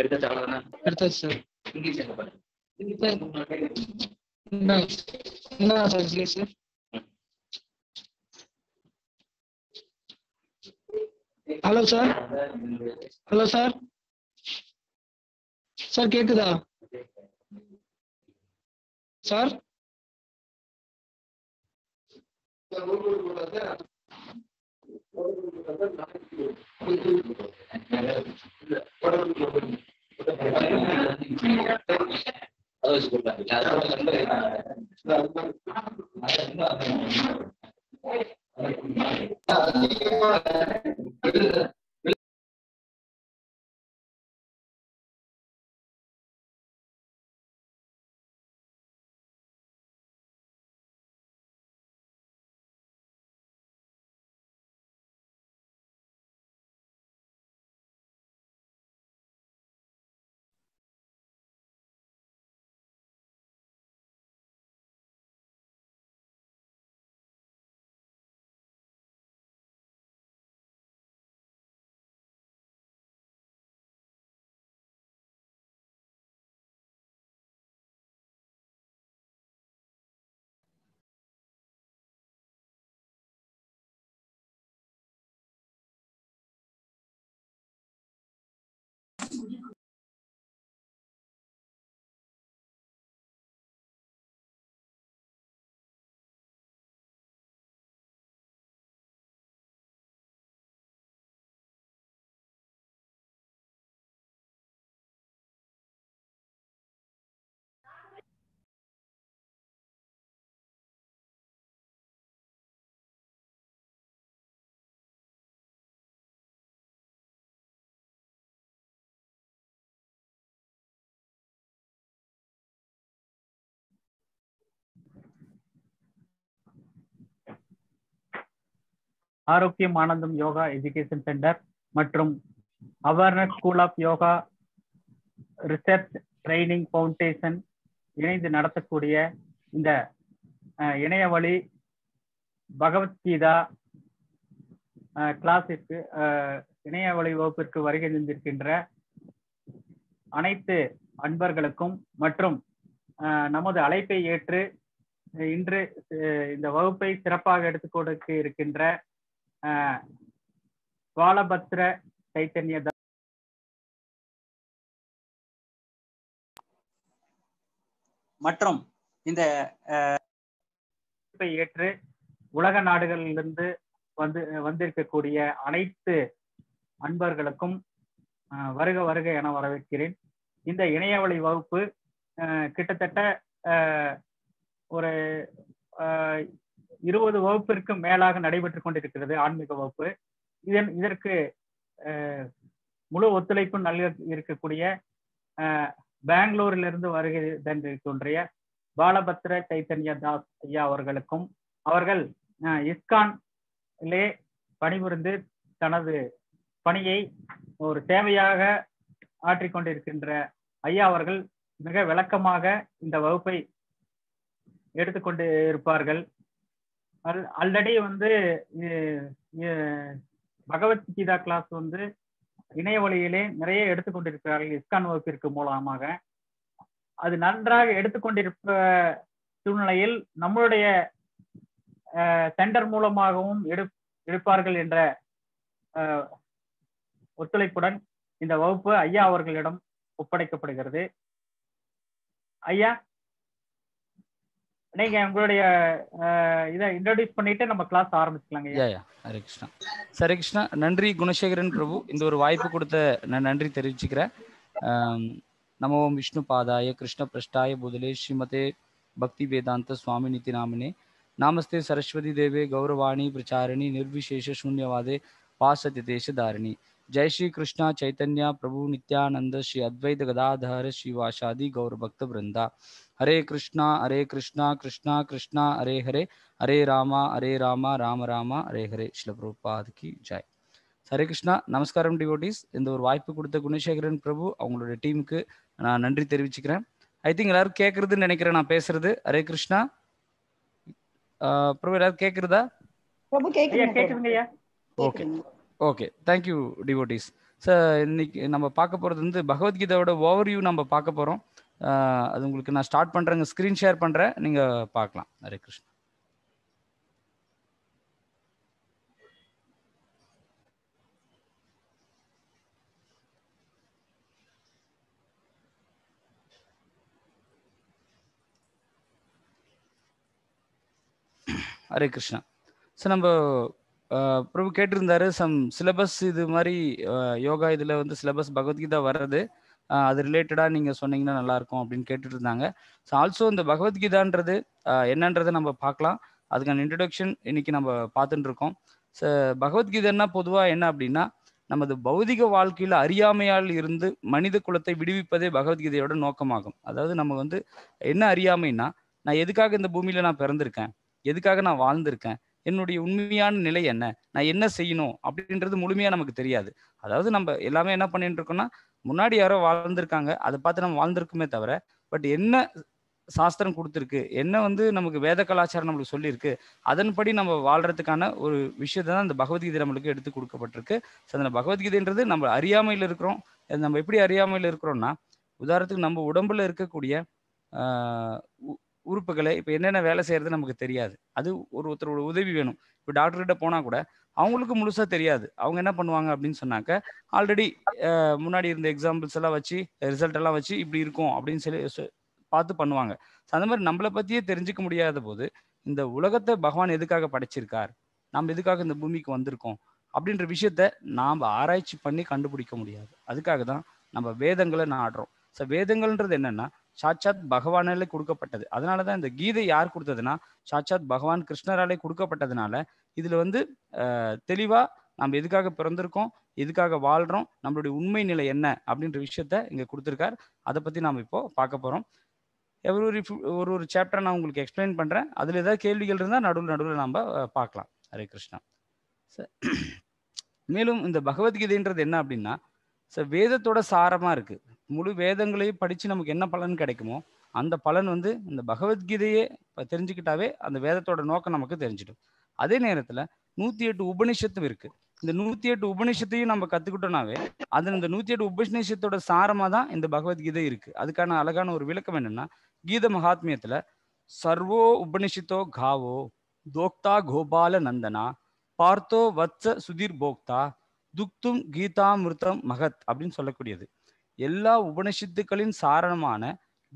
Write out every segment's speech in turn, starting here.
எடுத்தா சார் என்ன sir sir hello sir hello sir sir கேக்குதா சார் சொல்றாங்க ஆரோக்கியம் ஆனந்தம் யோகா எஜுகேஷன் சென்டர் மற்றும் awareness school of yoga research training foundation இணைந்து நடத்தக்கூடிய இந்த இணையவழி பகவத்கீதா கிளாஸிற்கு இணையவழி வகுப்பிற்கு வருகை தந்திருக்கின்ற அனைத்து அன்பர்களுக்கும் மற்றும் நமது அழைப்பை ஏற்று இன்று இந்த வகுப்பை சிறப்பாக எடுத்துக்கொடுக்க கொடுக்க இருக்கின்ற பாலபத்ர சைத்தன்ய மற்றும் இந்த ஏற்று உலக நாடுகளிலிருந்து வந்து வந்திருக்கக்கூடிய அனைத்து அன்பர்களுக்கும் வருக வருக என வரவேற்கிறேன் இந்த இணையவழி வகுப்பு கிட்டத்தட்ட ஒரு இருபது வகுப்பிற்கும் மேலாக நடைபெற்றுக் கொண்டிருக்கிறது ஆன்மீக வகுப்பு இதன் இதற்கு முழு ஒத்துழைப்பு நல்க இருக்கக்கூடிய பெங்களூரிலிருந்து வருகை தோன்றிய பாலபத்ர சைத்தன்யா தாஸ் ஐயா அவர்களுக்கும் அவர்கள் இஸ்கான்லே பணிபுரிந்து தனது பணியை ஒரு சேவையாக ஆற்றிக்கொண்டிருக்கின்ற ஐயா அவர்கள் மிக விளக்கமாக இந்த வகுப்பை எடுத்துக்கொண்டு இருப்பார்கள் ஆல்ரெடி வந்து பகவத்கீதா கிளாஸ் வந்து இணைய வழியிலே நிறைய எடுத்துக்கொண்டிருக்கிறார்கள் இஸ்கான் வகுப்பிற்கு மூலமாக அது நன்றாக எடுத்துக்கொண்டிருப்ப சூழ்நிலையில் நம்மளுடைய சென்டர் மூலமாகவும் எடு எடுப்பார்கள் என்ற ஒத்துழைப்புடன் இந்த வகுப்பு ஐயா அவர்களிடம் ஒப்படைக்கப்படுகிறது ஐயா நீங்க உங்களுடைய பண்ணிட்டு நம்ம கிளாஸ் ஆரம்பிச்சுக்கலாங்க ஐயா கிருஷ்ணா சரி கிருஷ்ணா நன்றி குணசேகரன் பிரபு இந்த ஒரு வாய்ப்பு கொடுத்த நான் நன்றி தெரிவிச்சுக்கிறேன் நம ஓம் விஷ்ணு பாதாய கிருஷ்ண பிரஷ்டாய புதலே ஸ்ரீமதே பக்தி வேதாந்த சுவாமி நிதி நாமினே நாமஸ்தே சரஸ்வதி தேவே கௌரவாணி பிரச்சாரணி நிர்விசேஷ சூன்யவாதே பாசத்ய தேச தாரிணி ஜெய் ஸ்ரீ கிருஷ்ணா சைத்தன்யா பிரபு நித்யானந்த ஸ்ரீ அத்வைத கதாதார ஸ்ரீவாசாதி वाशादि பிருந்தா ஹரே கிருஷ்ணா ஹரே கிருஷ்ணா கிருஷ்ணா கிருஷ்ணா ஹரே ஹரே ஹரே ராமா ஹரே ராமா ராம ராமா ஹரே ஹரே ஸ்லப்ரூபாதிக்கு ஜாய் ஹரே கிருஷ்ணா நமஸ்காரம் டிவோட்டிஸ் இந்த ஒரு வாய்ப்பு கொடுத்த குணசேகரன் பிரபு அவங்களோட டீமுக்கு நான் நன்றி தெரிவிச்சுக்கிறேன் ஐ திங்க் எல்லாரும் கேட்கறதுன்னு நினைக்கிறேன் நான் பேசுறது ஹரே கிருஷ்ணா பிரபு எல்லாரும் கேட்கறதா okay okay thank you devotees sir இன்னைக்கு நம்ம பார்க்க போறது வந்து பகவத்கீதாவோட ஓவர்வியூ நம்ம பார்க்க போறோம் அது உங்களுக்கு நான் ஸ்டார்ட் பண்ணுறேங்க ஸ்க்ரீன் ஷேர் பண்ணுறேன் நீங்கள் பார்க்கலாம் ஹரே கிருஷ்ணா ஹரே கிருஷ்ணா ஸோ நம்ம பிரபு கேட்டிருந்தாரு சம் சிலபஸ் இது மாதிரி யோகா இதில் வந்து சிலபஸ் பகவத்கீதா வர்றது அது ரிலேட்டடாக நீங்கள் சொன்னீங்கன்னா நல்லாயிருக்கும் அப்படின்னு கேட்டுட்டு இருந்தாங்க ஸோ ஆல்சோ இந்த பகவத்கீதான்றது என்னன்றதை நம்ம பார்க்கலாம் அதுக்கான இன்ட்ரடக்ஷன் இன்னைக்கு நம்ம பார்த்துட்டு இருக்கோம் ஸோ பகவத்கீதைன்னா பொதுவாக என்ன அப்படின்னா நமது பௌதிக வாழ்க்கையில் அறியாமையால் இருந்து மனித குலத்தை விடுவிப்பதே பகவத்கீதையோட நோக்கமாகும் அதாவது நம்ம வந்து என்ன அறியாமைன்னா நான் எதுக்காக இந்த பூமியில் நான் பிறந்திருக்கேன் எதுக்காக நான் வாழ்ந்திருக்கேன் என்னுடைய உண்மையான நிலை என்ன நான் என்ன செய்யணும் அப்படின்றது முழுமையாக நமக்கு தெரியாது அதாவது நம்ம எல்லாமே என்ன பண்ணிட்டு இருக்கோம்னா முன்னாடி யாரோ வாழ்ந்திருக்காங்க அதை பார்த்து நம்ம வாழ்ந்திருக்குமே தவிர பட் என்ன சாஸ்திரம் கொடுத்துருக்கு என்ன வந்து நமக்கு வேத கலாச்சாரம் நம்மளுக்கு சொல்லியிருக்கு அதன்படி நம்ம வாழ்றதுக்கான ஒரு விஷயத்தை தான் இந்த பகவத்கீதை நம்மளுக்கு எடுத்து கொடுக்கப்பட்டிருக்கு ஸோ அந்த பகவத்கீதைன்றது நம்ம அறியாமையில் இருக்கிறோம் நம்ம எப்படி அறியாமையில் இருக்கிறோம்னா உதாரணத்துக்கு நம்ம உடம்புல இருக்கக்கூடிய உறுப்புகளை இப்போ என்னென்ன வேலை செய்கிறது நமக்கு தெரியாது அது ஒரு ஒருத்தரோட உதவி வேணும் இப்போ டாக்டர்கிட்ட போனால் கூட அவங்களுக்கு முழுசாக தெரியாது அவங்க என்ன பண்ணுவாங்க அப்படின்னு சொன்னாக்க ஆல்ரெடி முன்னாடி இருந்த எக்ஸாம்பிள்ஸ் எல்லாம் வச்சு ரிசல்ட் எல்லாம் வச்சு இப்படி இருக்கும் அப்படின்னு சொல்லி பார்த்து பண்ணுவாங்க ஸோ அந்த மாதிரி நம்மளை பற்றியே தெரிஞ்சுக்க முடியாத போது இந்த உலகத்தை பகவான் எதுக்காக படைச்சிருக்கார் நம்ம எதுக்காக இந்த பூமிக்கு வந்திருக்கோம் அப்படின்ற விஷயத்த நாம் ஆராய்ச்சி பண்ணி கண்டுபிடிக்க முடியாது அதுக்காக தான் நம்ம வேதங்களை நாடுறோம் ஸோ வேதங்கள்ன்றது என்னன்னா சாட்சாத் பகவானாலே கொடுக்கப்பட்டது அதனால தான் இந்த கீதை யார் கொடுத்ததுன்னா சாட்சாத் பகவான் கிருஷ்ணராலே கொடுக்கப்பட்டதுனால இதில் வந்து தெளிவாக நம்ம எதுக்காக பிறந்திருக்கோம் எதுக்காக வாழ்கிறோம் நம்மளுடைய உண்மை நிலை என்ன அப்படின்ற விஷயத்த இங்கே கொடுத்துருக்கார் அதை பற்றி நாம் இப்போது பார்க்க போகிறோம் எவ்வளோ ஒரு ஒரு ஒரு சாப்டர் நான் உங்களுக்கு எக்ஸ்பிளைன் பண்ணுறேன் அதில் ஏதாவது கேள்விகள் இருந்தால் நடுவில் நடுவில் நம்ம பார்க்கலாம் ஹரே கிருஷ்ணா சார் மேலும் இந்த பகவத்கீதைன்றது என்ன அப்படின்னா சார் வேதத்தோட சாரமாக இருக்குது முழு வேதங்களையும் படித்து நமக்கு என்ன பலன் கிடைக்குமோ அந்த பலன் வந்து இந்த பகவத்கீதையே தெரிஞ்சுக்கிட்டாவே அந்த வேதத்தோட நோக்கம் நமக்கு தெரிஞ்சிடும் அதே நேரத்தில் நூற்றி எட்டு உபனிஷத்தும் இருக்குது இந்த நூற்றி எட்டு உபநிஷத்தையும் நம்ம கற்றுக்கிட்டோனாவே அது இந்த நூற்றி எட்டு உபநிஷத்தோட சாரமாக தான் இந்த பகவத்கீதை இருக்குது அதுக்கான அழகான ஒரு விளக்கம் என்னென்னா கீத மகாத்மியத்தில் சர்வோ உபனிஷித்தோ காவோ தோக்தா கோபால நந்தனா பார்த்தோ வத்ச சுதீர் போக்தா துக்தும் கீதாமிருத்தம் மகத் அப்படின்னு சொல்லக்கூடியது எல்லா உபனிஷத்துக்களின் சாரணமான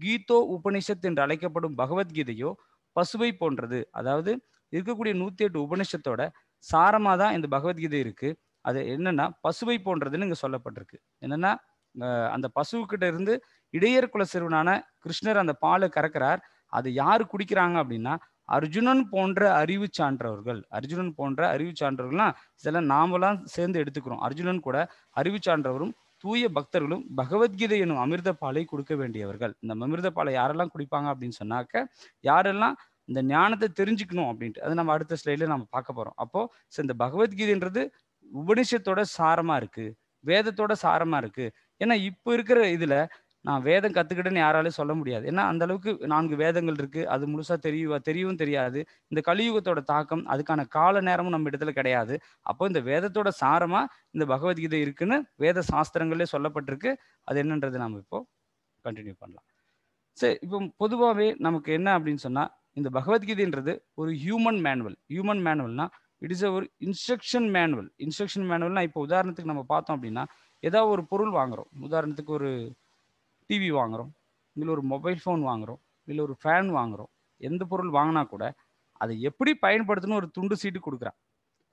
கீதோ உபனிஷத் என்று அழைக்கப்படும் பகவத்கீதையோ பசுவை போன்றது அதாவது இருக்கக்கூடிய நூத்தி எட்டு உபனிஷத்தோட சாரமா தான் இந்த பகவத்கீதை இருக்கு அது என்னன்னா பசுவை போன்றதுன்னு இங்க சொல்லப்பட்டிருக்கு என்னன்னா அந்த பசுக்கிட்ட இருந்து இடையர் குல சிறுவனான கிருஷ்ணர் அந்த பாலை கறக்கிறார் அது யார் குடிக்கிறாங்க அப்படின்னா அர்ஜுனன் போன்ற அறிவு சான்றவர்கள் அர்ஜுனன் போன்ற அறிவு சான்றவர்கள்லாம் சில நாமெல்லாம் சேர்ந்து எடுத்துக்கிறோம் அர்ஜுனன் கூட அறிவு சான்றவரும் தூய பக்தர்களும் பகவத்கீதை எனும் அமிர்த பாலை கொடுக்க வேண்டியவர்கள் இந்த அமிர்த பாலை யாரெல்லாம் குடிப்பாங்க அப்படின்னு சொன்னாக்க யாரெல்லாம் இந்த ஞானத்தை தெரிஞ்சுக்கணும் அப்படின்ட்டு அது நம்ம அடுத்த ஸ்லைட்ல நம்ம பார்க்க போகிறோம் அப்போ இந்த பகவத்கீதைன்றது உபனிஷத்தோட சாரமாக இருக்குது வேதத்தோட சாரமாக இருக்குது ஏன்னா இப்போ இருக்கிற இதில் நான் வேதம் கற்றுக்கிட்டேன்னு யாராலையும் சொல்ல முடியாது ஏன்னா அந்த அளவுக்கு நான்கு வேதங்கள் இருக்கு அது முழுசாக தெரியு தெரியவும் தெரியாது இந்த கலியுகத்தோட தாக்கம் அதுக்கான கால நேரமும் நம்ம இடத்துல கிடையாது அப்போ இந்த வேதத்தோட சாரமா இந்த பகவத்கீதை இருக்குன்னு வேத சாஸ்திரங்கள்லேயே சொல்லப்பட்டிருக்கு அது என்னன்றது நம்ம இப்போ கண்டினியூ பண்ணலாம் சரி இப்போ பொதுவாகவே நமக்கு என்ன அப்படின்னு சொன்னால் இந்த பகவத்கீதைன்றது ஒரு ஹியூமன் மேனுவல் ஹியூமன் மேனுவல்னா இட் இஸ் ஒரு இன்ஸ்ட்ரக்ஷன் மேனுவல் இன்ஸ்ட்ரக்ஷன் மேனுவல்னா இப்போ உதாரணத்துக்கு நம்ம பார்த்தோம் அப்படின்னா ஏதாவது ஒரு பொருள் வாங்குறோம் உதாரணத்துக்கு ஒரு டிவி வாங்குகிறோம் இல்லை ஒரு மொபைல் ஃபோன் வாங்குகிறோம் இல்லை ஒரு ஃபேன் வாங்குகிறோம் எந்த பொருள் வாங்கினா கூட அதை எப்படி பயன்படுத்தணும் ஒரு துண்டு சீட்டு கொடுக்குறான்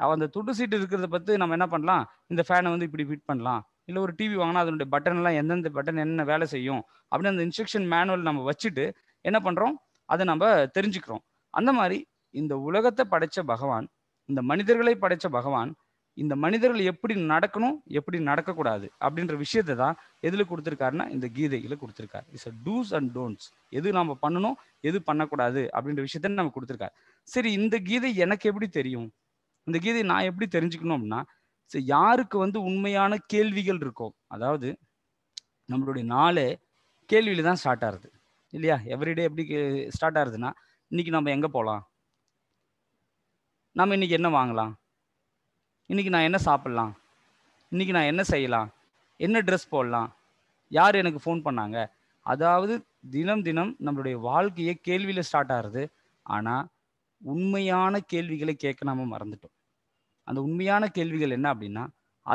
அவன் அந்த துண்டு சீட்டு இருக்கிறத பற்றி நம்ம என்ன பண்ணலாம் இந்த ஃபேனை வந்து இப்படி ஃபிட் பண்ணலாம் இல்லை ஒரு டிவி வாங்கினா அதனுடைய பட்டன்லாம் எந்தெந்த பட்டன் என்ன வேலை செய்யும் அப்படின்னு அந்த இன்ஸ்ட்ரக்ஷன் மேனுவல் நம்ம வச்சுட்டு என்ன பண்ணுறோம் அதை நம்ம தெரிஞ்சுக்கிறோம் அந்த மாதிரி இந்த உலகத்தை படைத்த பகவான் இந்த மனிதர்களை படைத்த பகவான் இந்த மனிதர்கள் எப்படி நடக்கணும் எப்படி நடக்கக்கூடாது அப்படின்ற விஷயத்தை தான் எதில் கொடுத்துருக்காருன்னா இந்த கீதையில் கொடுத்துருக்காரு it's a do's and don'ts எது நாம் பண்ணணும் எது பண்ணக்கூடாது அப்படின்ற விஷயத்த நம்ம கொடுத்துருக்காரு சரி இந்த கீதை எனக்கு எப்படி தெரியும் இந்த கீதை நான் எப்படி தெரிஞ்சுக்கணும் அப்படின்னா சரி யாருக்கு வந்து உண்மையான கேள்விகள் இருக்கும் அதாவது நம்மளுடைய நாளே கேள்வியில தான் ஸ்டார்ட் ஆகுது இல்லையா எவ்ரிடே எப்படி ஸ்டார்ட் ஆகுதுன்னா இன்னைக்கு நம்ம எங்கே போகலாம் நம்ம இன்னைக்கு என்ன வாங்கலாம் இன்றைக்கி நான் என்ன சாப்பிட்லாம் இன்றைக்கி நான் என்ன செய்யலாம் என்ன ட்ரெஸ் போடலாம் யார் எனக்கு ஃபோன் பண்ணாங்க அதாவது தினம் தினம் நம்மளுடைய வாழ்க்கையே கேள்வியில் ஸ்டார்ட் ஆகுது ஆனால் உண்மையான கேள்விகளை கேட்க நாம் மறந்துட்டோம் அந்த உண்மையான கேள்விகள் என்ன அப்படின்னா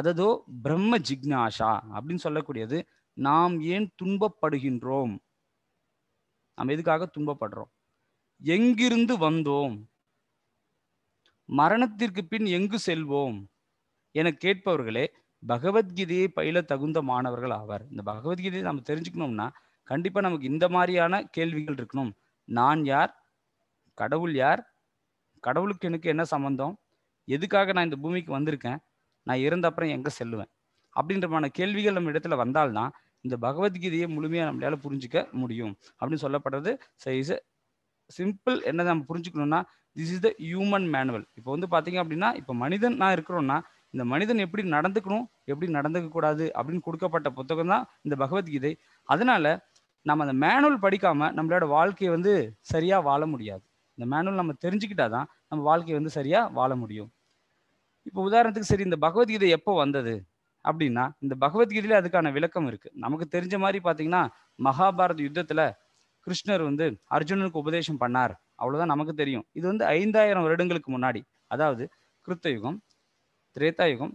அததோ பிரம்ம ஜிக்னாஷா அப்படின்னு சொல்லக்கூடியது நாம் ஏன் துன்பப்படுகின்றோம் நம்ம எதுக்காக துன்பப்படுறோம் எங்கிருந்து வந்தோம் மரணத்திற்கு பின் எங்கு செல்வோம் என கேட்பவர்களே பகவத்கீதையை பயில தகுந்த மாணவர்கள் ஆவார் இந்த பகவத்கீதையை நம்ம தெரிஞ்சுக்கணும்னா கண்டிப்பாக நமக்கு இந்த மாதிரியான கேள்விகள் இருக்கணும் நான் யார் கடவுள் யார் கடவுளுக்கு எனக்கு என்ன சம்மந்தம் எதுக்காக நான் இந்த பூமிக்கு வந்திருக்கேன் நான் இருந்த அப்புறம் எங்கே செல்லுவேன் அப்படின்றமான கேள்விகள் நம்ம இடத்துல வந்தால்தான் இந்த பகவத்கீதையை முழுமையாக நம்மளால புரிஞ்சிக்க முடியும் அப்படின்னு சொல்லப்படுறது இஸ் சிம்பிள் என்ன நம்ம புரிஞ்சுக்கணும்னா this is the human manual இப்போ வந்து பார்த்தீங்க அப்படின்னா இப்போ மனிதன் நான் இருக்கிறோன்னா இந்த மனிதன் எப்படி நடந்துக்கணும் எப்படி நடந்துக்க கூடாது அப்படின்னு கொடுக்கப்பட்ட புத்தகம் தான் இந்த பகவத்கீதை அதனால நம்ம அந்த மேனுவல் படிக்காம நம்மளோட வாழ்க்கையை வந்து சரியா வாழ முடியாது இந்த மேனுவல் நம்ம தெரிஞ்சுக்கிட்டாதான் நம்ம வாழ்க்கையை வந்து சரியா வாழ முடியும் இப்போ உதாரணத்துக்கு சரி இந்த பகவத்கீதை எப்போ வந்தது அப்படின்னா இந்த பகவத்கீதையில அதுக்கான விளக்கம் இருக்கு நமக்கு தெரிஞ்ச மாதிரி பாத்தீங்கன்னா மகாபாரத யுத்தத்துல கிருஷ்ணர் வந்து அர்ஜுனனுக்கு உபதேசம் பண்ணார் அவ்வளோதான் நமக்கு தெரியும் இது வந்து ஐந்தாயிரம் வருடங்களுக்கு முன்னாடி அதாவது கிருத்த யுகம் திரேதா யுகம்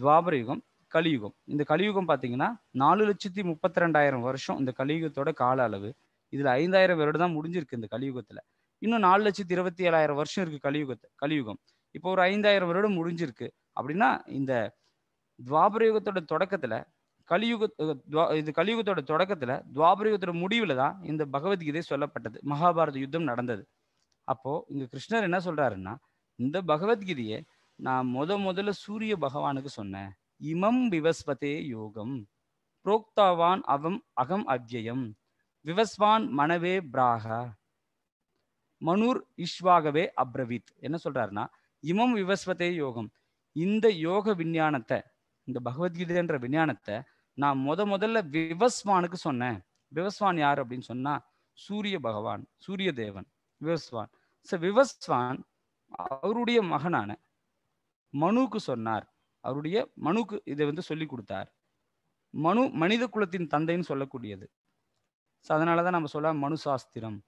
துவாபர யுகம் கலியுகம் இந்த கலியுகம் பார்த்தீங்கன்னா நாலு லட்சத்தி முப்பத்தி ரெண்டாயிரம் வருஷம் இந்த கலியுகத்தோட கால அளவு இதில் ஐந்தாயிரம் வருடம் தான் முடிஞ்சிருக்கு இந்த கலியுகத்தில் இன்னும் நாலு லட்சத்தி இருபத்தி ஏழாயிரம் வருஷம் இருக்குது கலியுகத்தை கலியுகம் இப்போ ஒரு ஐந்தாயிரம் வருடம் முடிஞ்சிருக்கு அப்படின்னா இந்த துவாபர யுகத்தோட தொடக்கத்தில் கலியுக இது கலியுகத்தோட தொடக்கத்துல துவாபரயுகத்தோட முடிவுல தான் இந்த பகவத்கீதை சொல்லப்பட்டது மகாபாரத யுத்தம் நடந்தது அப்போ இங்க கிருஷ்ணர் என்ன சொல்றாருன்னா இந்த பகவத்கீதையை நான் முத முதல்ல சூரிய பகவானுக்கு சொன்னேன் இமம் விவஸ்பதே யோகம் புரோக்தாவான் அவம் அகம் அவ்யயம் விவஸ்வான் மனவே பிராகா மனுர் இஷ்வாகவே அப்ரவித் என்ன சொல்றாருன்னா இமம் விவஸ்வதே யோகம் இந்த யோக விஞ்ஞானத்தை இந்த பகவத்கீதைன்ற விஞ்ஞானத்தை நான் முத முதல்ல விவஸ்வானுக்கு சொன்னேன் விவஸ்வான் யார் அப்படின்னு சொன்னா சூரிய பகவான் சூரிய தேவன் விவஸ்வான் சார் விவஸ்வான் அவருடைய மகனான மனுக்கு சொன்னார் அவருடைய மனுக்கு இதை வந்து சொல்லி கொடுத்தார் மனு மனித குலத்தின் தந்தைன்னு சொல்லக்கூடியது ஸோ அதனால தான் நம்ம சொல்ல மனு சாஸ்திரம்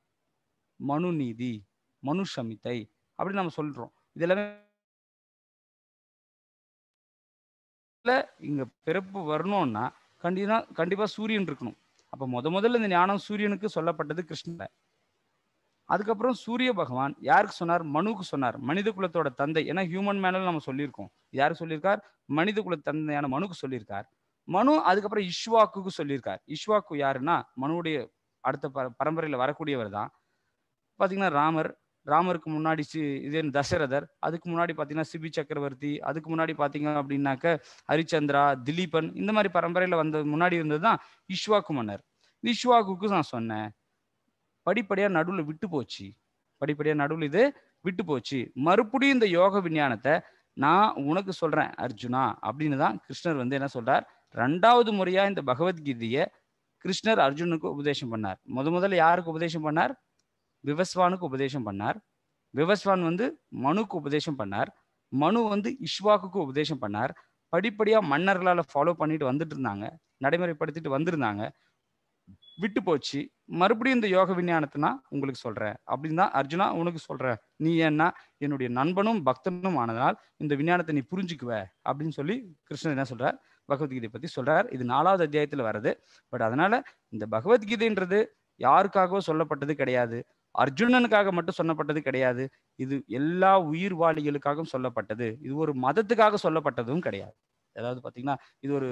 மனு நீதி மனு சமித்தை அப்படின்னு நம்ம சொல்றோம் இதெல்லாமே இங்கே பிறப்பு வரணும்னா கண்டிப்பா கண்டிப்பாக சூரியன் இருக்கணும் அப்போ முத முதல்ல இந்த ஞானம் சூரியனுக்கு சொல்லப்பட்டது கிருஷ்ணன் அதுக்கப்புறம் சூரிய பகவான் யாருக்கு சொன்னார் மனுக்கு சொன்னார் மனித குலத்தோட தந்தை ஏன்னா ஹியூமன் மேனல் நம்ம சொல்லியிருக்கோம் யாரு சொல்லியிருக்கார் மனித குல தந்தையான மனுக்கு சொல்லியிருக்கார் மனு அதுக்கப்புறம் இஷ்வாக்குக்கு சொல்லியிருக்கார் இஷ்வாக்கு யாருன்னா மனுடைய அடுத்த ப பரம்பரையில் வரக்கூடியவர் தான் பார்த்தீங்கன்னா ராமர் ராமருக்கு முன்னாடி சி இது தசரதர் அதுக்கு முன்னாடி பார்த்தீங்கன்னா சிபி சக்கரவர்த்தி அதுக்கு முன்னாடி பார்த்தீங்க அப்படின்னாக்க ஹரிச்சந்திரா திலீபன் இந்த மாதிரி பரம்பரையில் வந்த முன்னாடி இருந்தது தான் இஷ்வாக்கு மன்னர் இஷ்வாக்குக்கு நான் சொன்னேன் படிப்படியாக நடுவில் விட்டு போச்சு படிப்படியாக நடுவில் இது விட்டு போச்சு மறுபடியும் இந்த யோக விஞ்ஞானத்தை நான் உனக்கு சொல்கிறேன் அர்ஜுனா அப்படின்னு தான் கிருஷ்ணர் வந்து என்ன சொல்கிறார் ரெண்டாவது முறையாக இந்த பகவத்கீதையை கிருஷ்ணர் அர்ஜுனுக்கு உபதேசம் பண்ணார் முத முதல்ல யாருக்கு உபதேசம் பண்ணார் விவஸ்வானுக்கு உபதேசம் பண்ணார் விவஸ்வான் வந்து மனுக்கு உபதேசம் பண்ணார் மனு வந்து இஷ்வாக்கு உபதேசம் பண்ணார் படிப்படியாக மன்னர்களால் ஃபாலோ பண்ணிட்டு வந்துட்டு இருந்தாங்க நடைமுறைப்படுத்திட்டு வந்திருந்தாங்க விட்டு போச்சு மறுபடியும் இந்த யோக விஞ்ஞானத்தினா உங்களுக்கு சொல்றேன் அப்படின்னு தான் அர்ஜுனா உனக்கு சொல்கிறேன் நீ ஏன்னா என்னுடைய நண்பனும் பக்தனும் ஆனதால் இந்த விஞ்ஞானத்தை நீ புரிஞ்சுக்குவ அப்படின்னு சொல்லி கிருஷ்ணர் என்ன சொல்றார் பகவத்கீதையை பத்தி சொல்றார் இது நாலாவது அத்தியாயத்துல வருது பட் அதனால இந்த பகவத்கீதைன்றது யாருக்காகவோ சொல்லப்பட்டது கிடையாது அர்ஜுனனுக்காக மட்டும் சொல்லப்பட்டது கிடையாது இது எல்லா உயிர் வாழிகளுக்காகவும் சொல்லப்பட்டது இது ஒரு மதத்துக்காக சொல்லப்பட்டதும் கிடையாது அதாவது பார்த்தீங்கன்னா இது ஒரு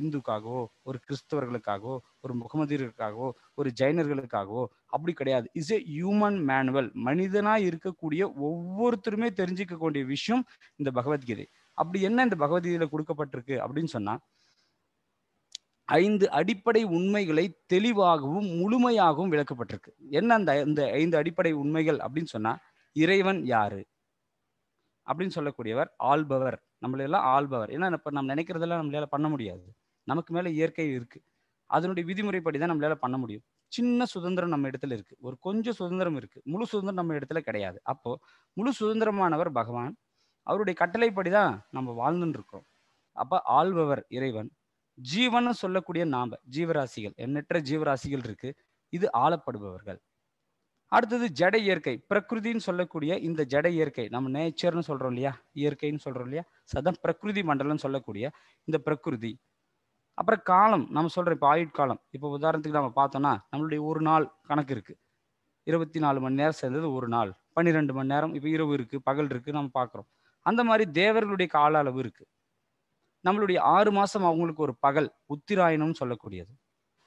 இந்துக்காகவோ ஒரு கிறிஸ்தவர்களுக்காகவோ ஒரு முகமதியர்களுக்காகவோ ஒரு ஜைனர்களுக்காகவோ அப்படி கிடையாது இஸ் ஏ ஹியூமன் மேனுவல் மனிதனா இருக்கக்கூடிய ஒவ்வொருத்தருமே தெரிஞ்சுக்க வேண்டிய விஷயம் இந்த பகவத்கீதை அப்படி என்ன இந்த பகவத்கீதையில கொடுக்கப்பட்டிருக்கு அப்படின்னு சொன்னா ஐந்து அடிப்படை உண்மைகளை தெளிவாகவும் முழுமையாகவும் விளக்கப்பட்டிருக்கு என்ன அந்த இந்த ஐந்து அடிப்படை உண்மைகள் அப்படின்னு சொன்னா இறைவன் யாரு அப்படின்னு சொல்லக்கூடியவர் ஆள்பவர் நம்மளெல்லாம் ஆள்பவர் ஏன்னா இப்போ நம்ம நினைக்கிறதெல்லாம் நம்மளால பண்ண முடியாது நமக்கு மேல இயற்கை இருக்கு அதனுடைய விதிமுறைப்படி தான் நம்மளால பண்ண முடியும் சின்ன சுதந்திரம் நம்ம இடத்துல இருக்கு ஒரு கொஞ்சம் சுதந்திரம் இருக்கு முழு சுதந்திரம் நம்ம இடத்துல கிடையாது அப்போ முழு சுதந்திரமானவர் பகவான் அவருடைய கட்டளைப்படி தான் நம்ம வாழ்ந்துட்டு இருக்கோம் அப்ப ஆள்பவர் இறைவன் ஜீவன் சொல்லக்கூடிய நாம ஜீவராசிகள் எண்ணற்ற ஜீவராசிகள் இருக்கு இது ஆளப்படுபவர்கள் அடுத்தது ஜட இயற்கை பிரகிருதின்னு சொல்லக்கூடிய இந்த ஜட இயற்கை நம்ம நேச்சர்னு சொல்றோம் இல்லையா இயற்கைன்னு சொல்றோம் இல்லையா சதம் பிரகிருதி மண்டலம்னு சொல்லக்கூடிய இந்த பிரகிருதி அப்புறம் காலம் நம்ம சொல்றோம் இப்போ ஆயுட்காலம் இப்போ உதாரணத்துக்கு நம்ம பார்த்தோம்னா நம்மளுடைய ஒரு நாள் கணக்கு இருக்கு இருபத்தி நாலு மணி நேரம் சேர்ந்தது ஒரு நாள் பன்னிரெண்டு மணி நேரம் இப்போ இரவு இருக்கு பகல் இருக்கு நம்ம பார்க்குறோம் அந்த மாதிரி தேவர்களுடைய கால அளவு இருக்கு நம்மளுடைய ஆறு மாதம் அவங்களுக்கு ஒரு பகல் உத்திராயணம்னு சொல்லக்கூடியது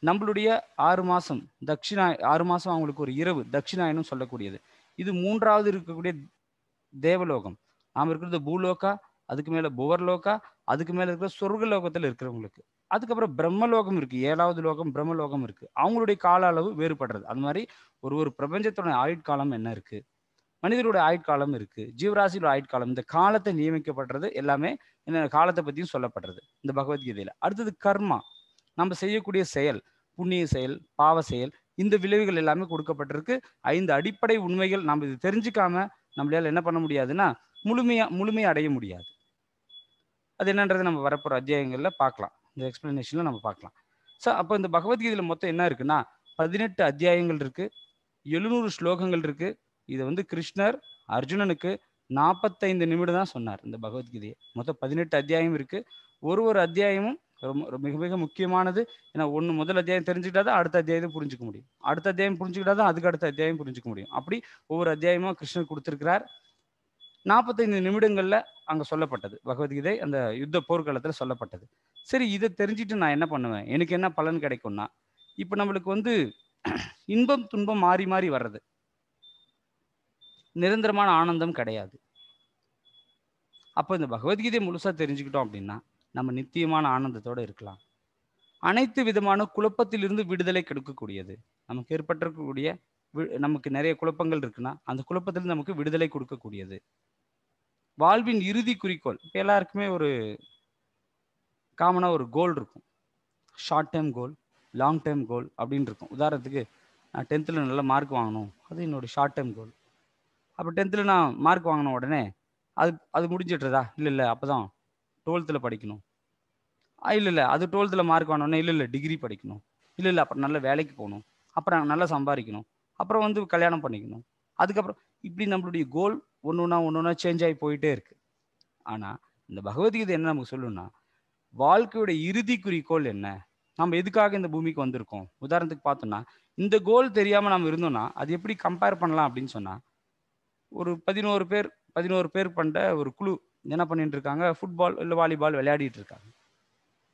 நம்மளுடைய ஆறு மாதம் தட்சிணா ஆறு மாதம் அவங்களுக்கு ஒரு இரவு தட்சிணாயணம் சொல்லக்கூடியது இது மூன்றாவது இருக்கக்கூடிய தேவலோகம் நாம் இருக்கிறது பூலோகா அதுக்கு மேலே புவர்லோகா அதுக்கு மேலே இருக்கிற சொர்க்க லோகத்தில் இருக்கிறவங்களுக்கு அதுக்கப்புறம் பிரம்மலோகம் இருக்குது ஏழாவது லோகம் பிரம்மலோகம் இருக்குது அவங்களுடைய கால அளவு வேறுபடுறது அது மாதிரி ஒரு ஒரு பிரபஞ்சத்தோட ஆயுட்காலம் என்ன இருக்குது மனிதருடைய ஆயுட்காலம் இருக்கு ஜீவராசியோட ஆயுட்காலம் இந்த காலத்தை நியமிக்கப்படுறது எல்லாமே என்ன காலத்தை பத்தியும் சொல்லப்படுறது இந்த பகவத்கீதையில அடுத்தது கர்மா நம்ம செய்யக்கூடிய செயல் புண்ணிய செயல் பாவ செயல் இந்த விளைவுகள் எல்லாமே கொடுக்கப்பட்டிருக்கு ஐந்து அடிப்படை உண்மைகள் நம்ம இது தெரிஞ்சுக்காம நம்மளால என்ன பண்ண முடியாதுன்னா முழுமையா முழுமையை அடைய முடியாது அது என்னன்றது நம்ம வரப்போற அத்தியாயங்கள்ல பார்க்கலாம் இந்த எக்ஸ்பிளனேஷன்ல நம்ம பார்க்கலாம் ஸோ அப்போ இந்த பகவத்கீதையில மொத்தம் என்ன இருக்குன்னா பதினெட்டு அத்தியாயங்கள் இருக்கு எழுநூறு ஸ்லோகங்கள் இருக்கு இதை வந்து கிருஷ்ணர் அர்ஜுனனுக்கு நாற்பத்தைந்து நிமிடம் தான் சொன்னார் இந்த பகவத்கீதையை மொத்தம் பதினெட்டு அத்தியாயம் இருக்கு ஒரு ஒரு அத்தியாயமும் ரொம்ப மிக மிக முக்கியமானது ஏன்னா ஒன்று முதல் அத்தியாயம் தெரிஞ்சுக்கிட்டா தான் அடுத்த அத்தியாயத்தை புரிஞ்சுக்க முடியும் அடுத்த அத்தியாயம் புரிஞ்சுக்கிட்டா தான் அதுக்கு அடுத்த அத்தியாயம் புரிஞ்சுக்க முடியும் அப்படி ஒவ்வொரு அத்தியாயமும் கிருஷ்ணர் கொடுத்துருக்கிறார் நாற்பத்தைந்து நிமிடங்களில் அங்கே சொல்லப்பட்டது பகவத்கீதை அந்த யுத்த போர்க்காலத்தில் சொல்லப்பட்டது சரி இதை தெரிஞ்சுட்டு நான் என்ன பண்ணுவேன் எனக்கு என்ன பலன் கிடைக்கும்னா இப்போ நம்மளுக்கு வந்து இன்பம் துன்பம் மாறி மாறி வர்றது நிரந்தரமான ஆனந்தம் கிடையாது அப்போ இந்த பகவத்கீதையை முழுசாக தெரிஞ்சுக்கிட்டோம் அப்படின்னா நம்ம நித்தியமான ஆனந்தத்தோடு இருக்கலாம் அனைத்து விதமான குழப்பத்திலிருந்து விடுதலை கிடைக்கக்கூடியது நமக்கு ஏற்பட்டிருக்கக்கூடிய நமக்கு நிறைய குழப்பங்கள் இருக்குன்னா அந்த குழப்பத்திலிருந்து நமக்கு விடுதலை கொடுக்கக்கூடியது வாழ்வின் இறுதி குறிக்கோள் இப்போ எல்லாருக்குமே ஒரு காமனாக ஒரு கோல் இருக்கும் short term goal long term goal அப்படின்னு இருக்கும் உதாரணத்துக்கு நான் டென்த்தில் நல்ல மார்க் வாங்கணும் அது என்னோடய ஷார்ட் டேர்ம் கோல் அப்போ டென்த்தில் நான் மார்க் வாங்கின உடனே அது அது முடிஞ்சிட்ருதா இல்லை இல்லை அப்போ தான் டுவெல்த்தில் படிக்கணும் இல்லை இல்லை அது டுவெல்த்தில் மார்க் வாங்கினோடனே இல்லை இல்லை டிகிரி படிக்கணும் இல்லை இல்லை அப்புறம் நல்ல வேலைக்கு போகணும் அப்புறம் நல்லா சம்பாதிக்கணும் அப்புறம் வந்து கல்யாணம் பண்ணிக்கணும் அதுக்கப்புறம் இப்படி நம்மளுடைய கோல் ஒன்று ஒன்றா ஒன்று ஒன்றா சேஞ்ச் ஆகி போயிட்டே இருக்கு ஆனால் இந்த பகவத்கீதை என்ன நமக்கு சொல்லணும்னா வாழ்க்கையோட இறுதி குறிக்கோள் என்ன நம்ம எதுக்காக இந்த பூமிக்கு வந்திருக்கோம் உதாரணத்துக்கு பார்த்தோம்னா இந்த கோல் தெரியாமல் நம்ம இருந்தோம்னா அது எப்படி கம்பேர் பண்ணலாம் அப்படின்னு சொன்னால் ஒரு பதினோரு பேர் பதினோரு பேர் பண்ண ஒரு குழு என்ன பண்ணிட்டு இருக்காங்க ஃபுட்பால் இல்லை வாலிபால் விளையாடிட்டு இருக்காங்க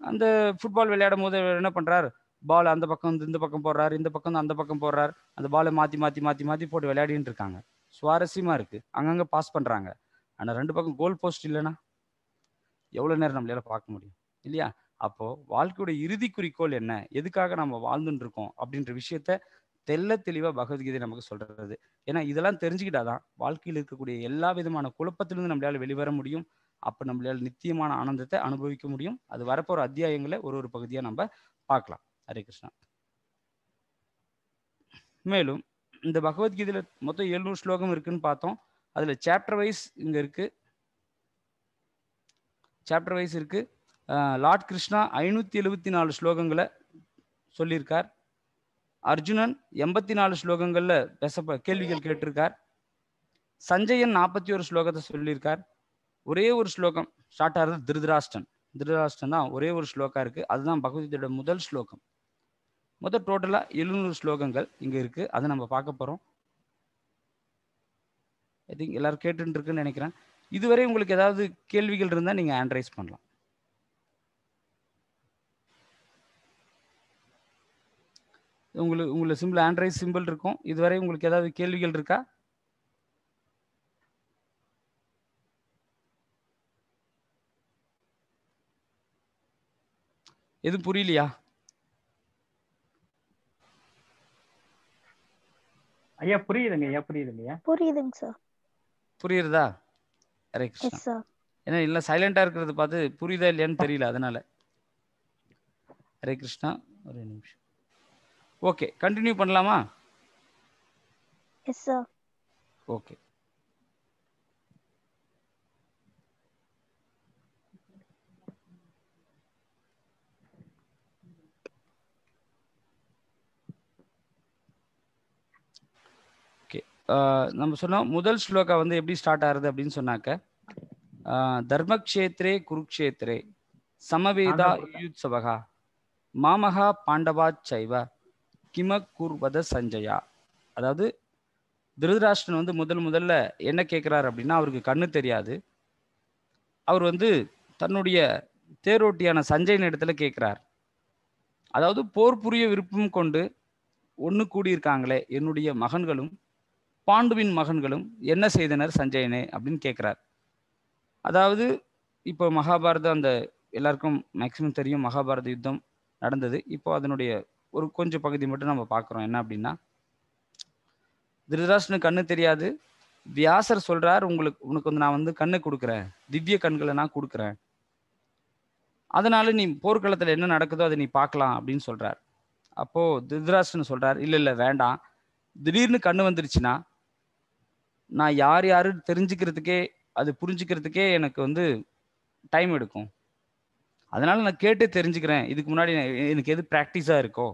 அந்த ஃபுட்பால் விளையாடும் போது என்ன பண்ணுறாரு பால் அந்த பக்கம் வந்து இந்த பக்கம் போடுறாரு இந்த பக்கம் அந்த பக்கம் போடுறாரு அந்த பாலை மாற்றி மாற்றி மாற்றி மாற்றி போட்டு விளையாடிட்டு இருக்காங்க சுவாரஸ்யமாக இருக்குது அங்கங்கே பாஸ் பண்ணுறாங்க ஆனால் ரெண்டு பக்கம் கோல் போஸ்ட் இல்லைன்னா எவ்வளோ நேரம் நம்மளால பார்க்க முடியும் இல்லையா அப்போது வாழ்க்கையுடைய இறுதி குறிக்கோள் என்ன எதுக்காக நம்ம வாழ்ந்துட்டு இருக்கோம் அப்படின்ற விஷயத்த தெல்ல தெளிவாக பகவத்கீதை நமக்கு சொல்றது ஏன்னா இதெல்லாம் தெரிஞ்சுக்கிட்டாதான் வாழ்க்கையில் இருக்கக்கூடிய எல்லா விதமான குழப்பத்திலிருந்து நம்மளால வெளிவர முடியும் அப்போ நம்மளால் நித்தியமான ஆனந்தத்தை அனுபவிக்க முடியும் அது வரப்போகிற அத்தியாயங்களை ஒரு ஒரு பகுதியாக நம்ம பார்க்கலாம் ஹரே கிருஷ்ணா மேலும் இந்த பகவத்கீதையில மொத்தம் எழுநூறு ஸ்லோகம் இருக்குன்னு பார்த்தோம் அதில் சாப்டர் வைஸ் இங்கே இருக்குது சாப்டர் வைஸ் இருக்குது லார்ட் கிருஷ்ணா ஐநூற்றி எழுபத்தி நாலு ஸ்லோகங்களை சொல்லியிருக்கார் அர்ஜுனன் எண்பத்தி நாலு ஸ்லோகங்கள்ல பேச கேள்விகள் கேட்டிருக்கார் சஞ்சயன் நாற்பத்தி ஒரு ஸ்லோகத்தை சொல்லியிருக்கார் ஒரே ஒரு ஸ்லோகம் ஸ்டார்ட் ஆகிறது திருதராஷ்டன் திருதராஷ்டன் தான் ஒரே ஒரு ஸ்லோகா இருக்கு அதுதான் பகவதியோட முதல் ஸ்லோகம் மொத்தம் டோட்டலாக எழுநூறு ஸ்லோகங்கள் இங்கே இருக்குது அதை நம்ம பார்க்க போகிறோம் ஐ திங்க் எல்லோரும் கேட்டுருக்குன்னு நினைக்கிறேன் இதுவரை உங்களுக்கு ஏதாவது கேள்விகள் இருந்தால் நீங்கள் ஆண்ட்ரைஸ் பண்ணலாம் உங்களுக்கு உங்களுக்கு சிம்பிள் ஆண்ட்ராய்ட் சிம்பிள் இருக்கும் இதுவரை உங்களுக்கு ஏதாவது கேள்விகள் இருக்கா எதுவும் புரியலையா ஐயா புரியுதுங்க ஐயா இல்லையா புரியுதுங்க சார் புரியுறதா ஏன்னா இல்லை சைலண்டா இருக்கிறது பார்த்து புரியுதா இல்லையான்னு தெரியல அதனால ஹரே கிருஷ்ணா ஒரே நிமிஷம் ஓகே கண்டினியூ பண்ணலாமா எஸ் சார் ஓகே நம்ம சொன்னோம் முதல் ஸ்லோகா வந்து எப்படி ஸ்டார்ட் ஆகுது அப்படின்னு சொன்னாக்க தர்மக்ஷேத்ரே குருக்ஷேத்ரே சமவேதா யுத்சவகா மாமகா பாண்டவாச்சைவ கிம கூர்வத சஞ்சயா அதாவது திருதராஷ்டன் வந்து முதல் முதல்ல என்ன கேட்குறாரு அப்படின்னா அவருக்கு கண்ணு தெரியாது அவர் வந்து தன்னுடைய தேரோட்டியான சஞ்சயன் இடத்துல கேட்குறார் அதாவது போர் புரிய விருப்பம் கொண்டு ஒன்று கூடியிருக்காங்களே என்னுடைய மகன்களும் பாண்டுவின் மகன்களும் என்ன செய்தனர் சஞ்சயனே அப்படின்னு கேட்குறார் அதாவது இப்போ மகாபாரதம் அந்த எல்லாருக்கும் மேக்சிமம் தெரியும் மகாபாரத யுத்தம் நடந்தது இப்போ அதனுடைய ஒரு கொஞ்சம் பகுதி மட்டும் நம்ம பார்க்குறோம் என்ன அப்படின்னா திருதராசனு கண்ணு தெரியாது வியாசர் சொல்றார் உங்களுக்கு உனக்கு வந்து நான் வந்து கண்ணை கொடுக்குறேன் திவ்ய கண்களை நான் கொடுக்குறேன் அதனால நீ போர்க்களத்தில் என்ன நடக்குதோ அதை நீ பார்க்கலாம் அப்படின்னு சொல்றார் அப்போ திருதராசனு சொல்றார் இல்லை இல்லை வேண்டாம் திடீர்னு கண்ணு வந்துருச்சுன்னா நான் யார் யாரு தெரிஞ்சுக்கிறதுக்கே அது புரிஞ்சுக்கிறதுக்கே எனக்கு வந்து டைம் எடுக்கும் அதனால நான் கேட்டு தெரிஞ்சுக்கிறேன் இதுக்கு முன்னாடி எனக்கு எது ப்ராக்டிஸாக இருக்கோ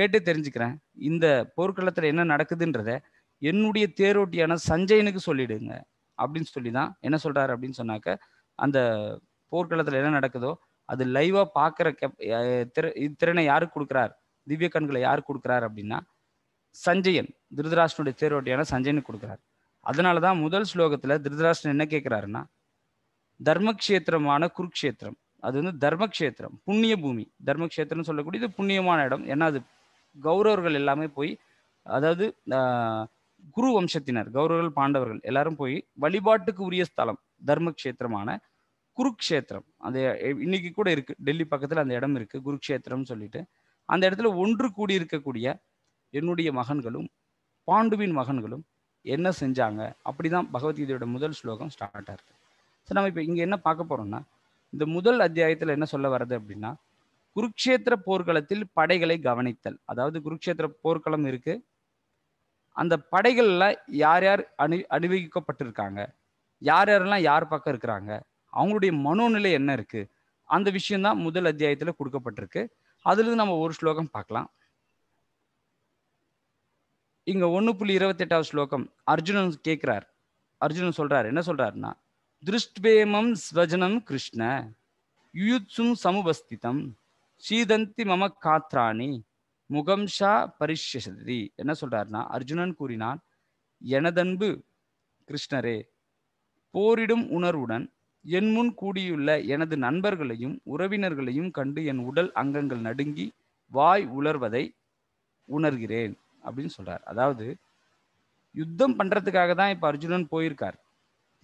கேட்டு தெரிஞ்சுக்கிறேன் இந்த போர்க்களத்தில் என்ன நடக்குதுன்றத என்னுடைய தேரோட்டியான சஞ்சயனுக்கு சொல்லிடுங்க அப்படின்னு சொல்லி தான் என்ன சொல்கிறாரு அப்படின்னு சொன்னாக்க அந்த போர்க்களத்தில் என்ன நடக்குதோ அது லைவாக பார்க்குற கெப் திறனை யாருக்கு கொடுக்குறார் திவ்ய கண்களை யார் கொடுக்குறாரு அப்படின்னா சஞ்சயன் திருதராஷ்டனுடைய தேரோட்டியான சஞ்சயனுக்கு கொடுக்குறாரு அதனால தான் முதல் ஸ்லோகத்தில் திருதராஷ்டன் என்ன கேட்குறாருன்னா தர்மக்ஷேத்திரமான குருக்ஷேத்திரம் அது வந்து தர்மக்ஷேத்திரம் புண்ணிய பூமி தர்மக்ஷேத்திரம்னு சொல்லக்கூடியது புண்ணியமான இடம் ஏன்னா அது கௌரவர்கள் எல்லாமே போய் அதாவது குரு வம்சத்தினர் கௌரவர்கள் பாண்டவர்கள் எல்லாரும் போய் வழிபாட்டுக்கு உரிய ஸ்தலம் தர்மக்ஷேத்திரமான குருக்ஷேத்திரம் அந்த இன்னைக்கு கூட இருக்கு டெல்லி பக்கத்துல அந்த இடம் இருக்கு குருக்ஷேத்திரம்னு சொல்லிட்டு அந்த இடத்துல ஒன்று கூடி இருக்கக்கூடிய என்னுடைய மகன்களும் பாண்டுவின் மகன்களும் என்ன செஞ்சாங்க அப்படிதான் பகவத்கீதையோட முதல் ஸ்லோகம் ஸ்டார்ட் ஆகுது சரி நம்ம இப்போ இங்கே என்ன பார்க்க போறோம்னா இந்த முதல் அத்தியாயத்தில் என்ன சொல்ல வர்றது அப்படின்னா குருக்ஷேத்திர போர்க்களத்தில் படைகளை கவனித்தல் அதாவது குருக்ஷேத்திர போர்க்களம் இருக்கு அந்த படைகள்ல யார் யார் அணி அணிவிக்கப்பட்டிருக்காங்க யார் யாரெல்லாம் யார் பக்கம் இருக்கிறாங்க அவங்களுடைய மனோநிலை என்ன இருக்கு அந்த விஷயம்தான் முதல் அத்தியாயத்தில் கொடுக்கப்பட்டிருக்கு அதுலேருந்து நம்ம ஒரு ஸ்லோகம் பார்க்கலாம் இங்க ஒன்று புள்ளி இருபத்தெட்டாவது ஸ்லோகம் அர்ஜுனன் கேட்கிறார் அர்ஜுனன் சொல்றார் என்ன சொல்றாருன்னா திருஷ்டேமம் ஸ்வஜனம் கிருஷ்ண யுயுத்ஸும் சமுபஸ்திதம் சீதந்தி மம காத்ராணி முகம்ஷா பரிஷதி என்ன சொல்றாருன்னா அர்ஜுனன் கூறினான் எனதன்பு கிருஷ்ணரே போரிடும் உணர்வுடன் என் முன் கூடியுள்ள எனது நண்பர்களையும் உறவினர்களையும் கண்டு என் உடல் அங்கங்கள் நடுங்கி வாய் உலர்வதை உணர்கிறேன் அப்படின்னு சொல்றார் அதாவது யுத்தம் பண்றதுக்காக தான் இப்ப அர்ஜுனன் போயிருக்கார்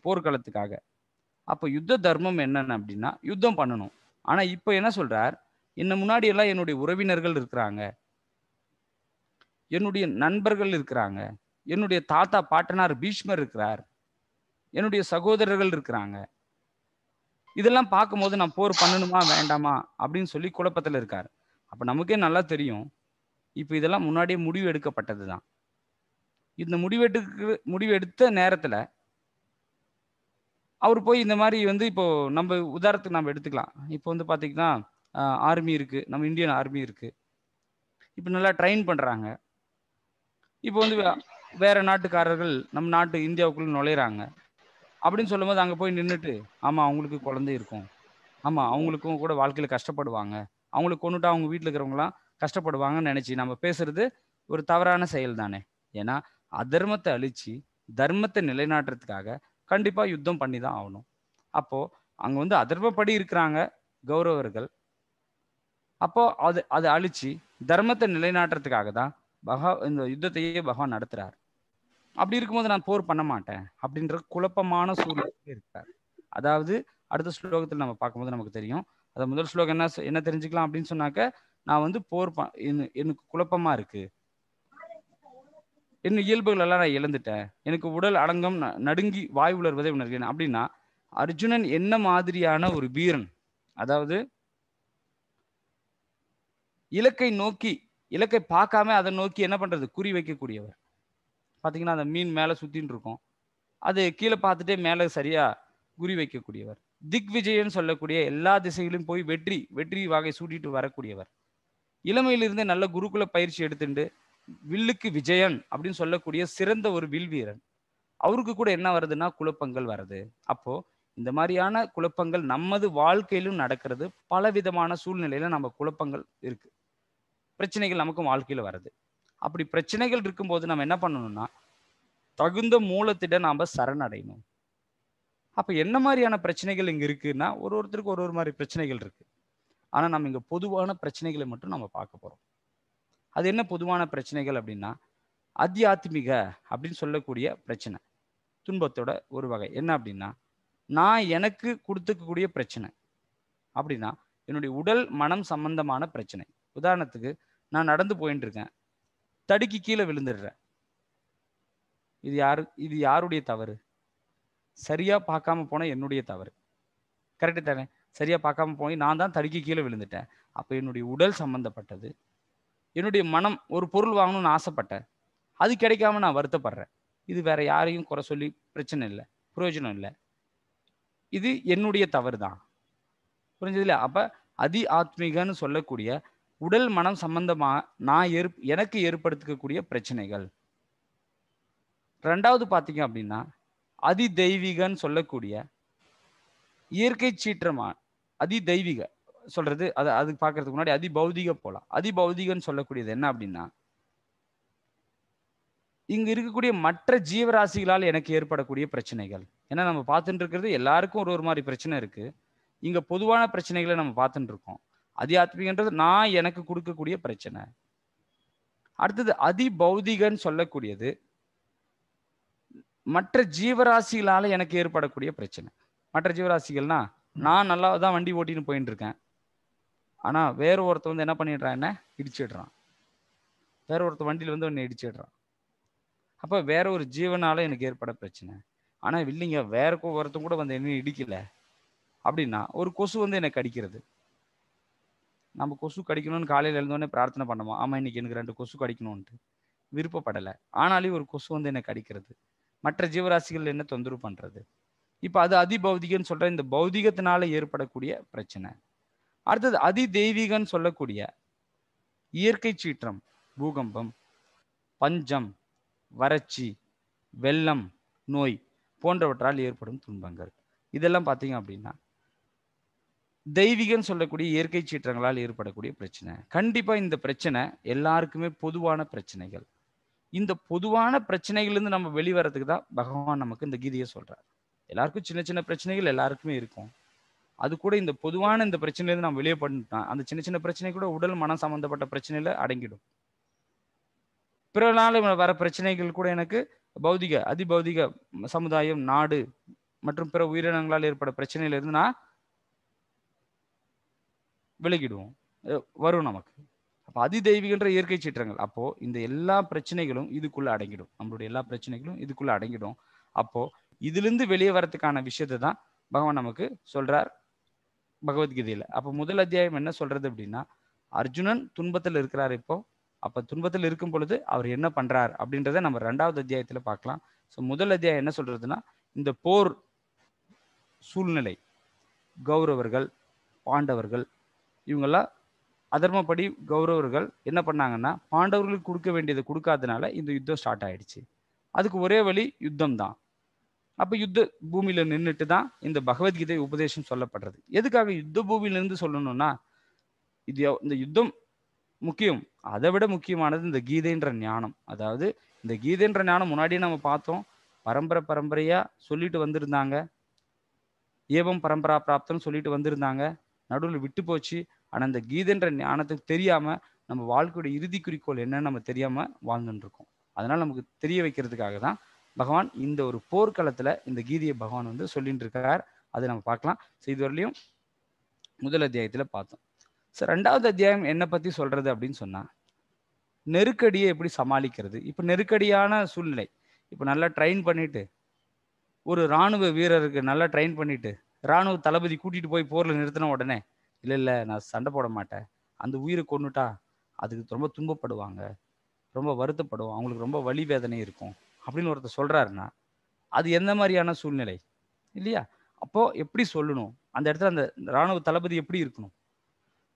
போர்க்களத்துக்காக அப்ப யுத்த தர்மம் என்னென்ன அப்படின்னா யுத்தம் பண்ணணும் ஆனா இப்ப என்ன சொல்றார் என்ன முன்னாடி எல்லாம் என்னுடைய உறவினர்கள் இருக்கிறாங்க என்னுடைய நண்பர்கள் இருக்கிறாங்க என்னுடைய தாத்தா பாட்டனார் பீஷ்மர் இருக்கிறார் என்னுடைய சகோதரர்கள் இருக்கிறாங்க இதெல்லாம் பார்க்கும்போது நான் போர் பண்ணணுமா வேண்டாமா அப்படின்னு சொல்லி குழப்பத்தில் இருக்கார் அப்போ நமக்கே நல்லா தெரியும் இப்போ இதெல்லாம் முன்னாடியே முடிவு எடுக்கப்பட்டது தான் இந்த முடிவு எடுத்த நேரத்தில் அவர் போய் இந்த மாதிரி வந்து இப்போ நம்ம உதாரணத்துக்கு நம்ம எடுத்துக்கலாம் இப்போ வந்து பார்த்தீங்கன்னா ஆர்மி இருக்குது நம்ம இந்தியன் ஆர்மி இருக்குது இப்போ நல்லா ட்ரெயின் பண்ணுறாங்க இப்போ வந்து வேற நாட்டுக்காரர்கள் நம்ம நாட்டு இந்தியாவுக்குள்ள நுழையிறாங்க அப்படின்னு சொல்லும்போது அங்கே போய் நின்றுட்டு ஆமாம் அவங்களுக்கு குழந்தை இருக்கும் ஆமாம் அவங்களுக்கும் கூட வாழ்க்கையில் கஷ்டப்படுவாங்க அவங்களுக்கு கொண்டுட்டு அவங்க வீட்டில் இருக்கிறவங்களாம் கஷ்டப்படுவாங்கன்னு நினச்சி நம்ம பேசுறது ஒரு தவறான செயல் தானே ஏன்னா அதர்மத்தை அழிச்சு தர்மத்தை நிலைநாட்டுறதுக்காக கண்டிப்பாக யுத்தம் பண்ணி தான் ஆகணும் அப்போது அங்கே வந்து அதர்மப்படி இருக்கிறாங்க கௌரவர்கள் அப்போ அது அதை அழிச்சு தர்மத்தை நிலைநாட்டுறதுக்காக தான் பகா இந்த யுத்தத்தையே பகவான் நடத்துறார் அப்படி இருக்கும்போது நான் போர் பண்ண மாட்டேன் அப்படின்ற குழப்பமான சூழ்நிலை இருக்கார் அதாவது அடுத்த ஸ்லோகத்தில் நம்ம பார்க்கும்போது நமக்கு தெரியும் அதை முதல் ஸ்லோகம் என்ன என்ன தெரிஞ்சுக்கலாம் அப்படின்னு சொன்னாக்க நான் வந்து போர் எனக்கு குழப்பமா இருக்கு என் இயல்புகள் எல்லாம் நான் இழந்துட்டேன் எனக்கு உடல் அடங்கம் நடுங்கி வாய் உலர்வதை உணர்கிறேன் அப்படின்னா அர்ஜுனன் என்ன மாதிரியான ஒரு வீரன் அதாவது இலக்கை நோக்கி இலக்கை பார்க்காம அதை நோக்கி என்ன பண்றது குறி வைக்கக்கூடியவர் பார்த்தீங்கன்னா அந்த மீன் மேலே சுற்றின்னு இருக்கும் அது கீழே பார்த்துட்டே மேலே சரியா குறி வைக்கக்கூடியவர் திக் விஜயன்னு சொல்லக்கூடிய எல்லா திசைகளையும் போய் வெற்றி வெற்றி வகை சூட்டிட்டு வரக்கூடியவர் இளமையிலிருந்து நல்ல குருகுல பயிற்சி எடுத்துட்டு வில்லுக்கு விஜயன் அப்படின்னு சொல்லக்கூடிய சிறந்த ஒரு வில் வீரன் அவருக்கு கூட என்ன வருதுன்னா குழப்பங்கள் வருது அப்போ இந்த மாதிரியான குழப்பங்கள் நமது வாழ்க்கையிலும் நடக்கிறது பல விதமான சூழ்நிலையில நம்ம குழப்பங்கள் இருக்கு பிரச்சனைகள் நமக்கும் வாழ்க்கையில வருது அப்படி பிரச்சனைகள் இருக்கும்போது நம்ம என்ன பண்ணணும்னா தகுந்த மூலத்திட நாம் சரணடையணும் அப்போ என்ன மாதிரியான பிரச்சனைகள் இங்கே இருக்குன்னா ஒரு ஒருத்தருக்கு ஒரு ஒரு மாதிரி பிரச்சனைகள் இருக்கு ஆனால் நம்ம இங்கே பொதுவான பிரச்சனைகளை மட்டும் நம்ம பார்க்க போகிறோம் அது என்ன பொதுவான பிரச்சனைகள் அப்படின்னா அத்தியாத்மிக அப்படின்னு சொல்லக்கூடிய பிரச்சனை துன்பத்தோட ஒரு வகை என்ன அப்படின்னா நான் எனக்கு கொடுத்துக்கக்கூடிய பிரச்சனை அப்படின்னா என்னுடைய உடல் மனம் சம்பந்தமான பிரச்சனை உதாரணத்துக்கு நான் நடந்து போயிட்டு இருக்கேன் தடுக்கி கீழே விழுந்துடுறேன் இது யாரு இது யாருடைய தவறு சரியா பார்க்காம போன என்னுடைய தவறு கரெக்டு தானே சரியா பார்க்காம போய் நான் தான் தடுக்கி கீழே விழுந்துட்டேன் அப்போ என்னுடைய உடல் சம்பந்தப்பட்டது என்னுடைய மனம் ஒரு பொருள் வாங்கணும்னு ஆசைப்பட்டேன் அது கிடைக்காம நான் வருத்தப்படுறேன் இது வேற யாரையும் குறை சொல்லி பிரச்சனை இல்லை பிரயோஜனம் இல்லை இது என்னுடைய தவறு தான் புரிஞ்சதுல அப்ப அதி ஆத்மீகன்னு சொல்லக்கூடிய உடல் மனம் சம்பந்தமா நான் ஏற் எனக்கு ஏற்படுத்திக்கக்கூடிய பிரச்சனைகள் ரெண்டாவது பார்த்தீங்க அப்படின்னா அதி தெய்வீகன்னு சொல்லக்கூடிய இயற்கை சீற்றமா அதி தெய்வீக சொல்றது அது அது பார்க்கறதுக்கு முன்னாடி அதி பௌதிக போகலாம் அதி பௌதிகன்னு சொல்லக்கூடியது என்ன அப்படின்னா இங்கு இருக்கக்கூடிய மற்ற ஜீவராசிகளால் எனக்கு ஏற்படக்கூடிய பிரச்சனைகள் ஏன்னா நம்ம பார்த்துட்டு இருக்கிறது எல்லாருக்கும் ஒரு ஒரு மாதிரி பிரச்சனை இருக்கு இங்க பொதுவான பிரச்சனைகளை நம்ம பார்த்துட்டு இருக்கோம் அதியாத்மிகன்றது நான் எனக்கு கொடுக்கக்கூடிய பிரச்சனை அடுத்தது அதி பௌதிகன்னு சொல்லக்கூடியது மற்ற ஜீவராசிகளால எனக்கு ஏற்படக்கூடிய பிரச்சனை மற்ற ஜீவராசிகள்னா நான் நல்லா தான் வண்டி ஓட்டின்னு போயிட்டு இருக்கேன் ஆனா வேற ஒருத்த வந்து என்ன பண்ணிடுறான் என்ன இடிச்சிடுறான் வேற ஒருத்த வண்டியில வந்து ஒன்னு இடிச்சிடுறான் அப்போ வேற ஒரு ஜீவனால எனக்கு ஏற்பட பிரச்சனை ஆனால் இல்லைங்க வேற ஒருத்தம் கூட வந்து என்ன இடிக்கல அப்படின்னா ஒரு கொசு வந்து என்னை கடிக்கிறது நம்ம கொசு கடிக்கணும்னு காலையில் எழுந்தோடனே பிரார்த்தனை பண்ணுவோம் ஆமாம் இன்னைக்கு எனக்கு ரெண்டு கொசு கடிக்கணும்ன்ட்டு விருப்பப்படலை ஆனாலும் ஒரு கொசு வந்து என்னை கடிக்கிறது மற்ற ஜீவராசிகள் என்ன தொந்தரவு பண்ணுறது இப்போ அது அதிபௌதிகன்னு சொல்கிற இந்த பௌதிகத்தினால ஏற்படக்கூடிய பிரச்சனை அடுத்தது அதி தெய்வீகன்னு சொல்லக்கூடிய இயற்கை சீற்றம் பூகம்பம் பஞ்சம் வறட்சி வெள்ளம் நோய் போன்றவற்றால் ஏற்படும் துன்பங்கள் இதெல்லாம் பார்த்தீங்க அப்படின்னா தெய்வீகன்னு சொல்லக்கூடிய இயற்கை சீற்றங்களால் ஏற்படக்கூடிய பிரச்சனை கண்டிப்பாக இந்த பிரச்சனை எல்லாருக்குமே பொதுவான பிரச்சனைகள் இந்த பொதுவான பிரச்சனைகள்லேருந்து நம்ம வெளிவரத்துக்கு தான் பகவான் நமக்கு இந்த கீதையை சொல்கிறார் எல்லாருக்கும் சின்ன சின்ன பிரச்சனைகள் எல்லாருக்குமே இருக்கும் அது கூட இந்த பொதுவான இந்த பிரச்சனையிலேருந்து நம்ம வெளியே பண்ணிட்டோம் அந்த சின்ன சின்ன பிரச்சனை கூட உடல் மனம் சம்மந்தப்பட்ட பிரச்சனையில் அடங்கிடும் பிறனால வர பிரச்சனைகள் கூட எனக்கு பௌதிக அதிபௌதிக சமுதாயம் நாடு மற்றும் பிற உயிரினங்களால் ஏற்பட இருந்து நான் விலகிடுவோம் வரும் நமக்கு அப்போ அதி இயற்கை சீற்றங்கள் அப்போ இந்த எல்லா பிரச்சனைகளும் இதுக்குள்ள அடங்கிடும் நம்மளுடைய எல்லா பிரச்சனைகளும் இதுக்குள்ள அடங்கிடும் அப்போ இதுலேருந்து வெளியே வரத்துக்கான விஷயத்தை தான் பகவான் நமக்கு சொல்றார் பகவத்கீதையில அப்போ முதல் அத்தியாயம் என்ன சொல்றது அப்படின்னா அர்ஜுனன் துன்பத்தில் இருக்கிறார் இப்போ அப்போ துன்பத்தில் இருக்கும் பொழுது அவர் என்ன பண்ணுறார் அப்படின்றத நம்ம ரெண்டாவது அத்தியாயத்தில் பார்க்கலாம் ஸோ முதல் அத்தியாயம் என்ன சொல்றதுன்னா இந்த போர் சூழ்நிலை கௌரவர்கள் பாண்டவர்கள் இவங்கெல்லாம் அதர்மப்படி கௌரவர்கள் என்ன பண்ணாங்கன்னா பாண்டவர்களுக்கு கொடுக்க வேண்டியதை கொடுக்காதனால இந்த யுத்தம் ஸ்டார்ட் ஆயிடுச்சு அதுக்கு ஒரே வழி யுத்தம் தான் அப்போ யுத்த பூமியில நின்றுட்டு தான் இந்த பகவத்கீதை உபதேசம் சொல்லப்படுறது எதுக்காக யுத்த பூமியிலிருந்து சொல்லணும்னா இது இந்த யுத்தம் முக்கியம் அதை விட முக்கியமானது இந்த கீதைன்ற ஞானம் அதாவது இந்த கீதைன்ற ஞானம் முன்னாடியே நம்ம பார்த்தோம் பரம்பரை பரம்பரையா சொல்லிட்டு வந்திருந்தாங்க ஏவம் பரம்பரா பிராப்தம்னு சொல்லிட்டு வந்திருந்தாங்க நடுவில் விட்டு போச்சு ஆனால் இந்த கீதைன்ற ஞானத்துக்கு தெரியாம நம்ம வாழ்க்கையோட இறுதி குறிக்கோள் என்னன்னு நம்ம தெரியாம வாழ்ந்துட்டு இருக்கோம் அதனால நமக்கு தெரிய வைக்கிறதுக்காக தான் பகவான் இந்த ஒரு போர்க்களத்துல இந்த கீதையை பகவான் வந்து சொல்லிட்டு இருக்கார் அதை நம்ம பார்க்கலாம் ஸோ முதல் அத்தியாயத்துல பார்த்தோம் சார் ரெண்டாவது அத்தியாயம் என்னை பற்றி சொல்கிறது அப்படின்னு சொன்னால் நெருக்கடியை எப்படி சமாளிக்கிறது இப்போ நெருக்கடியான சூழ்நிலை இப்போ நல்லா ட்ரெயின் பண்ணிட்டு ஒரு இராணுவ வீரருக்கு நல்லா ட்ரெயின் பண்ணிவிட்டு இராணுவ தளபதி கூட்டிகிட்டு போய் போரில் நிறுத்தின உடனே இல்லை இல்லை நான் சண்டை போட மாட்டேன் அந்த உயிரை கொண்டுட்டா அதுக்கு ரொம்ப துன்பப்படுவாங்க ரொம்ப வருத்தப்படும் அவங்களுக்கு ரொம்ப வலி வேதனை இருக்கும் அப்படின்னு ஒருத்தர் சொல்கிறாருன்னா அது எந்த மாதிரியான சூழ்நிலை இல்லையா அப்போது எப்படி சொல்லணும் அந்த இடத்துல அந்த இராணுவ தளபதி எப்படி இருக்கணும்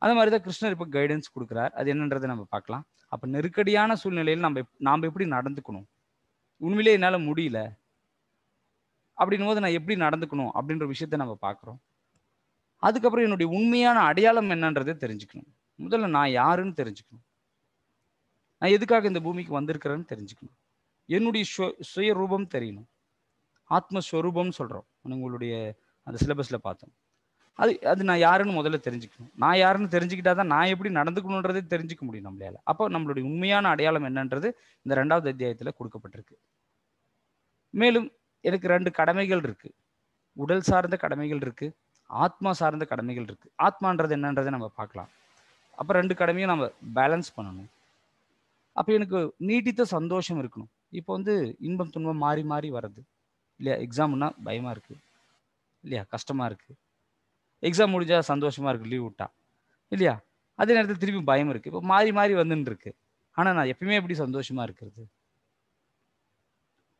அந்த மாதிரி தான் கிருஷ்ணர் இப்போ கைடன்ஸ் கொடுக்குறார் அது என்னன்றதை நம்ம பார்க்கலாம் அப்போ நெருக்கடியான சூழ்நிலையில் நம்ம நாம் எப்படி நடந்துக்கணும் உண்மையிலே என்னால் முடியல அப்படின்னும் போது நான் எப்படி நடந்துக்கணும் அப்படின்ற விஷயத்த நம்ம பார்க்குறோம் அதுக்கப்புறம் என்னுடைய உண்மையான அடையாளம் என்னன்றதை தெரிஞ்சுக்கணும் முதல்ல நான் யாருன்னு தெரிஞ்சுக்கணும் நான் எதுக்காக இந்த பூமிக்கு வந்திருக்கிறேன்னு தெரிஞ்சுக்கணும் என்னுடைய சுயரூபம் தெரியணும் ஆத்மஸ்வரூபம்னு சொல்கிறோம் உங்களுடைய அந்த சிலபஸில் பார்த்தோம் அது அது நான் யாருன்னு முதல்ல தெரிஞ்சுக்கணும் நான் யாருன்னு தெரிஞ்சுக்கிட்டா தான் நான் எப்படி நடந்துக்கணுன்றதே தெரிஞ்சுக்க முடியும் நம்மளால அப்போ நம்மளுடைய உண்மையான அடையாளம் என்னன்றது இந்த ரெண்டாவது அத்தியாயத்தில் கொடுக்கப்பட்டிருக்கு மேலும் எனக்கு ரெண்டு கடமைகள் இருக்கு உடல் சார்ந்த கடமைகள் இருக்கு ஆத்மா சார்ந்த கடமைகள் இருக்கு ஆத்மான்றது என்னன்றதை நம்ம பார்க்கலாம் அப்போ ரெண்டு கடமையும் நம்ம பேலன்ஸ் பண்ணணும் அப்போ எனக்கு நீட்டித்த சந்தோஷம் இருக்கணும் இப்போ வந்து இன்பம் துன்பம் மாறி மாறி வர்றது இல்லையா எக்ஸாம்னா பயமாக இருக்குது இல்லையா கஷ்டமாக இருக்குது எக்ஸாம் முடிஞ்சால் சந்தோஷமாக இருக்குது லீவ் விட்டா இல்லையா அதே நேரத்தில் திருப்பி பயம் இருக்குது இப்போ மாறி மாறி வந்துன்னு இருக்கு ஆனால் நான் எப்பயுமே எப்படி சந்தோஷமாக இருக்கிறது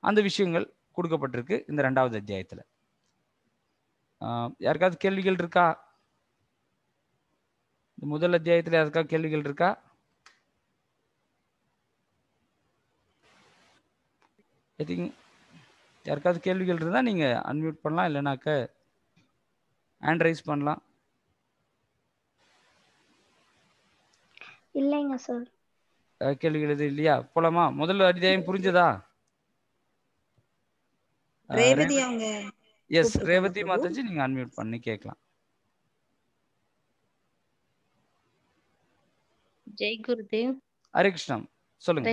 அந்த விஷயங்கள் கொடுக்கப்பட்டிருக்கு இந்த ரெண்டாவது அத்தியாயத்தில் யாருக்காவது கேள்விகள் இருக்கா இந்த முதல் அத்தியாயத்தில் யாருக்காவது கேள்விகள் இருக்கா ஐ திங்க் யாருக்காவது கேள்விகள் இருந்தால் நீங்கள் அன்மியூட் பண்ணலாம் இல்லைனாக்க ஹேண்ட் ரைஸ் பண்ணலாம் இல்லைங்க சார் கேள்வி எழுது இல்லையா போலாமா முதல்ல அத்தியாயம் புரிஞ்சதா ரேவதி அவங்க எஸ் ரேவதி மாதாஜி நீங்க அன்மியூட் பண்ணி கேட்கலாம் ஜெய் குருதேவ் ஹரே கிருஷ்ணம் சொல்லுங்க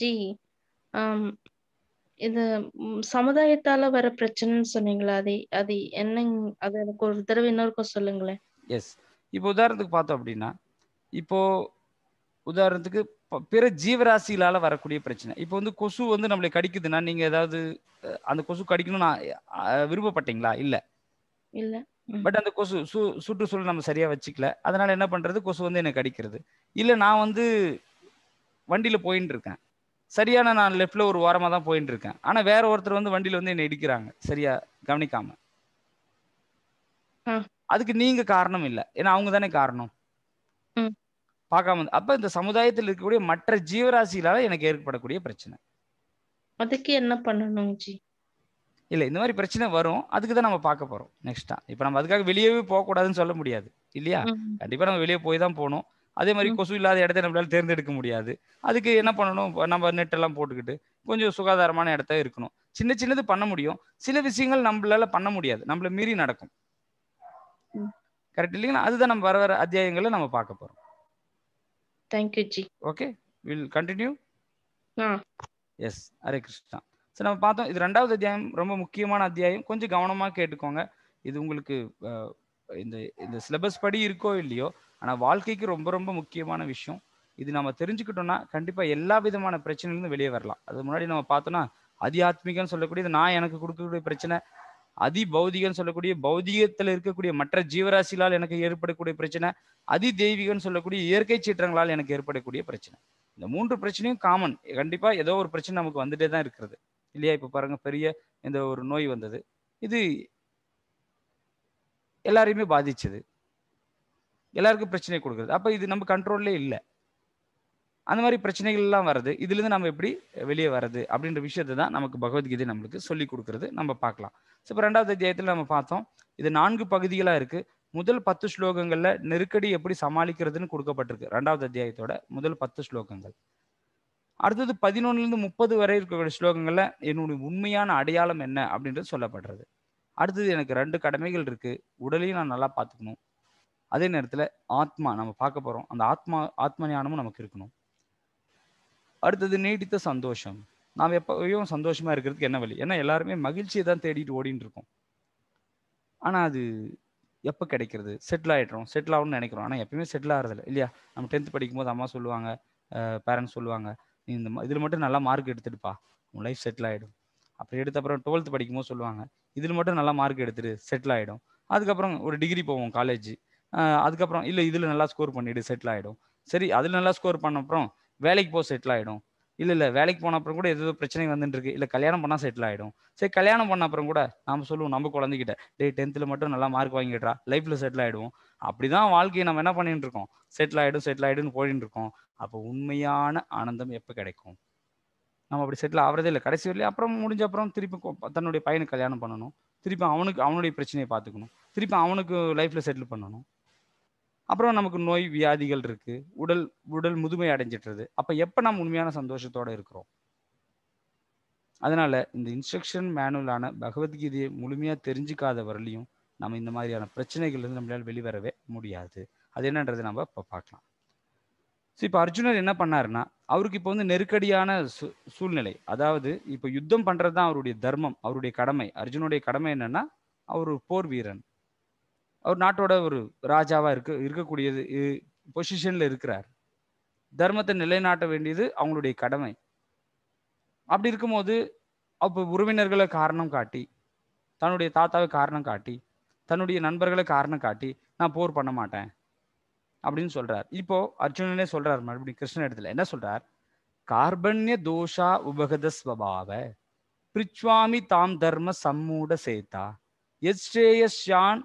ஜி இது சமுதாயத்தால வர பிரச்சனைன்னு சொன்னீங்களா? அது அது என்னங் அது எனக்கு ஒரு தடவை இன்னொருக்கா சொல்லுங்களேன். எஸ். இப்போ உதாரணத்துக்கு பார்த்தோம் அப்படின்னா, இப்போ உதாரணத்துக்கு ப பிற ஜீவராசிகளால வரக்கூடிய பிரச்சனை. இப்போ வந்து கொசு வந்து நம்மளை கடிக்குதுன்னா, நீங்க ஏதாவது அந்த கொசு கடிக்கணும்னு நான் விருப்பப்பட்டீங்களா? இல்ல. இல்ல. பட் அந்த கொசு சு சுற்றுச்சூழல் நம்ம சரியா வச்சுக்கல. அதனால என்ன பண்றது? கொசு வந்து என்ன கடிக்கிறது. இல்ல நான் வந்து வண்டியில போயின்னு இருக்கேன். சரியான நான் லெஃப்ட்ல ஒரு ஓரமாக தான் போயிட்டு இருக்கேன் ஆனால் வேற ஒருத்தர் வந்து வண்டியில் வந்து என்னை இடிக்கிறாங்க சரியா கவனிக்காம அதுக்கு நீங்க காரணம் இல்லை ஏன்னா அவங்க தானே காரணம் பார்க்காம அப்ப இந்த சமுதாயத்தில் இருக்கக்கூடிய மற்ற ஜீவராசிகளால எனக்கு ஏற்படக்கூடிய பிரச்சனை அதுக்கு என்ன பண்ணணும் இல்ல இந்த மாதிரி பிரச்சனை வரும் அதுக்கு தான் நம்ம பார்க்க போறோம் நெக்ஸ்டா இப்ப நம்ம அதுக்காக வெளியவே போக கூடாதுன்னு சொல்ல முடியாது இல்லையா கண்டிப்பா நம்ம வெளியே போய் தான் போகணும் அதே மாதிரி கொசு இல்லாத இடத்த நம்மளால தேர்ந்தெடுக்க முடியாது அதுக்கு என்ன பண்ணணும் நம்ம நெட் எல்லாம் போட்டுக்கிட்டு கொஞ்சம் சுகாதாரமான இடத்த இருக்கணும் சின்ன சின்னது பண்ண முடியும் சில விஷயங்கள் நம்மளால பண்ண முடியாது நம்மள மீறி நடக்கும் கரெக்ட் இல்லைங்களா அதுதான் நம்ம வர வர அத்தியாயங்களை நம்ம பார்க்க போறோம் okay will continue yes Hare Krishna சரி நம்ம பார்த்தோம் இது ரெண்டாவது அத்தியாயம் ரொம்ப முக்கியமான அத்தியாயம் கொஞ்சம் கவனமாக கேட்டுக்கோங்க இது உங்களுக்கு இந்த இந்த சிலபஸ் படி இருக்கோ இல்லையோ ஆனால் வாழ்க்கைக்கு ரொம்ப ரொம்ப முக்கியமான விஷயம் இது நம்ம தெரிஞ்சுக்கிட்டோம்னா கண்டிப்பாக எல்லா விதமான பிரச்சனையிலும் வெளியே வரலாம் அது முன்னாடி நம்ம பார்த்தோம்னா அதி ஆத்மிகம்னு சொல்லக்கூடியது நான் எனக்கு கொடுக்கக்கூடிய பிரச்சனை அதி பௌதிகம்னு சொல்லக்கூடிய பௌதிகத்தில் இருக்கக்கூடிய மற்ற ஜீவராசிகளால் எனக்கு ஏற்படக்கூடிய பிரச்சனை அதி தெய்வீகம்னு சொல்லக்கூடிய இயற்கை சீற்றங்களால் எனக்கு ஏற்படக்கூடிய பிரச்சனை இந்த மூன்று பிரச்சனையும் காமன் கண்டிப்பாக ஏதோ ஒரு பிரச்சனை நமக்கு வந்துட்டே தான் இருக்கிறது இல்லையா இப்போ பாருங்கள் பெரிய இந்த ஒரு நோய் வந்தது இது எல்லாரையுமே பாதிச்சது எல்லாருக்கும் பிரச்சனை கொடுக்குறது அப்போ இது நம்ம கண்ட்ரோல்லே இல்லை அந்த மாதிரி பிரச்சனைகள்லாம் வருது இதுலேருந்து நம்ம எப்படி வெளியே வர்றது அப்படின்ற விஷயத்தை தான் நமக்கு பகவத்கீதை நம்மளுக்கு சொல்லி கொடுக்குறது நம்ம பார்க்கலாம் ஸோ இப்போ ரெண்டாவது அத்தியாயத்தில் நம்ம பார்த்தோம் இது நான்கு பகுதிகளாக இருக்குது முதல் பத்து ஸ்லோகங்களில் நெருக்கடி எப்படி சமாளிக்கிறதுன்னு கொடுக்கப்பட்டிருக்கு ரெண்டாவது அத்தியாயத்தோட முதல் பத்து ஸ்லோகங்கள் அடுத்தது பதினொன்னுலேருந்து முப்பது வரை இருக்கக்கூடிய ஸ்லோகங்களில் என்னுடைய உண்மையான அடையாளம் என்ன அப்படின்றது சொல்லப்படுறது அடுத்தது எனக்கு ரெண்டு கடமைகள் இருக்குது உடலையும் நான் நல்லா பார்த்துக்கணும் அதே நேரத்தில் ஆத்மா நம்ம பார்க்க போகிறோம் அந்த ஆத்மா ஆத்ம ஞானமும் நமக்கு இருக்கணும் அடுத்தது நீடித்த சந்தோஷம் நாம் எப்போயும் சந்தோஷமாக இருக்கிறதுக்கு என்ன வழி ஏன்னா எல்லாருமே மகிழ்ச்சியை தான் தேடிட்டு ஓடின்னு இருக்கோம் ஆனால் அது எப்போ கிடைக்கிறது செட்டில் ஆகிடும் செட்டில் ஆகணும்னு நினைக்கிறோம் ஆனால் எப்பயுமே செட்டில் ஆகிறதில்ல இல்லையா நம்ம டென்த் படிக்கும்போது அம்மா சொல்லுவாங்க பேரண்ட்ஸ் சொல்லுவாங்க நீ இந்த இதில் மட்டும் நல்லா மார்க் எடுத்துடுப்பா உன் லைஃப் செட்டில் ஆகிடும் அப்படி எடுத்த அப்புறம் டுவெல்த் படிக்கும்போது சொல்லுவாங்க இதில் மட்டும் நல்லா மார்க் எடுத்துட்டு செட்டில் ஆகிடும் அதுக்கப்புறம் ஒரு டிகிரி போவோம் காலேஜ் அதுக்கப்புறம் இல்லை இதில் நல்லா ஸ்கோர் பண்ணிவிடு செட்டில் ஆகிடும் சரி அதில் நல்லா ஸ்கோர் பண்ண அப்புறம் வேலைக்கு போக செட்டில் ஆகிடும் இல்லை இல்லை வேலைக்கு போன அப்புறம் கூட ஏதோ பிரச்சனை வந்துட்டு இருக்கு இல்லை கல்யாணம் பண்ணால் செட்டில் ஆகிடும் சரி கல்யாணம் பண்ண அப்புறம் கூட நாம் சொல்லுவோம் நம்ம குழந்தைகிட்ட டே டென்த்தில் மட்டும் நல்லா மார்க் வாங்கிடுறா லைஃப்பில் செட்டில் ஆகிடுவோம் அப்படி தான் வாழ்க்கையை நம்ம என்ன பண்ணிட்டு இருக்கோம் செட்டில் ஆகிடும் செட்டில் ஆகிடும்னு போயின்னு இருக்கோம் அப்போ உண்மையான ஆனந்தம் எப்போ கிடைக்கும் நம்ம அப்படி செட்டில் ஆகிறதே இல்லை கடைசி வரலையே அப்புறம் முடிஞ்ச அப்புறம் திருப்பி தன்னுடைய பையனுக்கு கல்யாணம் பண்ணணும் திருப்பி அவனுக்கு அவனுடைய பிரச்சனையை பார்த்துக்கணும் திருப்பி அவனுக்கு லைஃப்பில் செட்டில் பண்ணணும் அப்புறம் நமக்கு நோய் வியாதிகள் இருக்கு உடல் உடல் முதுமை அடைஞ்சிட்டுறது அப்போ எப்போ நம்ம உண்மையான சந்தோஷத்தோட இருக்கிறோம் அதனால இந்த இன்ஸ்ட்ரக்ஷன் மேனுவலான பகவத்கீதையை முழுமையாக தெரிஞ்சுக்காத வரலையும் நம்ம இந்த மாதிரியான பிரச்சனைகள் இருந்து நம்மளால் வெளிவரவே முடியாது அது என்னன்றது நம்ம இப்போ பார்க்கலாம் ஸோ இப்போ அர்ஜுனர் என்ன பண்ணாருன்னா அவருக்கு இப்போ வந்து நெருக்கடியான சூ சூழ்நிலை அதாவது இப்போ யுத்தம் பண்ணுறது தான் அவருடைய தர்மம் அவருடைய கடமை அர்ஜுனுடைய கடமை என்னன்னா அவர் போர் வீரன் அவர் நாட்டோட ஒரு ராஜாவாக இருக்க இருக்கக்கூடியது பொசிஷனில் இருக்கிறார் தர்மத்தை நிலைநாட்ட வேண்டியது அவங்களுடைய கடமை அப்படி இருக்கும்போது அப்போ உறவினர்களை காரணம் காட்டி தன்னுடைய தாத்தாவை காரணம் காட்டி தன்னுடைய நண்பர்களை காரணம் காட்டி நான் போர் பண்ண மாட்டேன் அப்படின்னு சொல்கிறார் இப்போ அர்ஜுனனே சொல்கிறார் மறுபடியும் கிருஷ்ணன் இடத்துல என்ன சொல்கிறார் கார்பண்ய தோஷா உபகத ஸ்வபாவ பிரிச்சுவாமி தாம் தர்ம சம்மூட சேத்தா எஸ்ரேயஸ்யான்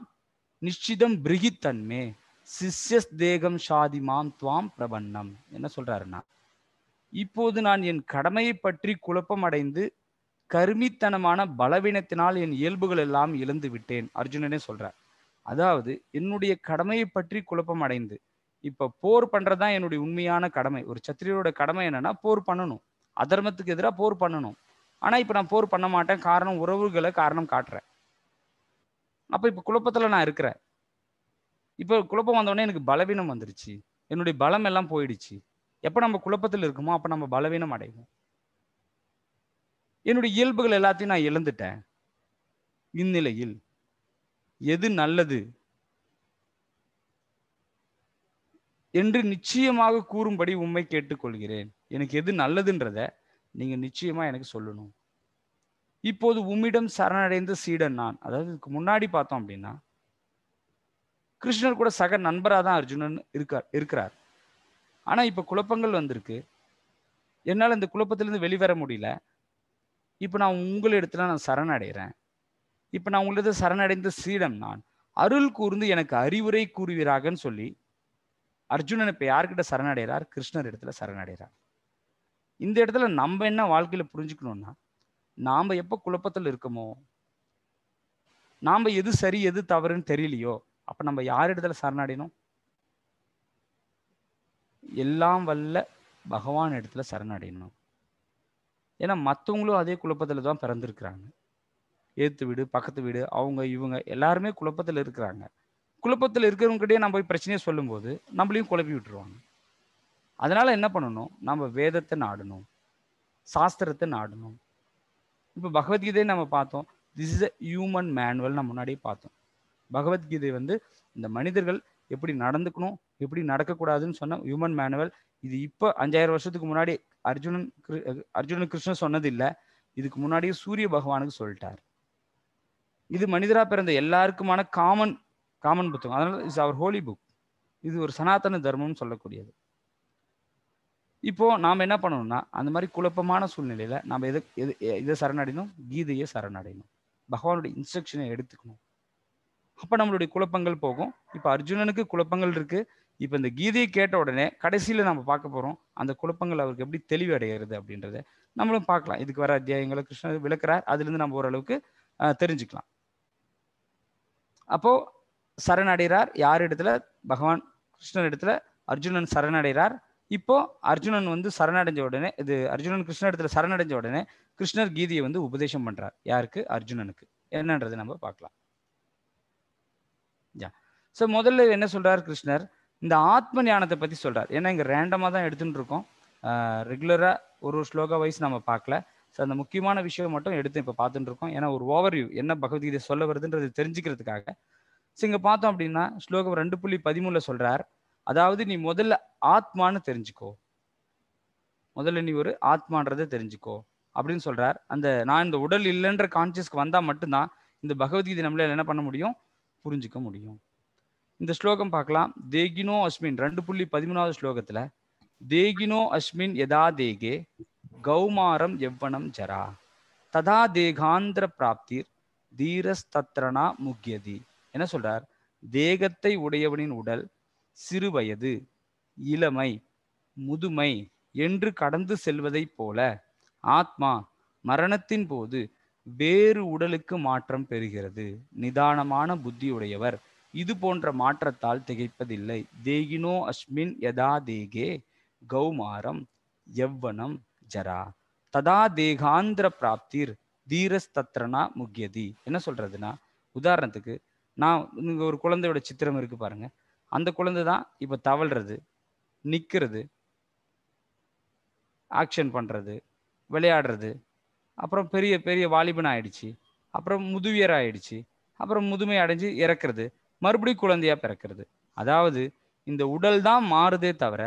நிச்சிதம் பிரிகித்தன்மே சிஷ்யஸ் தேகம் சாதி மாம் துவாம் பிரபன்னம் என்ன சொல்றாருன்னா இப்போது நான் என் கடமையை பற்றி குழப்பம் அடைந்து கருமித்தனமான பலவீனத்தினால் என் இயல்புகள் எல்லாம் இழந்து விட்டேன் அர்ஜுனனே சொல்றார் அதாவது என்னுடைய கடமையை பற்றி குழப்பம் அடைந்து இப்ப போர் பண்றதுதான் என்னுடைய உண்மையான கடமை ஒரு சத்திரியரோட கடமை என்னன்னா போர் பண்ணணும் அதர்மத்துக்கு எதிராக போர் பண்ணணும் ஆனா இப்ப நான் போர் பண்ண மாட்டேன் காரணம் உறவுகளை காரணம் காட்டுறேன் அப்போ இப்போ குழப்பத்தில் நான் இருக்கிறேன் இப்போ குழப்பம் வந்தோடனே எனக்கு பலவீனம் வந்துருச்சு என்னுடைய பலம் எல்லாம் போயிடுச்சு எப்போ நம்ம குழப்பத்தில் இருக்குமோ அப்போ நம்ம பலவீனம் அடைவோம் என்னுடைய இயல்புகள் எல்லாத்தையும் நான் இழந்துட்டேன் இந்நிலையில் எது நல்லது என்று நிச்சயமாக கூறும்படி உண்மை கேட்டுக்கொள்கிறேன் எனக்கு எது நல்லதுன்றத நீங்கள் நிச்சயமாக எனக்கு சொல்லணும் இப்போது உம்மிடம் சரணடைந்த சீடன் நான் அதாவது இதுக்கு முன்னாடி பார்த்தோம் அப்படின்னா கிருஷ்ணர் கூட சக நண்பராக தான் அர்ஜுனன் இருக்கார் இருக்கிறார் ஆனால் இப்போ குழப்பங்கள் வந்திருக்கு என்னால் இந்த குழப்பத்திலேருந்து வெளிவர முடியல இப்போ நான் உங்களிடத்துல நான் சரணடைகிறேன் இப்போ நான் உங்களிடத்துல சரணடைந்த சீடம் நான் அருள் கூர்ந்து எனக்கு அறிவுரை கூறுவீராகன்னு சொல்லி அர்ஜுனன் இப்போ யார்கிட்ட சரணடைகிறார் கிருஷ்ணர் இடத்துல சரணடைகிறார் இந்த இடத்துல நம்ம என்ன வாழ்க்கையில் புரிஞ்சுக்கணுன்னா நாம் எப்போ குழப்பத்தில் இருக்கோமோ நாம் எது சரி எது தவறுன்னு தெரியலையோ அப்போ நம்ம யார் இடத்துல சரணடையணும் எல்லாம் வல்ல பகவான் இடத்துல சரணடையணும் ஏன்னா மற்றவங்களும் அதே குழப்பத்தில் தான் பிறந்திருக்கிறாங்க ஏற்று வீடு பக்கத்து வீடு அவங்க இவங்க எல்லாருமே குழப்பத்தில் இருக்கிறாங்க குழப்பத்தில் இருக்கிறவங்ககிட்டே நம்ம போய் பிரச்சனையை சொல்லும்போது நம்மளையும் குழப்பி விட்டுருவாங்க அதனால் என்ன பண்ணணும் நம்ம வேதத்தை நாடணும் சாஸ்திரத்தை நாடணும் இப்போ பகவத்கீதையை நம்ம பார்த்தோம் this is a human manual நம்ம முன்னாடியே பார்த்தோம் பகவத்கீதை வந்து இந்த மனிதர்கள் எப்படி நடந்துக்கணும் எப்படி நடக்கக்கூடாதுன்னு சொன்ன ஹியூமன் மேனுவல் இது இப்போ அஞ்சாயிரம் வருஷத்துக்கு முன்னாடி அர்ஜுனன் அர்ஜுனன் கிருஷ்ணன் சொன்னது இல்லை இதுக்கு முன்னாடியே சூரிய பகவானுக்கு சொல்லிட்டார் இது மனிதராக பிறந்த எல்லாருக்குமான காமன் காமன் புத்தகம் அதனால இஸ் அவர் ஹோலி புக் இது ஒரு சனாதன தர்மம்னு சொல்லக்கூடியது இப்போ நாம் என்ன பண்ணணும்னா அந்த மாதிரி குழப்பமான சூழ்நிலையில நாம் எது எது இதை சரணடையணும் கீதையை சரணடையணும் பகவானுடைய இன்ஸ்ட்ரக்ஷனை எடுத்துக்கணும் அப்போ நம்மளுடைய குழப்பங்கள் போகும் இப்போ அர்ஜுனனுக்கு குழப்பங்கள் இருக்கு இப்போ இந்த கீதையை கேட்ட உடனே கடைசியில் நம்ம பார்க்க போகிறோம் அந்த குழப்பங்கள் அவருக்கு எப்படி தெளிவடைகிறது அப்படின்றத நம்மளும் பார்க்கலாம் இதுக்கு வர அத்தியாயங்களை கிருஷ்ணர் விளக்குறார் அதுலேருந்து நம்ம ஓரளவுக்கு தெரிஞ்சுக்கலாம் அப்போ சரணடைகிறார் யார் இடத்துல பகவான் கிருஷ்ணர் இடத்துல அர்ஜுனன் சரணடைகிறார் இப்போ அர்ஜுனன் வந்து சரணடைஞ்ச உடனே இது அர்ஜுனன் இடத்துல சரணடைஞ்ச உடனே கிருஷ்ணர் கீதையை வந்து உபதேசம் பண்றார் யாருக்கு அர்ஜுனனுக்கு என்னன்றது நம்ம பார்க்கலாம் ஸோ முதல்ல என்ன சொல்றார் கிருஷ்ணர் இந்த ஆத்ம ஞானத்தை பத்தி சொல்றார் ஏன்னா இங்க ரேண்டமா தான் எடுத்துட்டு இருக்கோம் ரெகுலரா ஒரு ஒரு ஸ்லோகா வைஸ் நம்ம பார்க்கல ஸோ அந்த முக்கியமான விஷயம் மட்டும் எடுத்து இப்போ பார்த்துட்டு இருக்கோம் ஏன்னா ஒரு ஓவர்வியூ என்ன பகவத்கீதை சொல்ல வருதுன்றது தெரிஞ்சுக்கிறதுக்காக ஸோ இங்கே பார்த்தோம் அப்படின்னா ஸ்லோகம் ரெண்டு புள்ளி பதிமூணுல சொல்கிறார் அதாவது நீ முதல்ல ஆத்மான்னு தெரிஞ்சுக்கோ முதல்ல நீ ஒரு ஆத்மான்றதை தெரிஞ்சுக்கோ அப்படின்னு சொல்றார் அந்த நான் இந்த உடல் இல்லைன்ற கான்சியஸ்க்கு வந்தா மட்டும்தான் இந்த பகவத்கீதை நம்மளால் என்ன பண்ண முடியும் புரிஞ்சுக்க முடியும் இந்த ஸ்லோகம் பார்க்கலாம் தேகினோ அஸ்மின் ரெண்டு புள்ளி பதிமூணாவது ஸ்லோகத்துல தேகினோ அஸ்மின் யதா தேகே கௌமாரம் எவ்வனம் ஜரா ததா தேகாந்திர பிராப்திர் தீரஸ்தத்ரனா முக்கியதி என்ன சொல்றார் தேகத்தை உடையவனின் உடல் சிறுவயது இளமை முதுமை என்று கடந்து செல்வதைப் போல ஆத்மா மரணத்தின் போது வேறு உடலுக்கு மாற்றம் பெறுகிறது நிதானமான புத்தியுடையவர் இது போன்ற மாற்றத்தால் திகைப்பதில்லை தேகினோ அஸ்மின் யதா தேகே கௌமாரம் எவ்வனம் ஜரா ததா தேகாந்திர பிராப்திர் தீரஸ்தத்ரனா முக்கியதி என்ன சொல்றதுன்னா உதாரணத்துக்கு நான் இங்க ஒரு குழந்தையோட சித்திரம் இருக்கு பாருங்க அந்த குழந்தை தான் இப்போ தவழ்றது நிற்கிறது ஆக்ஷன் பண்ணுறது விளையாடுறது அப்புறம் பெரிய பெரிய வாலிபன் ஆயிடுச்சு அப்புறம் முதுவியர் ஆயிடுச்சு அப்புறம் முதுமை அடைஞ்சு இறக்குறது மறுபடியும் குழந்தையா பிறக்கிறது அதாவது இந்த உடல் தான் மாறுதே தவிர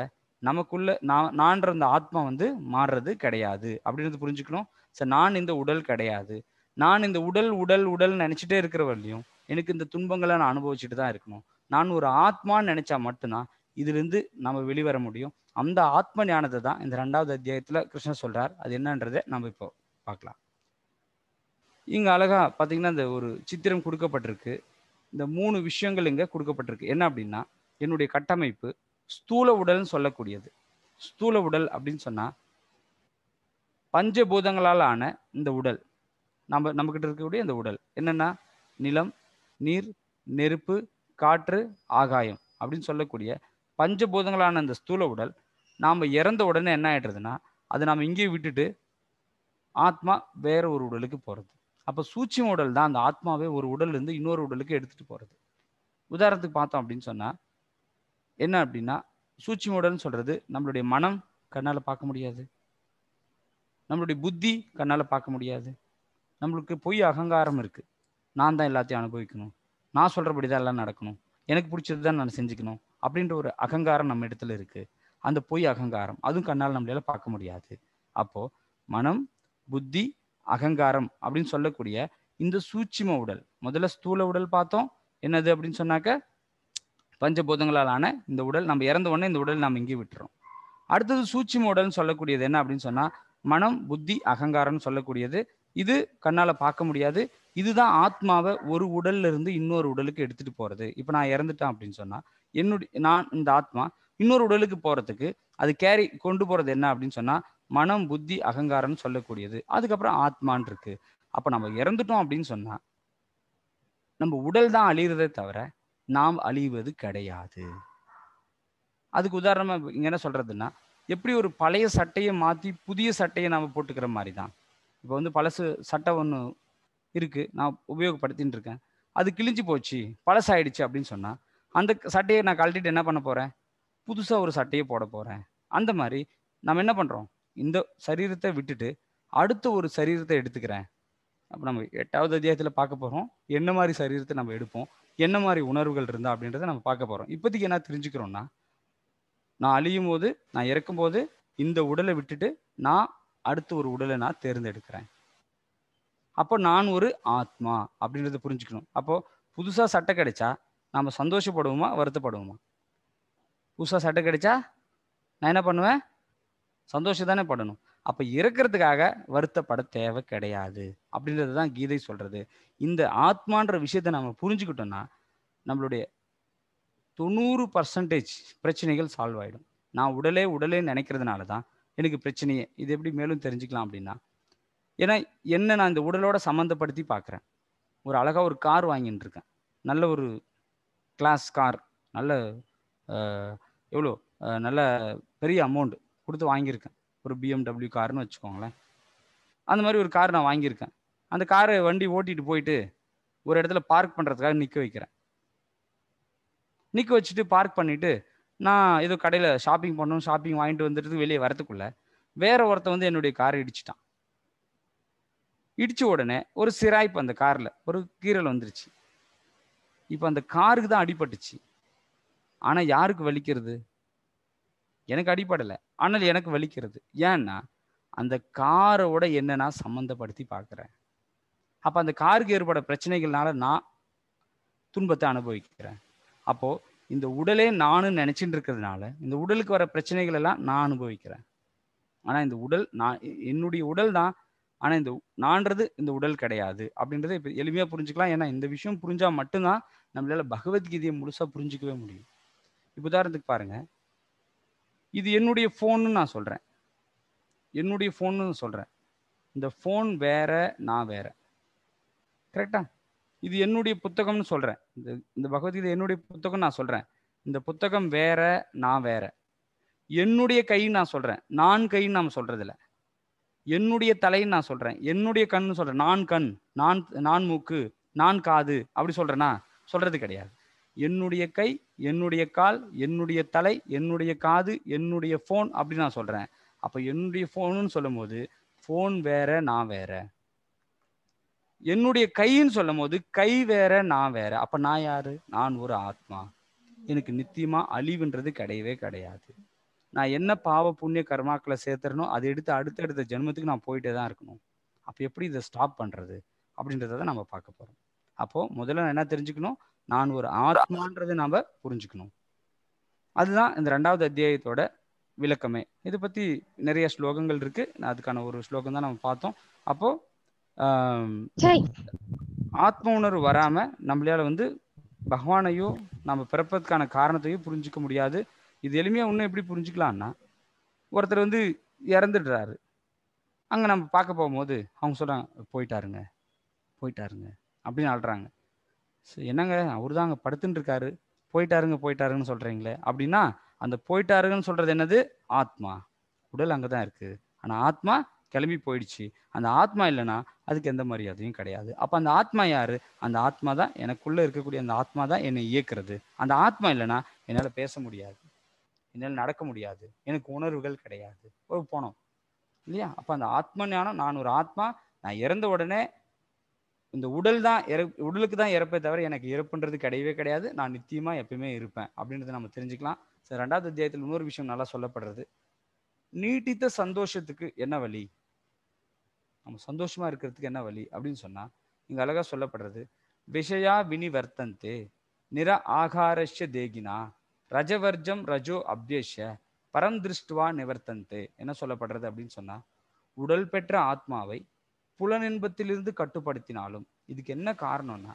நமக்குள்ள நான் நான்ற அந்த ஆத்மா வந்து மாறுறது கிடையாது அப்படின்றது புரிஞ்சுக்கணும் சார் நான் இந்த உடல் கிடையாது நான் இந்த உடல் உடல் உடல் நினைச்சிட்டே இருக்கிற எனக்கு இந்த துன்பங்களை நான் அனுபவிச்சுட்டு தான் இருக்கணும் நான் ஒரு ஆத்மான்னு நினைச்சா மட்டும்தான் இதிலிருந்து நம்ம வெளிவர முடியும் அந்த ஆத்ம ஞானத்தை தான் இந்த ரெண்டாவது அத்தியாயத்துல கிருஷ்ணன் சொல்றார் அது என்னன்றதை நம்ம இப்போ பார்க்கலாம் இங்க அழகா பாத்தீங்கன்னா இந்த ஒரு சித்திரம் கொடுக்கப்பட்டிருக்கு இந்த மூணு விஷயங்கள் இங்க கொடுக்கப்பட்டிருக்கு என்ன அப்படின்னா என்னுடைய கட்டமைப்பு ஸ்தூல உடல்னு சொல்லக்கூடியது ஸ்தூல உடல் அப்படின்னு சொன்னா பஞ்சபூதங்களால் ஆன இந்த உடல் நம்ம நம்மக்கிட்ட இருக்கக்கூடிய இந்த உடல் என்னன்னா நிலம் நீர் நெருப்பு காற்று ஆகாயம் அப்படின்னு சொல்லக்கூடிய பஞ்சபூதங்களான அந்த ஸ்தூல உடல் நாம் இறந்த உடனே என்ன ஆகிடுறதுன்னா அதை நாம் இங்கேயே விட்டுட்டு ஆத்மா வேற ஒரு உடலுக்கு போகிறது அப்போ சூட்சி உடல் தான் அந்த ஆத்மாவே ஒரு உடல்லேருந்து இன்னொரு உடலுக்கு எடுத்துகிட்டு போகிறது உதாரணத்துக்கு பார்த்தோம் அப்படின்னு சொன்னால் என்ன அப்படின்னா சூட்சி உடல்னு சொல்கிறது நம்மளுடைய மனம் கண்ணால் பார்க்க முடியாது நம்மளுடைய புத்தி கண்ணால் பார்க்க முடியாது நம்மளுக்கு பொய் அகங்காரம் இருக்குது நான் தான் எல்லாத்தையும் அனுபவிக்கணும் நான் சொல்கிறபடி தான் எல்லாம் நடக்கணும் எனக்கு பிடிச்சது தான் நான் செஞ்சுக்கணும் அப்படின்ற ஒரு அகங்காரம் நம்ம இடத்துல இருக்குது அந்த பொய் அகங்காரம் அதுவும் கண்ணால் நம்மளால பார்க்க முடியாது அப்போது மனம் புத்தி அகங்காரம் அப்படின்னு சொல்லக்கூடிய இந்த சூட்சிம உடல் முதல்ல ஸ்தூல உடல் பார்த்தோம் என்னது அப்படின்னு சொன்னாக்க பஞ்சபூதங்களாலான இந்த உடல் நம்ம இறந்த உடனே இந்த உடல் நாம் இங்கே விட்டுறோம் அடுத்தது சூட்சிம உடல்னு சொல்லக்கூடியது என்ன அப்படின்னு சொன்னால் மனம் புத்தி அகங்காரம்னு சொல்லக்கூடியது இது கண்ணால் பார்க்க முடியாது இதுதான் ஆத்மாவை ஒரு உடல்ல இருந்து இன்னொரு உடலுக்கு எடுத்துட்டு போறது இப்போ நான் இறந்துட்டேன் அப்படின்னு சொன்னா என்னுடைய நான் இந்த ஆத்மா இன்னொரு உடலுக்கு போறதுக்கு அது கேரி கொண்டு போறது என்ன அப்படின்னு சொன்னா மனம் புத்தி அகங்காரம்னு சொல்லக்கூடியது அதுக்கப்புறம் ஆத்மான் இருக்கு அப்ப நம்ம இறந்துட்டோம் அப்படின்னு சொன்னா நம்ம உடல் தான் அழியிறதே தவிர நாம் அழிவது கிடையாது அதுக்கு உதாரணமா இங்க என்ன சொல்றதுன்னா எப்படி ஒரு பழைய சட்டையை மாத்தி புதிய சட்டையை நாம போட்டுக்கிற மாதிரி தான் இப்போ வந்து பழசு சட்டை ஒன்று இருக்குது நான் உபயோகப்படுத்தின்னு இருக்கேன் அது கிழிஞ்சு போச்சு பழசாயிடுச்சு அப்படின்னு சொன்னால் அந்த சட்டையை நான் கழட்டிட்டு என்ன பண்ண போகிறேன் புதுசாக ஒரு சட்டையை போட போகிறேன் அந்த மாதிரி நம்ம என்ன பண்ணுறோம் இந்த சரீரத்தை விட்டுட்டு அடுத்த ஒரு சரீரத்தை எடுத்துக்கிறேன் அப்போ நம்ம எட்டாவது அத்தியாயத்தில் பார்க்க போகிறோம் என்ன மாதிரி சரீரத்தை நம்ம எடுப்போம் என்ன மாதிரி உணர்வுகள் இருந்தா அப்படின்றத நம்ம பார்க்க போகிறோம் இப்போதைக்கு என்ன தெரிஞ்சுக்கிறோம்னா நான் அழியும் போது நான் இறக்கும் போது இந்த உடலை விட்டுட்டு நான் அடுத்து ஒரு உடலை நான் தேர்ந்தெடுக்கிறேன் அப்போ நான் ஒரு ஆத்மா அப்படின்றத புரிஞ்சுக்கணும் அப்போது புதுசாக சட்டை கிடைச்சா நாம் சந்தோஷப்படுவோமா வருத்தப்படுவோமா புதுசாக சட்டை கிடைச்சா நான் என்ன பண்ணுவேன் சந்தோஷம் தானே படணும் அப்போ இறக்கிறதுக்காக வருத்தப்பட தேவை கிடையாது அப்படின்றது தான் கீதை சொல்கிறது இந்த ஆத்மான்ற விஷயத்தை நம்ம புரிஞ்சுக்கிட்டோம்னா நம்மளுடைய தொண்ணூறு பர்சன்டேஜ் பிரச்சனைகள் சால்வ் ஆகிடும் நான் உடலே உடலே நினைக்கிறதுனால தான் எனக்கு பிரச்சனையே இது எப்படி மேலும் தெரிஞ்சுக்கலாம் அப்படின்னா ஏன்னா என்ன நான் இந்த உடலோட சம்மந்தப்படுத்தி பார்க்குறேன் ஒரு அழகாக ஒரு கார் வாங்கிட்டு இருக்கேன் நல்ல ஒரு கிளாஸ் கார் நல்ல எவ்வளோ நல்ல பெரிய அமௌண்ட் கொடுத்து வாங்கியிருக்கேன் ஒரு பிஎம்டபிள்யூ கார்னு வச்சுக்கோங்களேன் அந்த மாதிரி ஒரு கார் நான் வாங்கியிருக்கேன் அந்த காரை வண்டி ஓட்டிட்டு போயிட்டு ஒரு இடத்துல பார்க் பண்ணுறதுக்காக நிற்க வைக்கிறேன் நிற்க வச்சுட்டு பார்க் பண்ணிவிட்டு நான் ஏதோ கடையில் ஷாப்பிங் பண்ணணும் ஷாப்பிங் வாங்கிட்டு வந்துட்டு வெளியே வரத்துக்குள்ள வேற ஒருத்த வந்து என்னுடைய கார் இடிச்சிட்டான் இடிச்ச உடனே ஒரு சிராய்ப்பு அந்த காரில் ஒரு கீரல் வந்துருச்சு இப்போ அந்த காருக்கு தான் அடிபட்டுச்சு ஆனால் யாருக்கு வலிக்கிறது எனக்கு அடிப்படலை ஆனால் எனக்கு வலிக்கிறது ஏன்னா அந்த காரோட என்ன நான் சம்மந்தப்படுத்தி பார்க்குறேன் அப்போ அந்த காருக்கு ஏற்பட பிரச்சனைகள்னால நான் துன்பத்தை அனுபவிக்கிறேன் அப்போது இந்த உடலே நானும் நினச்சிட்டு இருக்கிறதுனால இந்த உடலுக்கு வர பிரச்சனைகள் எல்லாம் நான் அனுபவிக்கிறேன் ஆனால் இந்த உடல் நான் என்னுடைய உடல் தான் ஆனால் இந்த நான்றது இந்த உடல் கிடையாது அப்படின்றத இப்போ எளிமையாக புரிஞ்சுக்கலாம் ஏன்னா இந்த விஷயம் புரிஞ்சால் மட்டும்தான் நம்மளால பகவத்கீதையை முழுசாக புரிஞ்சிக்கவே முடியும் இப்போ உதாரணத்துக்கு பாருங்க இது என்னுடைய ஃபோன்னு நான் சொல்கிறேன் என்னுடைய ஃபோன்னு சொல்கிறேன் இந்த ஃபோன் வேற நான் வேற கரெக்டா இது என்னுடைய புத்தகம்னு சொல்கிறேன் இந்த இந்த பகவத்கீதை என்னுடைய புத்தகம் நான் சொல்கிறேன் இந்த புத்தகம் வேற நான் வேற என்னுடைய கைன்னு நான் சொல்கிறேன் நான் கைன்னு நாம் சொல்கிறதில்ல என்னுடைய தலைன்னு நான் சொல்கிறேன் என்னுடைய கண்ணு சொல்கிறேன் நான் கண் நான் நான் மூக்கு நான் காது அப்படி சொல்கிறேன்னா சொல்கிறது கிடையாது என்னுடைய கை என்னுடைய கால் என்னுடைய தலை என்னுடைய காது என்னுடைய ஃபோன் அப்படின்னு நான் சொல்கிறேன் அப்போ என்னுடைய ஃபோனுன்னு சொல்லும்போது ஃபோன் வேற நான் வேற என்னுடைய கைன்னு சொல்லும் போது கை வேற நான் வேற அப்ப நான் யாரு நான் ஒரு ஆத்மா எனக்கு நித்தியமா அழிவுன்றது கிடையவே கிடையாது நான் என்ன பாவ புண்ணிய கர்மாக்களை சேர்த்துறனோ அதை எடுத்து அடுத்தடுத்த ஜென்மத்துக்கு நான் போயிட்டே தான் இருக்கணும் அப்போ எப்படி இதை ஸ்டாப் பண்ணுறது அப்படின்றத நம்ம பார்க்க போகிறோம் அப்போது முதல்ல என்ன தெரிஞ்சுக்கணும் நான் ஒரு ஆத்மான்றதை நாம் புரிஞ்சுக்கணும் அதுதான் இந்த ரெண்டாவது அத்தியாயத்தோட விளக்கமே இதை பற்றி நிறைய ஸ்லோகங்கள் இருக்குது அதுக்கான ஒரு ஸ்லோகம் தான் நம்ம பார்த்தோம் அப்போது ஆத்ம உணர்வு வராம நம்மளால வந்து பகவானையோ நம்ம பிறப்பதுக்கான காரணத்தையோ புரிஞ்சிக்க முடியாது இது எளிமையா இன்னும் எப்படி புரிஞ்சுக்கலாம்னா ஒருத்தர் வந்து இறந்துடுறாரு அங்க நம்ம பார்க்க போகும்போது அவங்க சொல்றாங்க போயிட்டாருங்க போயிட்டாருங்க அப்படின்னு ஆள்றாங்க என்னங்க அவர் தான் அங்க படுத்துட்டு இருக்காரு போயிட்டாருங்க போயிட்டாருன்னு சொல்றீங்களே அப்படின்னா அந்த போயிட்டாருங்கன்னு சொல்றது என்னது ஆத்மா உடல் அங்கதான் இருக்கு ஆனா ஆத்மா கிளம்பி போயிடுச்சு அந்த ஆத்மா இல்லைன்னா அதுக்கு எந்த மரியாதையும் கிடையாது அப்போ அந்த ஆத்மா யார் அந்த ஆத்மா தான் எனக்குள்ளே இருக்கக்கூடிய அந்த ஆத்மா தான் என்னை இயக்குறது அந்த ஆத்மா இல்லைன்னா என்னால் பேச முடியாது என்னால் நடக்க முடியாது எனக்கு உணர்வுகள் கிடையாது ஒரு போனோம் இல்லையா அப்போ அந்த ஆத்ம ஞானம் நான் ஒரு ஆத்மா நான் இறந்த உடனே இந்த உடல் தான் இற உடலுக்கு தான் இறப்பே தவிர எனக்கு இறப்புன்றது கிடையவே கிடையாது நான் நித்தியமாக எப்பயுமே இருப்பேன் அப்படின்றத நம்ம தெரிஞ்சுக்கலாம் சரி ரெண்டாவது அத்தியாயத்தில் இன்னொரு விஷயம் நல்லா சொல்லப்படுறது நீட்டித்த சந்தோஷத்துக்கு என்ன வழி நம்ம சந்தோஷமாக இருக்கிறதுக்கு என்ன வழி அப்படின்னு சொன்னால் இங்கே அழகாக சொல்லப்படுறது விஷயா வினிவர்த்தந்தே நிற ஆகாரஷ்ய தேகினா ரஜவர்ஜம் ரஜோ அப்யேஷ பரம் திருஷ்டுவா நிவர்த்தந்தே என்ன சொல்லப்படுறது அப்படின்னு சொன்னால் உடல் பெற்ற ஆத்மாவை புலனின்பத்திலிருந்து கட்டுப்படுத்தினாலும் இதுக்கு என்ன காரணம்னா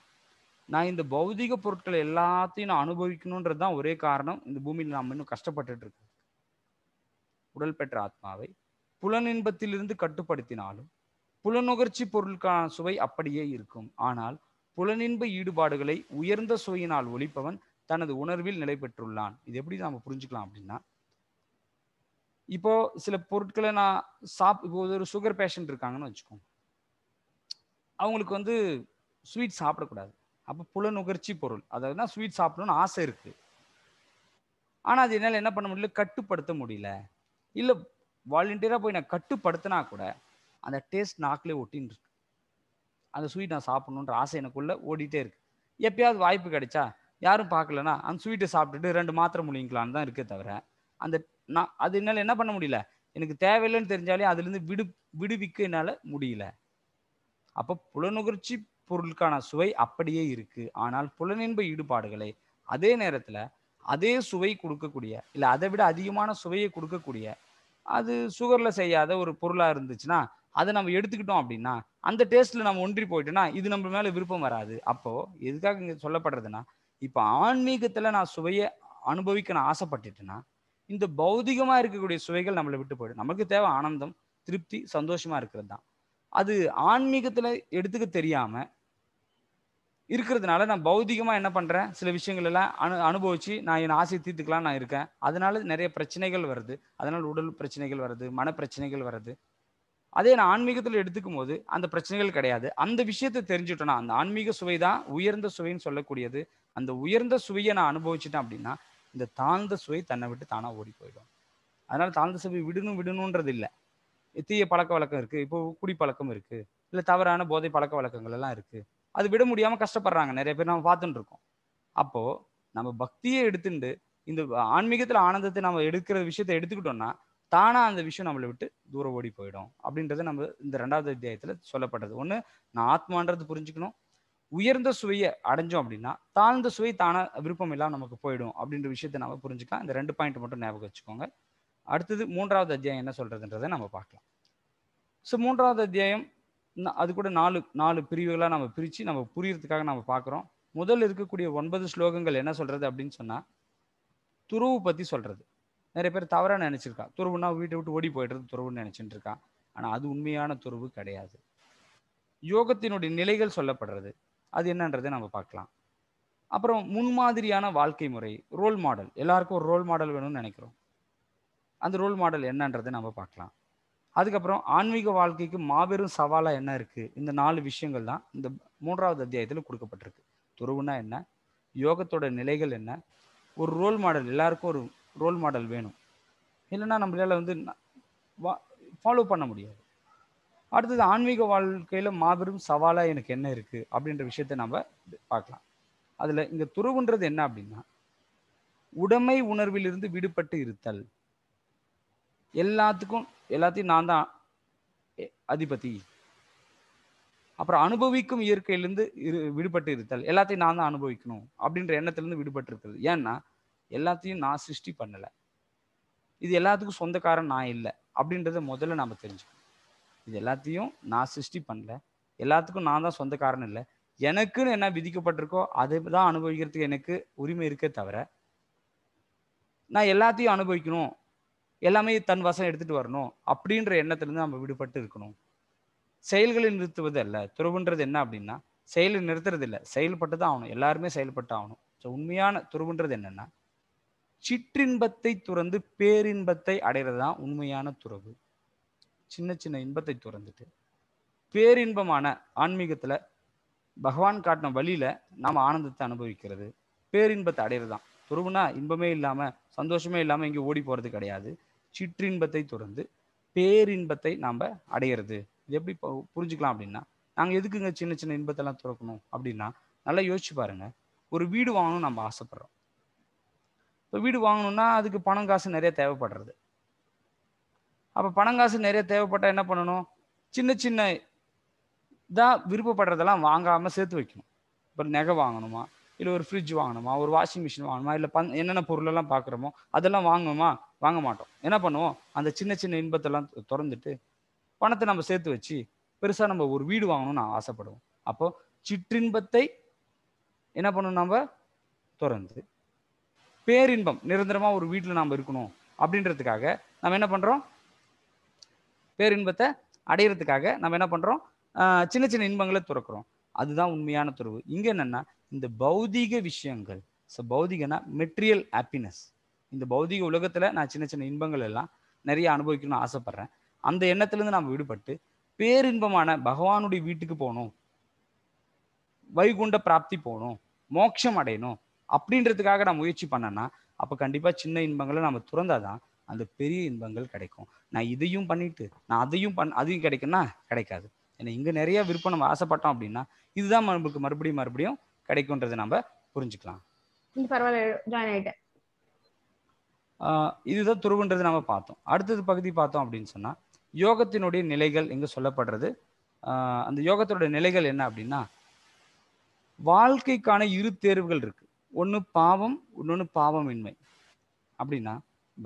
நான் இந்த பௌதிக பொருட்கள் எல்லாத்தையும் நான் அனுபவிக்கணுன்றது தான் ஒரே காரணம் இந்த பூமியில் நாம் இன்னும் கஷ்டப்பட்டுட்டு இருக்கோம் உடல் பெற்ற ஆத்மாவை புலனின்பத்திலிருந்து கட்டுப்படுத்தினாலும் புலநுகர்ச்சி பொருளுக்கான சுவை அப்படியே இருக்கும் ஆனால் புலனின்ப ஈடுபாடுகளை உயர்ந்த சுவையினால் ஒழிப்பவன் தனது உணர்வில் நிலை பெற்றுள்ளான் இது எப்படி நாம புரிஞ்சுக்கலாம் அப்படின்னா இப்போ சில பொருட்களை நான் சாப் இப்போ ஒரு சுகர் பேஷண்ட் இருக்காங்கன்னு வச்சுக்கோங்க அவங்களுக்கு வந்து ஸ்வீட் சாப்பிடக்கூடாது அப்போ புலநுகர்ச்சி பொருள் அதாவது ஸ்வீட் சாப்பிடணும்னு ஆசை இருக்கு ஆனால் அது என்னால் என்ன பண்ண முடியல கட்டுப்படுத்த முடியல இல்லை வாலண்டியராக போய் நான் கட்டுப்படுத்தினா கூட அந்த டேஸ்ட் நாக்கிலே ஒட்டின்னு இருக்கு அந்த ஸ்வீட் நான் சாப்பிட்ணுன்ற ஆசை எனக்குள்ளே ஓடிட்டே இருக்கு எப்பயாவது வாய்ப்பு கிடைச்சா யாரும் பார்க்கலன்னா அந்த ஸ்வீட்டை சாப்பிட்டுட்டு ரெண்டு மாத்திரை முடியுங்களான்னு தான் இருக்கே தவிர அந்த நான் அது என்னால் என்ன பண்ண முடியல எனக்கு தேவையில்லைன்னு தெரிஞ்சாலே அதுலேருந்து விடு விடுவிக்க என்னால் முடியல அப்போ புலநுகர்ச்சி பொருளுக்கான சுவை அப்படியே இருக்கு ஆனால் புலனின்ப ஈடுபாடுகளை அதே நேரத்தில் அதே சுவை கொடுக்கக்கூடிய இல்லை அதை விட அதிகமான சுவையை கொடுக்கக்கூடிய அது சுகரில் செய்யாத ஒரு பொருளாக இருந்துச்சுன்னா அதை நம்ம எடுத்துக்கிட்டோம் அப்படின்னா அந்த டேஸ்ட்ல நம்ம ஒன்றி போயிட்டோம்னா இது நம்ம மேல விருப்பம் வராது அப்போ எதுக்காக இங்க சொல்லப்படுறதுன்னா இப்ப ஆன்மீகத்துல நான் சுவையை அனுபவிக்க நான் ஆசைப்பட்டுட்டேன்னா இந்த பௌதிகமா இருக்கக்கூடிய சுவைகள் நம்மளை விட்டு போயிடும் நமக்கு தேவை ஆனந்தம் திருப்தி சந்தோஷமா இருக்கிறது தான் அது ஆன்மீகத்துல எடுத்துக்க தெரியாம இருக்கிறதுனால நான் பௌதிகமா என்ன பண்றேன் சில விஷயங்கள் எல்லாம் அனு அனுபவிச்சு நான் என் ஆசையை தீர்த்துக்கலாம் நான் இருக்கேன் அதனால நிறைய பிரச்சனைகள் வருது அதனால உடல் பிரச்சனைகள் வருது மன பிரச்சனைகள் வருது அதே நான் ஆன்மீகத்தில் எடுத்துக்கும் போது அந்த பிரச்சனைகள் கிடையாது அந்த விஷயத்தை தெரிஞ்சுட்டோன்னா அந்த ஆன்மீக சுவை தான் உயர்ந்த சுவைன்னு சொல்லக்கூடியது அந்த உயர்ந்த சுவையை நான் அனுபவிச்சுட்டேன் அப்படின்னா இந்த தாழ்ந்த சுவை தன்னை விட்டு தானாக ஓடி போயிடும் அதனால தாழ்ந்த சுவை விடணும் விடணுன்றது இல்லை தீய பழக்க வழக்கம் இருக்கு இப்போ குடி பழக்கம் இருக்கு இல்லை தவறான போதை பழக்க வழக்கங்கள் எல்லாம் இருக்கு அது விட முடியாம கஷ்டப்படுறாங்க நிறைய பேர் நம்ம பார்த்துட்டு இருக்கோம் அப்போ நம்ம பக்தியை எடுத்துட்டு இந்த ஆன்மீகத்துல ஆனந்தத்தை நம்ம எடுக்கிற விஷயத்த எடுத்துக்கிட்டோம்னா தானாக அந்த விஷயம் நம்மளை விட்டு தூரம் ஓடி போயிடும் அப்படின்றது நம்ம இந்த ரெண்டாவது அத்தியாயத்தில் சொல்லப்பட்டது ஒன்று நான் ஆத்மான்றது புரிஞ்சுக்கணும் உயர்ந்த சுவையை அடைஞ்சோம் அப்படின்னா தாழ்ந்த சுவை தான விருப்பம் இல்லாம நமக்கு போயிடும் அப்படின்ற விஷயத்த நம்ம புரிஞ்சுக்கலாம் இந்த ரெண்டு பாயிண்ட் மட்டும் ஞாபகம் வச்சுக்கோங்க அடுத்தது மூன்றாவது அத்தியாயம் என்ன சொல்றதுன்றதை நம்ம பார்க்கலாம் ஸோ மூன்றாவது அத்தியாயம் அது கூட நாலு நாலு பிரிவுகளாக நம்ம பிரித்து நம்ம புரியறதுக்காக நம்ம பார்க்குறோம் முதல் இருக்கக்கூடிய ஒன்பது ஸ்லோகங்கள் என்ன சொல்றது அப்படின்னு சொன்னால் துருவு பற்றி சொல்றது நிறைய பேர் தவறாக நினச்சிருக்கான் துருவுன்னா வீட்டை விட்டு ஓடி போயிட்டு துறவுன்னு நினச்சிட்டு இருக்கான் ஆனால் அது உண்மையான துறவு கிடையாது யோகத்தினுடைய நிலைகள் சொல்லப்படுறது அது என்னன்றதை நம்ம பார்க்கலாம் அப்புறம் முன்மாதிரியான வாழ்க்கை முறை ரோல் மாடல் எல்லாருக்கும் ஒரு ரோல் மாடல் வேணும்னு நினைக்கிறோம் அந்த ரோல் மாடல் என்னன்றதை நம்ம பார்க்கலாம் அதுக்கப்புறம் ஆன்மீக வாழ்க்கைக்கு மாபெரும் சவாலாக என்ன இருக்குது இந்த நாலு விஷயங்கள் தான் இந்த மூன்றாவது அத்தியாயத்தில் கொடுக்கப்பட்டிருக்கு துருவுன்னா என்ன யோகத்தோட நிலைகள் என்ன ஒரு ரோல் மாடல் எல்லாருக்கும் ஒரு ரோல் மாடல் வேணும் இல்லைன்னா நம்மளால் வந்து ஃபாலோ பண்ண முடியாது அடுத்தது ஆன்மீக வாழ்க்கையில் மாபெரும் சவாலாக எனக்கு என்ன இருக்குது அப்படின்ற விஷயத்த நம்ம பார்க்கலாம் அதில் இங்கே துறவுன்றது என்ன அப்படின்னா உடைமை உணர்விலிருந்து விடுபட்டு இருத்தல் எல்லாத்துக்கும் எல்லாத்தையும் நான் தான் அதிபதி அப்புறம் அனுபவிக்கும் இயற்கையிலேருந்து இரு விடுபட்டு இருத்தல் எல்லாத்தையும் நான் தான் அனுபவிக்கணும் அப்படின்ற எண்ணத்திலிருந்து விடுபட்டு இருக்கிறது ஏன்னா எல்லாத்தையும் நான் சிருஷ்டி பண்ணலை இது எல்லாத்துக்கும் சொந்தக்காரன் நான் இல்லை அப்படின்றத முதல்ல நம்ம தெரிஞ்சுக்கணும் இது எல்லாத்தையும் நான் சிருஷ்டி பண்ணல எல்லாத்துக்கும் நான் தான் சொந்தக்காரன் இல்லை எனக்குன்னு என்ன விதிக்கப்பட்டிருக்கோ அதை தான் அனுபவிக்கிறதுக்கு எனக்கு உரிமை இருக்கே தவிர நான் எல்லாத்தையும் அனுபவிக்கணும் எல்லாமே தன் வசம் எடுத்துட்டு வரணும் அப்படின்ற எண்ணத்துலேருந்து நம்ம விடுபட்டு இருக்கணும் செயல்களை நிறுத்துவது அல்ல துறவுன்றது என்ன அப்படின்னா செயலை நிறுத்துறது இல்லை செயல்பட்டு தான் ஆகணும் எல்லாருமே செயல்பட்டு ஆகணும் ஸோ உண்மையான துறவுன்றது என்னென்னா சிற்றின்பத்தை துறந்து பேரின்பத்தை அடைகிறது தான் உண்மையான துறவு சின்ன சின்ன இன்பத்தை துறந்துட்டு பேரின்பமான ஆன்மீகத்தில் பகவான் காட்டின வழியில் நாம் ஆனந்தத்தை அனுபவிக்கிறது பேரின்பத்தை அடையிறது துறவுனா இன்பமே இல்லாமல் சந்தோஷமே இல்லாமல் இங்கே ஓடி போகிறது கிடையாது சிற்றின்பத்தை துறந்து பேரின்பத்தை நாம் அடையிறது இது எப்படி புரிஞ்சுக்கலாம் அப்படின்னா நாங்கள் எதுக்குங்க சின்ன சின்ன இன்பத்தெல்லாம் துறக்கணும் அப்படின்னா நல்லா யோசிச்சு பாருங்கள் ஒரு வீடு வாங்கணும்னு நம்ம ஆசைப்படுறோம் இப்போ வீடு வாங்கணும்னா அதுக்கு பணம் காசு நிறைய தேவைப்படுறது அப்போ பணம் காசு நிறைய தேவைப்பட்டால் என்ன பண்ணணும் சின்ன சின்ன இதாக விருப்பப்படுறதெல்லாம் வாங்காமல் சேர்த்து வைக்கணும் இப்போ நகை வாங்கணுமா இல்லை ஒரு ஃப்ரிட்ஜ் வாங்கணுமா ஒரு வாஷிங் மிஷின் வாங்கணுமா இல்லை பந் என்னென்ன பொருளெல்லாம் பார்க்குறோமோ அதெல்லாம் வாங்கணுமா வாங்க மாட்டோம் என்ன பண்ணுவோம் அந்த சின்ன சின்ன இன்பத்தெல்லாம் திறந்துட்டு பணத்தை நம்ம சேர்த்து வச்சு பெருசாக நம்ம ஒரு வீடு வாங்கணும்னு ஆசைப்படுவோம் அப்போது சிற்றின்பத்தை என்ன பண்ணணும் நம்ம திறந்து பேரின்பம் நிரந்தரமாக ஒரு வீட்டில் நாம் இருக்கணும் அப்படின்றதுக்காக நம்ம என்ன பண்ணுறோம் பேரின்பத்தை அடையிறதுக்காக நம்ம என்ன பண்ணுறோம் சின்ன சின்ன இன்பங்களை துறக்கிறோம் அதுதான் உண்மையான துறவு இங்கே என்னென்னா இந்த பௌதிக விஷயங்கள் ஸோ பௌதிகனா மெட்டீரியல் ஹாப்பினஸ் இந்த பௌதிக உலகத்தில் நான் சின்ன சின்ன இன்பங்கள் எல்லாம் நிறைய அனுபவிக்கணும்னு ஆசைப்பட்றேன் அந்த எண்ணத்துலேருந்து நாம் விடுபட்டு பேரின்பமான பகவானுடைய வீட்டுக்கு போகணும் வைகுண்ட பிராப்தி போகணும் மோட்சம் அடையணும் அப்படின்றதுக்காக நான் முயற்சி பண்ணேன்னா அப்போ கண்டிப்பாக சின்ன இன்பங்களை நம்ம துறந்தாதான் அந்த பெரிய இன்பங்கள் கிடைக்கும் நான் இதையும் பண்ணிட்டு நான் அதையும் பண் அதையும் கிடைக்குன்னா கிடைக்காது ஏன்னா இங்கே நிறைய விருப்பம் நம்ம ஆசைப்பட்டோம் அப்படின்னா இதுதான் நம்மளுக்கு மறுபடியும் மறுபடியும் கிடைக்கும்ன்றதை நம்ம புரிஞ்சுக்கலாம் இதுதான் துருவுன்றது நம்ம பார்த்தோம் அடுத்தது பகுதி பார்த்தோம் அப்படின்னு சொன்னா யோகத்தினுடைய நிலைகள் இங்கே சொல்லப்படுறது அந்த யோகத்தினுடைய நிலைகள் என்ன அப்படின்னா வாழ்க்கைக்கான இரு தேர்வுகள் இருக்கு ஒன்று பாவம் இன்னொன்று பாவமின்மை அப்படின்னா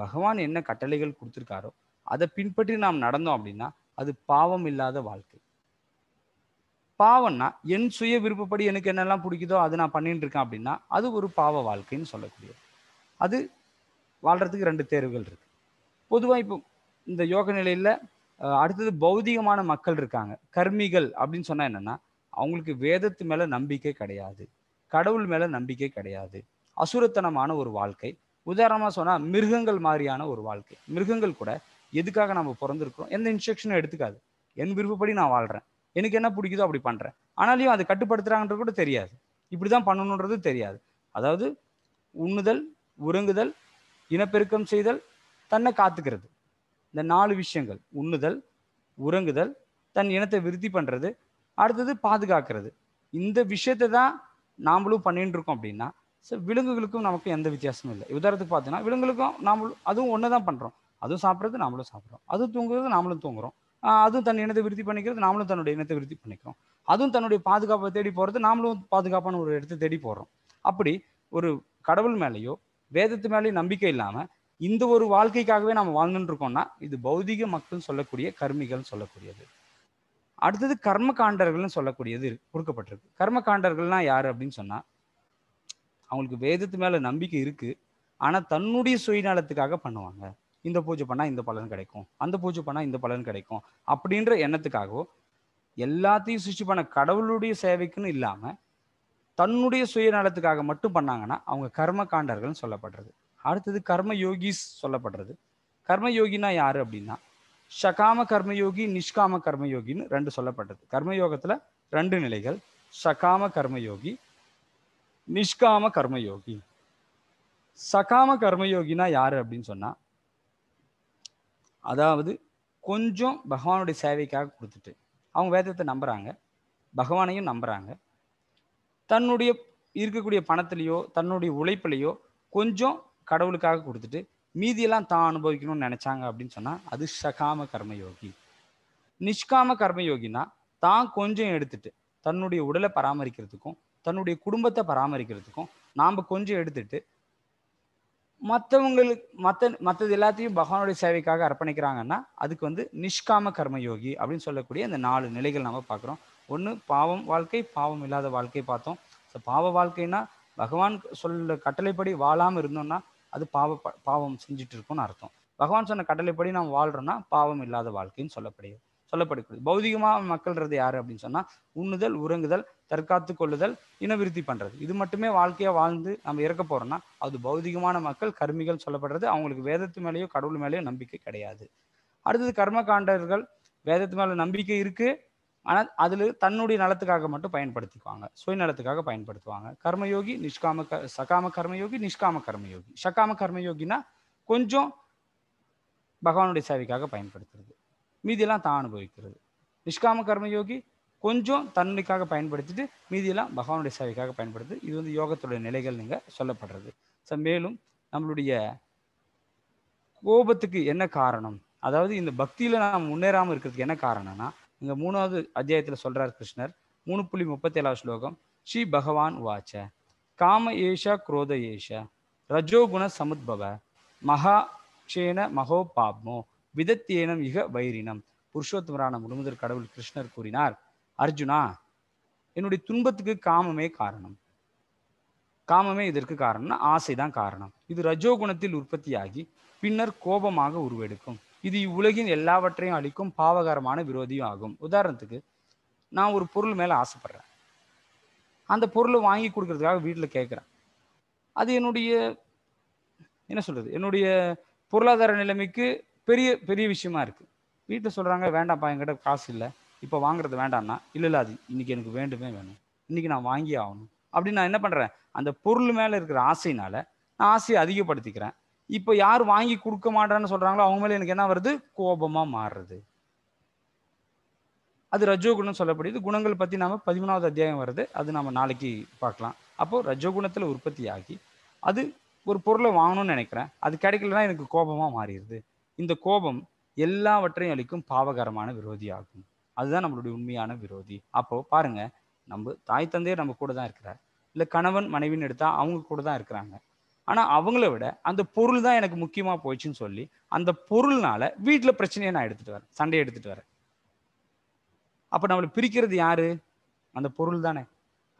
பகவான் என்ன கட்டளைகள் கொடுத்துருக்காரோ அதை பின்பற்றி நாம் நடந்தோம் அப்படின்னா அது பாவம் இல்லாத வாழ்க்கை பாவம்னா என் சுய விருப்பப்படி எனக்கு என்னெல்லாம் பிடிக்குதோ அதை நான் பண்ணிட்டு இருக்கேன் அப்படின்னா அது ஒரு பாவ வாழ்க்கைன்னு சொல்லக்கூடியது அது வாழ்கிறதுக்கு ரெண்டு தேர்வுகள் இருக்கு பொதுவாக இப்போ இந்த யோக நிலையில் அடுத்தது பௌதிகமான மக்கள் இருக்காங்க கர்மிகள் அப்படின்னு சொன்னால் என்னென்னா அவங்களுக்கு வேதத்து மேலே நம்பிக்கை கிடையாது கடவுள் மேல நம்பிக்கை கிடையாது அசுரத்தனமான ஒரு வாழ்க்கை உதாரணமா சொன்னா மிருகங்கள் மாதிரியான ஒரு வாழ்க்கை மிருகங்கள் கூட எதுக்காக நம்ம பிறந்திருக்கிறோம் எந்த இன்ஸ்ட்ரக்ஷனும் எடுத்துக்காது என் விருப்பப்படி நான் வாழ்றேன் எனக்கு என்ன பிடிக்குதோ அப்படி பண்றேன் ஆனாலையும் அதை கட்டுப்படுத்துறாங்கன்றது கூட தெரியாது இப்படிதான் பண்ணணுன்றது தெரியாது அதாவது உண்ணுதல் உறங்குதல் இனப்பெருக்கம் செய்தல் தன்னை காத்துக்கிறது இந்த நாலு விஷயங்கள் உண்ணுதல் உறங்குதல் தன் இனத்தை விருத்தி பண்றது அடுத்தது பாதுகாக்கிறது இந்த விஷயத்தை தான் நாமளும் பண்ணிட்டு இருக்கோம் அப்படின்னா ஸோ விலங்குகளுக்கும் நமக்கு எந்த வித்தியாசமும் இல்லை உதாரணத்துக்கு பார்த்தீங்கன்னா விலங்குகளுக்கும் நாமளும் அதுவும் ஒன்று தான் பண்ணுறோம் அதுவும் சாப்பிட்றது நாமளும் சாப்பிட்றோம் அதுவும் தூங்குறது நாமளும் தூங்குறோம் அதுவும் தன் இனத்தை விருத்தி பண்ணிக்கிறது நாமளும் தன்னுடைய இனத்தை விருத்தி பண்ணிக்கிறோம் அதுவும் தன்னுடைய பாதுகாப்பை தேடி போகிறது நாமளும் பாதுகாப்பான ஒரு இடத்தை தேடி போகிறோம் அப்படி ஒரு கடவுள் மேலேயோ வேதத்து மேலேயும் நம்பிக்கை இல்லாமல் இந்த ஒரு வாழ்க்கைக்காகவே நம்ம வாழ்ந்துட்டு இருக்கோம்னா இது பௌதிக மக்கள் சொல்லக்கூடிய கருமிகள் சொல்லக்கூடியது அடுத்தது கர்ம காண்டர்கள்னு சொல்லக்கூடியது கொடுக்கப்பட்டிருக்கு கர்ம காண்டர்கள்லாம் யார் அப்படின்னு சொன்னால் அவங்களுக்கு வேதத்து மேலே நம்பிக்கை இருக்குது ஆனால் தன்னுடைய சுயநலத்துக்காக பண்ணுவாங்க இந்த பூஜை பண்ணால் இந்த பலன் கிடைக்கும் அந்த பூஜை பண்ணால் இந்த பலன் கிடைக்கும் அப்படின்ற எண்ணத்துக்காகவோ எல்லாத்தையும் சிருஷ்டி பண்ண கடவுளுடைய சேவைக்குன்னு இல்லாமல் தன்னுடைய சுயநலத்துக்காக மட்டும் பண்ணாங்கன்னா அவங்க கர்ம காண்டர்கள்னு சொல்லப்படுறது அடுத்தது கர்ம யோகிஸ் சொல்லப்படுறது கர்ம யோகினா யார் அப்படின்னா ஷகாம கர்மயோகி நிஷ்காம கர்மயோகின்னு ரெண்டு சொல்லப்பட்டது கர்மயோகத்தில் ரெண்டு நிலைகள் சகாம கர்மயோகி நிஷ்காம கர்மயோகி சகாம கர்மயோகினா யாரு அப்படின்னு சொன்னா அதாவது கொஞ்சம் பகவானுடைய சேவைக்காக கொடுத்துட்டு அவங்க வேதத்தை நம்புறாங்க பகவானையும் நம்புறாங்க தன்னுடைய இருக்கக்கூடிய பணத்திலேயோ தன்னுடைய உழைப்புலையோ கொஞ்சம் கடவுளுக்காக கொடுத்துட்டு மீதியெல்லாம் தான் அனுபவிக்கணும்னு நினைச்சாங்க அப்படின்னு சொன்னா அது சகாம கர்மயோகி நிஷ்காம கர்மயோகினா தான் கொஞ்சம் எடுத்துட்டு தன்னுடைய உடலை பராமரிக்கிறதுக்கும் தன்னுடைய குடும்பத்தை பராமரிக்கிறதுக்கும் நாம் கொஞ்சம் எடுத்துட்டு மற்றவங்களுக்கு மற்ற மற்றது எல்லாத்தையும் பகவானுடைய சேவைக்காக அர்ப்பணிக்கிறாங்கன்னா அதுக்கு வந்து நிஷ்காம கர்மயோகி அப்படின்னு சொல்லக்கூடிய அந்த நாலு நிலைகள் நம்ம பார்க்குறோம் ஒன்று பாவம் வாழ்க்கை பாவம் இல்லாத வாழ்க்கை பார்த்தோம் ஸோ பாவ வாழ்க்கைன்னா பகவான் சொல்ல கட்டளைப்படி வாழாமல் இருந்தோம்னா அது பாவ பாவம் செஞ்சுட்டு இருக்கும்னு அர்த்தம் பகவான் சொன்ன கடலைப்படி நாம் வாழ்றோம்னா பாவம் இல்லாத வாழ்க்கைன்னு சொல்லப்படுது சொல்லப்படக்கூடாது பௌதிகமாக மக்கள்ன்றது யாரு அப்படின்னு சொன்னால் உண்ணுதல் உறங்குதல் தற்காத்து கொள்ளுதல் இனவிருத்தி பண்ணுறது இது மட்டுமே வாழ்க்கையாக வாழ்ந்து நம்ம இறக்க போகிறோம்னா அது பௌதிகமான மக்கள் கர்மிகள் சொல்லப்படுறது அவங்களுக்கு வேதத்து மேலேயோ கடவுள் மேலேயோ நம்பிக்கை கிடையாது அடுத்தது கர்ம காண்டர்கள் வேதத்து மேலே நம்பிக்கை இருக்குது ஆனால் அதில் தன்னுடைய நலத்துக்காக மட்டும் பயன்படுத்திக்குவாங்க சுயநலத்துக்காக பயன்படுத்துவாங்க கர்மயோகி நிஷ்காம க சகாம கர்மயோகி நிஷ்காம கர்மயோகி சகாம கர்மயோகினா கொஞ்சம் பகவானுடைய சேவைக்காக பயன்படுத்துறது மீதியெல்லாம் தான் அனுபவிக்கிறது நிஷ்காம கர்மயோகி கொஞ்சம் தன்னுடைக்காக பயன்படுத்திட்டு மீதியெல்லாம் பகவானுடைய சேவைக்காக பயன்படுத்து இது வந்து யோகத்துடைய நிலைகள் நீங்கள் சொல்லப்படுறது ஸோ மேலும் நம்மளுடைய கோபத்துக்கு என்ன காரணம் அதாவது இந்த பக்தியில் நாம் முன்னேறாமல் இருக்கிறதுக்கு என்ன காரணம்னா இங்கே மூணாவது அத்தியாயத்தில் சொல்கிறார் கிருஷ்ணர் மூணு புள்ளி ஏழாவது ஸ்லோகம் ஸ்ரீ பகவான் வாச்ச காம ஏஷா குரோத ஏஷ ரஜோகுண சமுத்பவ மகா க்ஷேன மகோபாப்மோ விதத்தேனம் இக வைரினம் புருஷோத்தமரான முழுமுதல் கடவுள் கிருஷ்ணர் கூறினார் அர்ஜுனா என்னுடைய துன்பத்துக்கு காமமே காரணம் காமமே இதற்கு காரணம்னா ஆசைதான் காரணம் இது ரஜோகுணத்தில் உற்பத்தியாகி பின்னர் கோபமாக உருவெடுக்கும் இது இவ்வுலகின் எல்லாவற்றையும் அளிக்கும் பாவகரமான விரோதியும் ஆகும் உதாரணத்துக்கு நான் ஒரு பொருள் மேலே ஆசைப்படுறேன் அந்த பொருளை வாங்கி கொடுக்கறதுக்காக வீட்டில் கேட்குறேன் அது என்னுடைய என்ன சொல்கிறது என்னுடைய பொருளாதார நிலைமைக்கு பெரிய பெரிய விஷயமா இருக்குது வீட்டில் சொல்கிறாங்க வேண்டாம்ப்பா என்கிட்ட காசு இல்லை இப்போ வாங்குறது வேண்டாம்னா இல்லை இல்லை அது இன்றைக்கி எனக்கு வேண்டுமே வேணும் இன்றைக்கி நான் வாங்கி ஆகணும் அப்படின்னு நான் என்ன பண்ணுறேன் அந்த பொருள் மேலே இருக்கிற ஆசையினால் நான் ஆசையை அதிகப்படுத்திக்கிறேன் இப்போ யார் வாங்கி கொடுக்க மாட்டான்னு சொல்றாங்களோ அவங்க மேலே எனக்கு என்ன வருது கோபமா மாறுறது அது ரஜோகுணம் சொல்லப்படுது குணங்கள் பற்றி நாம் பதிமூணாவது அத்தியாயம் வருது அது நாம நாளைக்கு பார்க்கலாம் அப்போது ரஜோகுணத்தில் உற்பத்தி ஆகி அது ஒரு பொருளை வாங்கணும்னு நினைக்கிறேன் அது கிடைக்கலன்னா எனக்கு கோபமாக மாறிடுது இந்த கோபம் எல்லாவற்றையும் அளிக்கும் பாவகரமான விரோதி ஆகும் அதுதான் நம்மளுடைய உண்மையான விரோதி அப்போது பாருங்கள் நம்ம தாய் தந்தையர் நம்ம கூட தான் இருக்கிறார் இல்லை கணவன் மனைவின்னு எடுத்தால் அவங்க கூட தான் இருக்கிறாங்க ஆனால் அவங்கள விட அந்த பொருள் தான் எனக்கு முக்கியமாக போயிடுச்சுன்னு சொல்லி அந்த பொருள்னால வீட்டில் பிரச்சனையை நான் எடுத்துகிட்டு வரேன் சண்டையை எடுத்துகிட்டு வரேன் அப்போ நம்மளை பிரிக்கிறது யாரு அந்த பொருள் தானே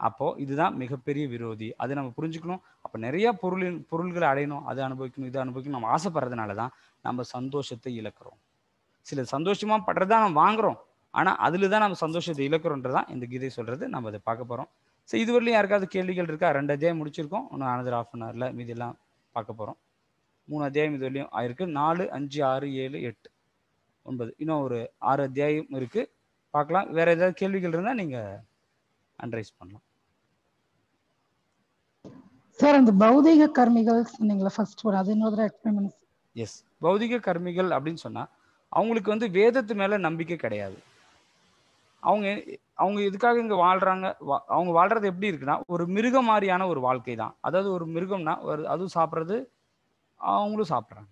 அப்போது இதுதான் மிகப்பெரிய விரோதி அது நம்ம புரிஞ்சுக்கணும் அப்போ நிறைய பொருளின் பொருள்களை அடையணும் அதை அனுபவிக்கணும் இதை அனுபவிக்கணும் நம்ம ஆசைப்படுறதுனால தான் நம்ம சந்தோஷத்தை இழக்கிறோம் சில சந்தோஷமாக படுறதா நம்ம வாங்குறோம் ஆனால் அதில் தான் நம்ம சந்தோஷத்தை இழக்கிறோன்றதான் இந்த கீதை சொல்கிறது நம்ம அதை பார்க்க போகிறோம் ஸோ இதுவரையிலும் யாருக்காவது கேள்விகள் இருக்கா ரெண்டு அத்தியாயம் முடிச்சிருக்கோம் இன்னும் அனதர் ஆஃப் அன் ஹவரில் எல்லாம் பார்க்க போகிறோம் மூணு அத்தியாயம் இதுவரையும் ஆயிருக்கு நாலு அஞ்சு ஆறு ஏழு எட்டு ஒன்பது இன்னும் ஒரு ஆறு அத்தியாயம் இருக்குது பார்க்கலாம் வேறு ஏதாவது கேள்விகள் இருந்தால் நீங்கள் அன்ரைஸ் பண்ணலாம் சார் அந்த பௌதிக கர்மிகள் சொன்னீங்களா ஃபர்ஸ்ட் ஒரு அது இன்னொரு எஸ் பௌதிக கர்மிகள் அப்படின்னு சொன்னால் அவங்களுக்கு வந்து வேதத்து மேலே நம்பிக்கை கிடையாது அவங்க அவங்க இதுக்காக இங்கே வாழ்கிறாங்க அவங்க வாழ்கிறது எப்படி இருக்குன்னா ஒரு மிருகம் மாதிரியான ஒரு வாழ்க்கை தான் அதாவது ஒரு மிருகம்னா ஒரு அதுவும் சாப்பிட்றது அவங்களும் சாப்பிட்றாங்க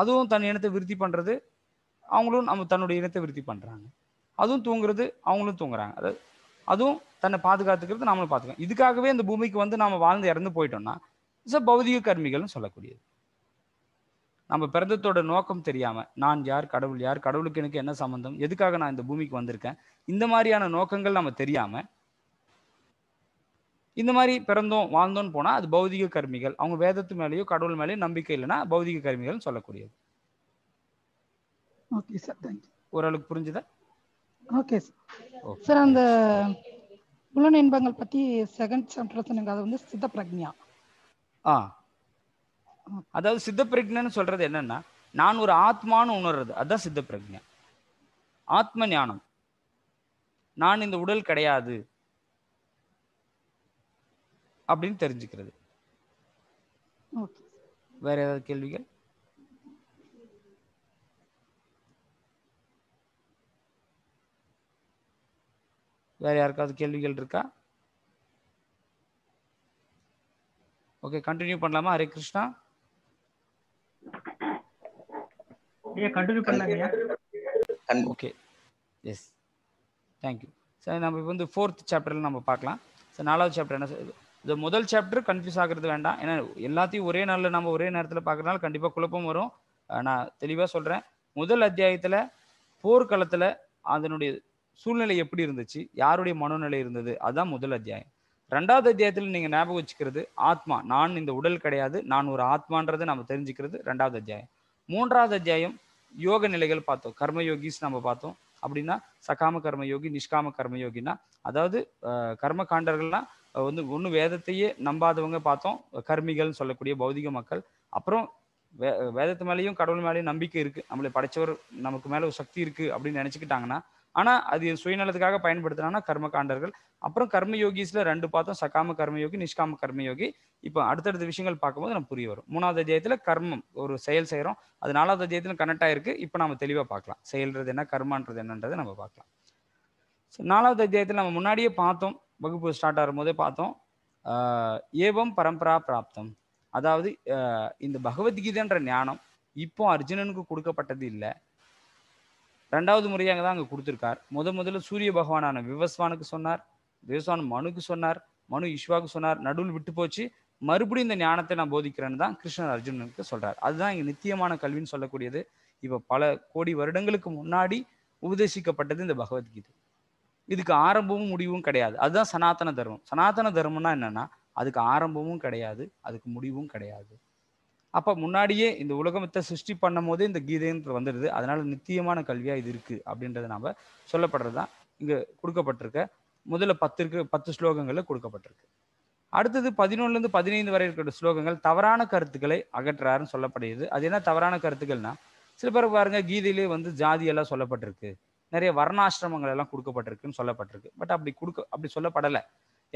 அதுவும் தன் இனத்தை விருத்தி பண்ணுறது அவங்களும் நம்ம தன்னுடைய இனத்தை விருத்தி பண்ணுறாங்க அதுவும் தூங்குறது அவங்களும் தூங்குறாங்க அதாவது அதுவும் தன்னை பாதுகாத்துக்கிறது நம்மளும் பார்த்துக்கணும் இதுக்காகவே இந்த பூமிக்கு வந்து நாம வாழ்ந்து இறந்து போயிட்டோம்னா பௌதிக கர்மிகள்னு சொல்லக்கூடியது நம்ம பிறந்தத்தோட நோக்கம் தெரியாமல் நான் யார் கடவுள் யார் கடவுளுக்கு எனக்கு என்ன சம்மந்தம் எதுக்காக நான் இந்த பூமிக்கு வந்திருக்கேன் இந்த மாதிரியான நோக்கங்கள் நம்ம தெரியாமல் இந்த மாதிரி பிறந்தோம் வாழ்ந்தோம்னு போனால் அது பௌதிக கருமிகள் அவங்க வேதத்து மேலேயோ கடவுள் மேலேயோ நம்பிக்கை இல்லைன்னா பௌதிக கருமிகள் சொல்லக்கூடியது ஓகே சார் ஓரளவுக்கு புரிஞ்சுதா ஓகே சார் சார் அந்த புலன் இன்பங்கள் பற்றி செகண்ட் சாப்டர் சொன்னீங்க அது வந்து சித்த பிரக்ஞா ஆ அதாவது சித்த பிரஜைன்னு சொல்றது என்னன்னா நான் ஒரு ஆத்மான்னு உணர்றது அதுதான் சித்த பிரஜை ஆத்ம ஞானம் நான் இந்த உடல் கிடையாது அப்படின்னு தெரிஞ்சுக்கிறது வேற ஏதாவது கேள்விகள் வேற யாருக்காவது கேள்விகள் இருக்கா ஓகே கண்டினியூ பண்ணலாமா ஹரே கிருஷ்ணா நீங்க continue okay yes thank you sir நம்ம இப்போ வந்து ஃபோர்த் சாப்டரில் நம்ம பார்க்கலாம் சார் நாலாவது சாப்டர் என்ன சார் இந்த முதல் சாப்டர் கன்ஃபியூஸ் ஆகிறது வேண்டாம் ஏன்னா எல்லாத்தையும் ஒரே நாளில் நம்ம ஒரே நேரத்தில் பார்க்கறதுனால கண்டிப்பாக குழப்பம் வரும் நான் தெளிவாக சொல்கிறேன் முதல் அத்தியாயத்தில் போர்க்களத்தில் அதனுடைய சூழ்நிலை எப்படி இருந்துச்சு யாருடைய மனோநிலை இருந்தது அதுதான் முதல் அத்தியாயம் ரெண்டாவது அத்தியாயத்தில் நீங்கள் ஞாபகம் வச்சுக்கிறது ஆத்மா நான் இந்த உடல் கிடையாது நான் ஒரு ஆத்மான்றதை நம்ம தெரிஞ்சுக்கிறது ரெண்டாவது அத்தியாயம் மூன்றாவது அத்தியாயம் யோக நிலைகள் பார்த்தோம் கர்மயோகிஸ் நம்ம பார்த்தோம் அப்படின்னா சகாம கர்மயோகி நிஷ்காம கர்மயோகினா அதாவது கர்ம காண்டர்கள்னா வந்து ஒன்று வேதத்தையே நம்பாதவங்க பார்த்தோம் கர்மிகள்னு சொல்லக்கூடிய பௌதிக மக்கள் அப்புறம் வே வேதத்து மேலேயும் கடவுள் மேலேயும் நம்பிக்கை இருக்குது நம்மளை படைச்சவர் நமக்கு மேலே சக்தி இருக்குது அப்படின்னு நினச்சிக்கிட்டாங்கன்னா ஆனால் அது சுயநலத்துக்காக கர்ம கர்மகாண்டர்கள் அப்புறம் கர்மயோகிஸ்ல ரெண்டு பார்த்தோம் சகாம கர்மயோகி நிஷ்காம கர்மயோகி இப்போ அடுத்தடுத்த விஷயங்கள் பார்க்கும்போது நம்ம புரிய வரும் மூணாவது அத்தியாயத்துல கர்மம் ஒரு செயல் செய்கிறோம் அது நாலாவது அத்தியாயத்துல கனெக்ட் ஆயிருக்கு இப்போ நம்ம தெளிவாக பார்க்கலாம் செயல்றது என்ன கர்மான்றது என்னன்றதை நம்ம பார்க்கலாம் ஸோ நாலாவது அத்தியாயத்துல நம்ம முன்னாடியே பார்த்தோம் வகுப்பு ஸ்டார்ட் ஆகும் போதே பார்த்தோம் ஏவம் பரம்பரா பிராப்தம் அதாவது இந்த பகவத்கீதைன்ற ஞானம் இப்போ அர்ஜுனனுக்கு கொடுக்கப்பட்டது இல்லை ரெண்டாவது முறையாக தான் அங்கே கொடுத்துருக்கார் முத முதல்ல சூரிய பகவானான விவஸ்வானுக்கு சொன்னார் விவஸ்வான் மனுக்கு சொன்னார் மனு இஸ்வாவுக்கு சொன்னார் நடுவில் விட்டு போச்சு மறுபடியும் இந்த ஞானத்தை நான் போதிக்கிறேன்னு தான் கிருஷ்ணர் அர்ஜுனனுக்கு சொல்கிறார் அதுதான் இங்கே நித்தியமான கல்வின்னு சொல்லக்கூடியது இப்போ பல கோடி வருடங்களுக்கு முன்னாடி உபதேசிக்கப்பட்டது இந்த பகவத்கீதை இதுக்கு ஆரம்பமும் முடிவும் கிடையாது அதுதான் சனாதன தர்மம் சனாதன தர்மம்னா என்னன்னா அதுக்கு ஆரம்பமும் கிடையாது அதுக்கு முடிவும் கிடையாது அப்போ முன்னாடியே இந்த உலகத்தை சிருஷ்டி பண்ணும் போதே இந்த கீதைன்ற வந்துடுது அதனால நித்தியமான கல்வியாக இது இருக்குது அப்படின்றத நாம் சொல்லப்படுறது தான் இங்கே கொடுக்கப்பட்டிருக்க முதல்ல பத்திற்கு பத்து ஸ்லோகங்களில் கொடுக்கப்பட்டிருக்கு அடுத்தது இருந்து பதினைந்து வரை இருக்கிற ஸ்லோகங்கள் தவறான கருத்துக்களை அகற்றாருன்னு சொல்லப்படுகிறது அது என்ன தவறான கருத்துக்கள்னா சில பேர் பாருங்க கீதையிலே வந்து ஜாதியெல்லாம் சொல்லப்பட்டிருக்கு நிறைய வர்ணாசிரமங்கள் எல்லாம் கொடுக்கப்பட்டிருக்குன்னு சொல்லப்பட்டிருக்கு பட் அப்படி கொடுக்க அப்படி சொல்லப்படலை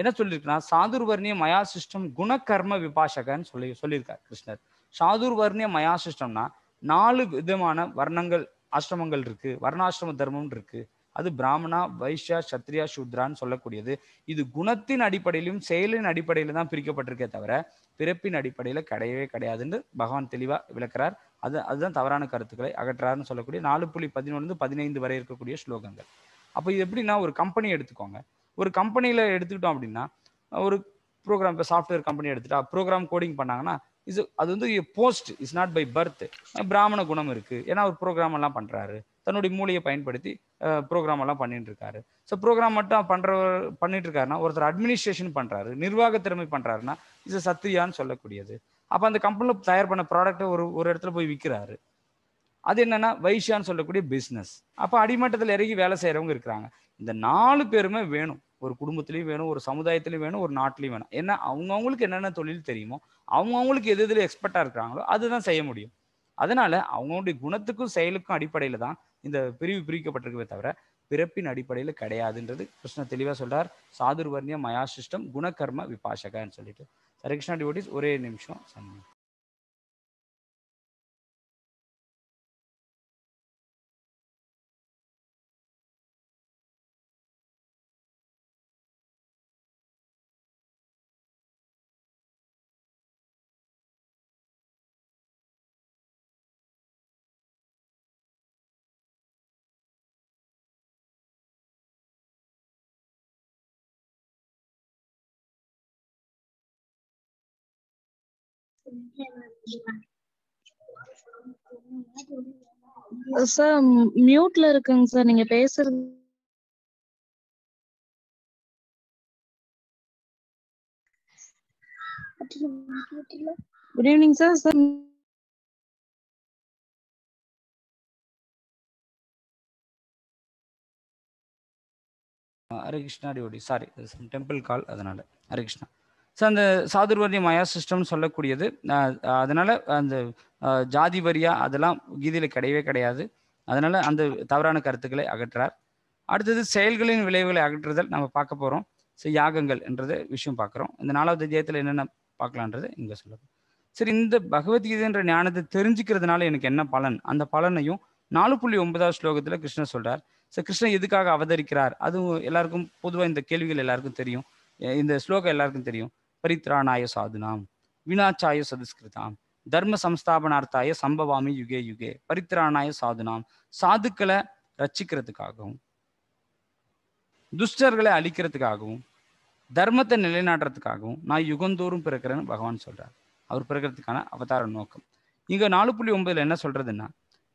என்ன சொல்லியிருக்குன்னா சாதுர்வர்ணிய மயா சிஸ்டம் குணகர்ம விபாஷகன்னு சொல்லி சொல்லியிருக்கார் கிருஷ்ணர் சாதுர் வர்ணிய மயாசிஷ்டம்னா நாலு விதமான வர்ணங்கள் ஆசிரமங்கள் இருக்கு வர்ணாசிரம தர்மம் இருக்கு அது பிராமணா வைஷ்யா சத்ரியா சூத்ரான்னு சொல்லக்கூடியது இது குணத்தின் அடிப்படையிலும் செயலின் அடிப்படையில தான் பிரிக்கப்பட்டிருக்கே தவிர பிறப்பின் அடிப்படையில கிடையவே கிடையாதுன்னு பகவான் தெளிவா விளக்கிறார் அது அதுதான் தவறான கருத்துக்களை அகற்றாருன்னு சொல்லக்கூடிய நாலு புள்ளி பதினொன்று பதினைந்து வரை இருக்கக்கூடிய ஸ்லோகங்கள் அப்போ இது எப்படின்னா ஒரு கம்பெனி எடுத்துக்கோங்க ஒரு கம்பெனியில் எடுத்துக்கிட்டோம் அப்படின்னா ஒரு ப்ரோக்ராம் இப்போ சாஃப்ட்வேர் கம்பெனி எடுத்துட்டா ப்ரோக்ராம் கோடிங் பண்ணாங்கன்னா இது அது வந்து post is not by birth பிராமண குணம் இருக்கு ஏன்னா அவர் ப்ரோக்ராம் எல்லாம் பண்றாரு தன்னுடைய மூளையை பயன்படுத்தி ப்ரோக்ராம் எல்லாம் பண்ணிட்டு இருக்காரு ஸோ ப்ரோக்ராம் மட்டும் பண்றவர் பண்ணிட்டு இருக்காருன்னா ஒருத்தர் அட்மினிஸ்ட்ரேஷன் பண்றாரு நிர்வாக திறமை பண்றாருன்னா இது சத்ரியான்னு சொல்லக்கூடியது அப்போ அந்த கம்பெனியில் தயார் பண்ண ப்ராடக்ட்டை ஒரு ஒரு இடத்துல போய் விற்கிறாரு அது என்னன்னா வைஷான்னு சொல்லக்கூடிய பிஸ்னஸ் அப்போ அடிமட்டத்தில் இறங்கி வேலை செய்கிறவங்க இருக்கிறாங்க இந்த நாலு பேருமே வேணும் ஒரு குடும்பத்துலேயும் வேணும் ஒரு சமுதாயத்துலேயும் வேணும் ஒரு நாட்டிலையும் வேணும் ஏன்னா அவங்கவுங்களுக்கு என்னென்ன தொழில் தெரியுமோ அவங்கவுங்களுக்கு எது எதில் எக்ஸ்பர்ட்டாக இருக்கிறாங்களோ அதுதான் செய்ய முடியும் அதனால அவங்களுடைய குணத்துக்கும் செயலுக்கும் அடிப்படையில் தான் இந்த பிரிவு பிரிக்கப்பட்டிருக்கவே தவிர பிறப்பின் அடிப்படையில் கிடையாதுன்றது கிருஷ்ண தெளிவாக சொல்றார் சாதுர்வர்ணிய மயா சிஸ்டம் குணகர்ம விபாஷகன்னு சொல்லிட்டு ஹரே கிருஷ்ணா டிவோட்டிஸ் ஒரே நிமிஷம் சன்மான் சார் மியூட்ல இருக்குங்க சார் நீங்க பேசுறது good evening sir sir Hare Krishna sorry temple call அதனால ஹரே கிருஷ்ணா ஸோ அந்த சாதுர்வரிய மாயா சிஸ்டம்னு சொல்லக்கூடியது அதனால அந்த ஜாதி வரியா அதெல்லாம் கீதையில் கிடையவே கிடையாது அதனால அந்த தவறான கருத்துக்களை அகற்றார் அடுத்தது செயல்களின் விளைவுகளை அகற்றுதல் நம்ம பார்க்க போகிறோம் ஸோ யாகங்கள் என்றது விஷயம் பார்க்குறோம் இந்த நாலாவது அத்தியாயத்தில் என்னென்ன பார்க்கலான்றது இங்கே சொல்லலாம் சரி இந்த பகவத்கீதைன்ற ஞானத்தை தெரிஞ்சுக்கிறதுனால எனக்கு என்ன பலன் அந்த பலனையும் நாலு புள்ளி ஒன்பதாவது ஸ்லோகத்தில் கிருஷ்ணர் சொல்கிறார் ஸோ கிருஷ்ணன் எதுக்காக அவதரிக்கிறார் அதுவும் எல்லாருக்கும் பொதுவாக இந்த கேள்விகள் எல்லாருக்கும் தெரியும் இந்த ஸ்லோகம் எல்லாருக்கும் தெரியும் பரித்ராணாய சாதுனாம் வினாச்சாய சதுஸ்கிருதாம் தர்ம சம்ஸ்தாபனார்த்தாய சம்பவாமி யுகே யுகே பரித்ராணாய சாதுனாம் சாதுக்களை ரச்சிக்கிறதுக்காகவும் துஷ்டர்களை அழிக்கிறதுக்காகவும் தர்மத்தை நிலைநாட்டுறதுக்காகவும் நான் யுகந்தோறும் பிறக்கிறேன்னு பகவான் சொல்றார் அவர் பிறக்கிறதுக்கான அவதார நோக்கம் இங்க நாலு புள்ளி ஒன்பதுல என்ன சொல்றதுன்னா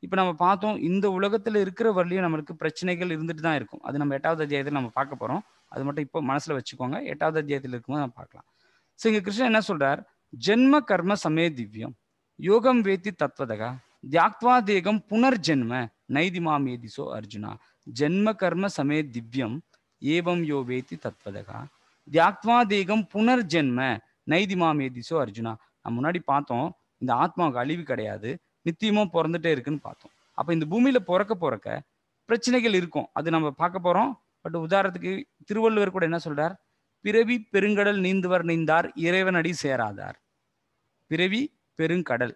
இப்போ நம்ம பார்த்தோம் இந்த உலகத்தில் இருக்கிற வரலையும் நம்மளுக்கு பிரச்சனைகள் இருந்துட்டு தான் இருக்கும் அது நம்ம எட்டாவது அத்தியாயத்தில் நம்ம பார்க்க போகிறோம் அது மட்டும் இப்போ மனசில் வச்சுக்கோங்க எட்டாவது அத்தியாயத்தில் இருக்கும்போது நம்ம பார்க்கலாம் ஸோ இங்கே கிருஷ்ணன் என்ன சொல்றார் ஜென்ம கர்ம சமே திவ்யம் யோகம் வேத்தி தத்வதகா தியாக்வா தேகம் புனர்ஜென்ம மாமேதி சோ அர்ஜுனா ஜென்ம கர்ம சமே திவ்யம் ஏவம் யோ வேத்தி தத்வதகா தியாக்வா தேகம் நைதி மாமேதி சோ அர்ஜுனா நம்ம முன்னாடி பார்த்தோம் இந்த ஆத்மாவுக்கு அழிவு கிடையாது நித்தியமும் பிறந்துட்டே இருக்குன்னு பார்த்தோம் அப்போ இந்த பூமியில பிறக்க பிறக்க பிரச்சனைகள் இருக்கும் அது நம்ம பார்க்க போறோம் பட் உதாரணத்துக்கு திருவள்ளுவர் கூட என்ன சொல்றார் பிறவி பெருங்கடல் நீந்துவர் நீந்தார் இறைவனடி சேராதார் பிறவி பெருங்கடல்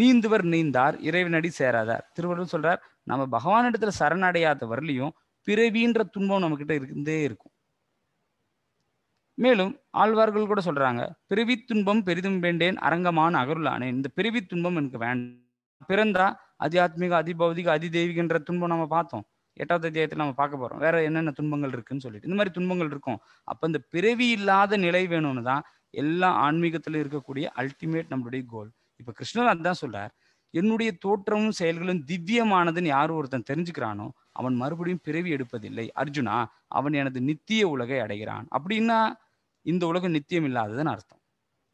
நீந்துவர் நீந்தார் இறைவனடி சேராதார் திருவள்ளுவர் சொல்றார் நம்ம பகவான் இடத்துல சரணடையாத வரலையும் பிறவின்ற துன்பம் நம்ம கிட்ட இருந்தே இருக்கும் மேலும் ஆழ்வார்கள் கூட சொல்றாங்க பிறவி துன்பம் பெரிதும் வேண்டேன் அரங்கமான அகருளானேன் இந்த பிறவி துன்பம் எனக்கு வேண்டாம் பிறந்தா அதி ஆத்மீக அதிபௌதிக அதிதெய்வீகன்ற துன்பம் நம்ம பார்த்தோம் எட்டாவது அத்தியாயத்தில் நம்ம பார்க்க போகிறோம் வேற என்னென்ன துன்பங்கள் இருக்குன்னு சொல்லிட்டு இந்த மாதிரி துன்பங்கள் இருக்கும் அப்போ இந்த பிறவி இல்லாத நிலை வேணும்னு தான் எல்லா ஆன்மீகத்தில் இருக்கக்கூடிய அல்டிமேட் நம்மளுடைய கோல் இப்போ கிருஷ்ணர் அதுதான் சொல்றார் என்னுடைய தோற்றமும் செயல்களும் திவ்யமானதுன்னு யார் ஒருத்தன் தெரிஞ்சுக்கிறானோ அவன் மறுபடியும் பிறவி எடுப்பதில்லை அர்ஜுனா அவன் எனது நித்திய உலகை அடைகிறான் அப்படின்னா இந்த உலகம் நித்தியம் இல்லாததுன்னு அர்த்தம்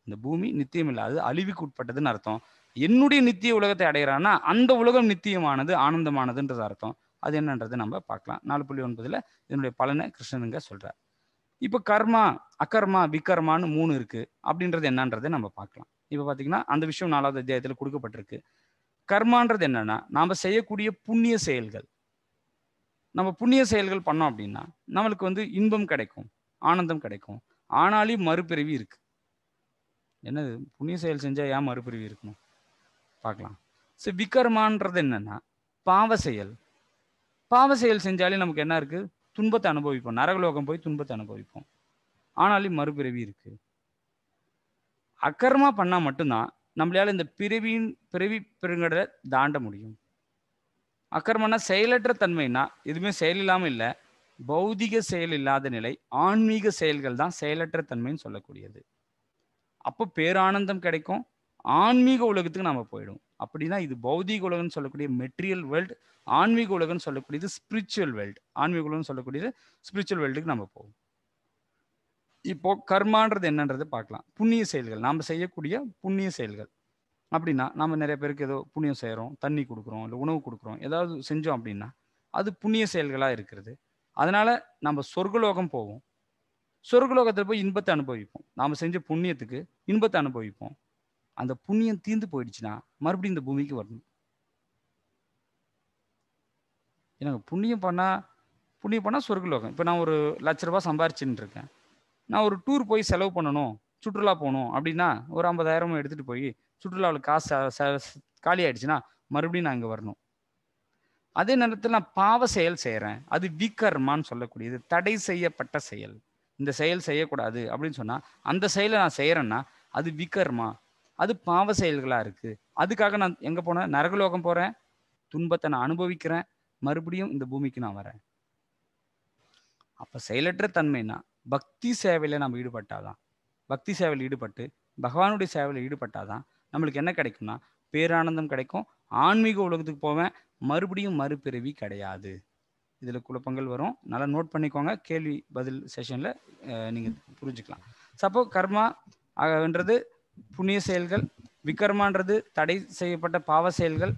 இந்த பூமி நித்தியம் இல்லாதது அழிவுக்கு உட்பட்டதுன்னு அர்த்தம் என்னுடைய நித்திய உலகத்தை அடைகிறான்னா அந்த உலகம் நித்தியமானது ஆனந்தமானதுன்றது அர்த்தம் அது என்னன்றதை நம்ம பார்க்கலாம் நாலு புள்ளி ஒன்பதில் இதனுடைய பலனை கிருஷ்ணனுங்க சொல்கிறார் இப்போ கர்மா அக்கர்மா விக்கர்மான்னு மூணு இருக்குது அப்படின்றது என்னன்றதை நம்ம பார்க்கலாம் இப்போ பார்த்தீங்கன்னா அந்த விஷயம் நாலாவது அத்தியாயத்தில் கொடுக்கப்பட்டிருக்கு கர்மான்றது என்னன்னா நாம் செய்யக்கூடிய புண்ணிய செயல்கள் நம்ம புண்ணிய செயல்கள் பண்ணோம் அப்படின்னா நம்மளுக்கு வந்து இன்பம் கிடைக்கும் ஆனந்தம் கிடைக்கும் ஆனாலும் மறுபிறவி இருக்கு என்னது புண்ணிய செயல் செஞ்சால் ஏன் மறுபிறவி இருக்கணும் பார்க்கலாம் ஸோ விக்கர்மான்றது என்னன்னா பாவ செயல் பாவ செயல் செஞ்சாலே நமக்கு என்ன இருக்கு துன்பத்தை அனுபவிப்போம் நரகலோகம் போய் துன்பத்தை அனுபவிப்போம் ஆனாலும் மறுபிறவி இருக்கு அக்கரமா பண்ணா மட்டும்தான் நம்மளால இந்த பிறவியின் பிறவி பெருங்கடலை தாண்ட முடியும் அக்கரமான செயலற்ற தன்மைனா எதுவுமே செயல் இல்லாமல் இல்லை பௌதிக செயல் இல்லாத நிலை ஆன்மீக செயல்கள் தான் செயலற்ற தன்மைன்னு சொல்லக்கூடியது அப்போ பேரானந்தம் கிடைக்கும் ஆன்மீக உலகத்துக்கு நம்ம போயிடும் அப்படின்னா இது பௌதிக உலகம்னு சொல்லக்கூடிய மெட்டீரியல் வேர்ல்டு ஆன்மீக உலகம்னு சொல்லக்கூடியது ஸ்பிரிச்சுவல் வேர்ல்டு ஆன்மீக உலகம்னு சொல்லக்கூடியது ஸ்பிரிச்சுவல் வேர்ல்டுக்கு நம்ம போவோம் இப்போ கர்மான்றது என்னன்றது பார்க்கலாம் புண்ணிய செயல்கள் நாம் செய்யக்கூடிய புண்ணிய செயல்கள் அப்படின்னா நம்ம நிறைய பேருக்கு ஏதோ புண்ணியம் செய்கிறோம் தண்ணி கொடுக்குறோம் இல்லை உணவு கொடுக்குறோம் ஏதாவது செஞ்சோம் அப்படின்னா அது புண்ணிய செயல்களாக இருக்கிறது அதனால நம்ம சொர்க்கலோகம் போவோம் சொர்க்கலோகத்தில் போய் இன்பத்தை அனுபவிப்போம் நாம் செஞ்ச புண்ணியத்துக்கு இன்பத்தை அனுபவிப்போம் அந்த புண்ணியம் தீர்ந்து போயிடுச்சுன்னா மறுபடியும் இந்த பூமிக்கு வரணும் எனக்கு புண்ணியம் பண்ணால் புண்ணியம் பண்ணால் சொர்க்கலோகம் இப்போ நான் ஒரு லட்ச ரூபா சம்பாரிச்சுன்னு இருக்கேன் நான் ஒரு டூர் போய் செலவு பண்ணணும் சுற்றுலா போகணும் அப்படின்னா ஒரு ஐம்பதாயிரமும் எடுத்துகிட்டு போய் சுற்றுலாவில் காசு காலி ஆயிடுச்சுன்னா மறுபடியும் நான் இங்கே வரணும் அதே நேரத்தில் நான் பாவ செயல் செய்கிறேன் அது விகர்மான்னு சொல்லக்கூடியது தடை செய்யப்பட்ட செயல் இந்த செயல் செய்யக்கூடாது அப்படின்னு சொன்னால் அந்த செயலை நான் செய்கிறேன்னா அது விகர்மா அது பாவ செயல்களாக இருக்குது அதுக்காக நான் எங்கே போனேன் நரகலோகம் போகிறேன் துன்பத்தை நான் அனுபவிக்கிறேன் மறுபடியும் இந்த பூமிக்கு நான் வரேன் அப்போ செயலற்ற தன்மைனா பக்தி சேவையில் நம்ம ஈடுபட்டாதான் பக்தி சேவையில் ஈடுபட்டு பகவானுடைய சேவையில் ஈடுபட்டாதான் நம்மளுக்கு என்ன கிடைக்கும்னா பேரானந்தம் கிடைக்கும் ஆன்மீக உலகத்துக்கு போவேன் மறுபடியும் மறுபிறவி கிடையாது இதில் குழப்பங்கள் வரும் நல்லா நோட் பண்ணிக்கோங்க கேள்வி பதில் செஷனில் நீங்கள் புரிஞ்சுக்கலாம் சப்போ ஆகன்றது புண்ணிய செயல்கள் விக்ரமான்றது தடை செய்யப்பட்ட பாவ செயல்கள்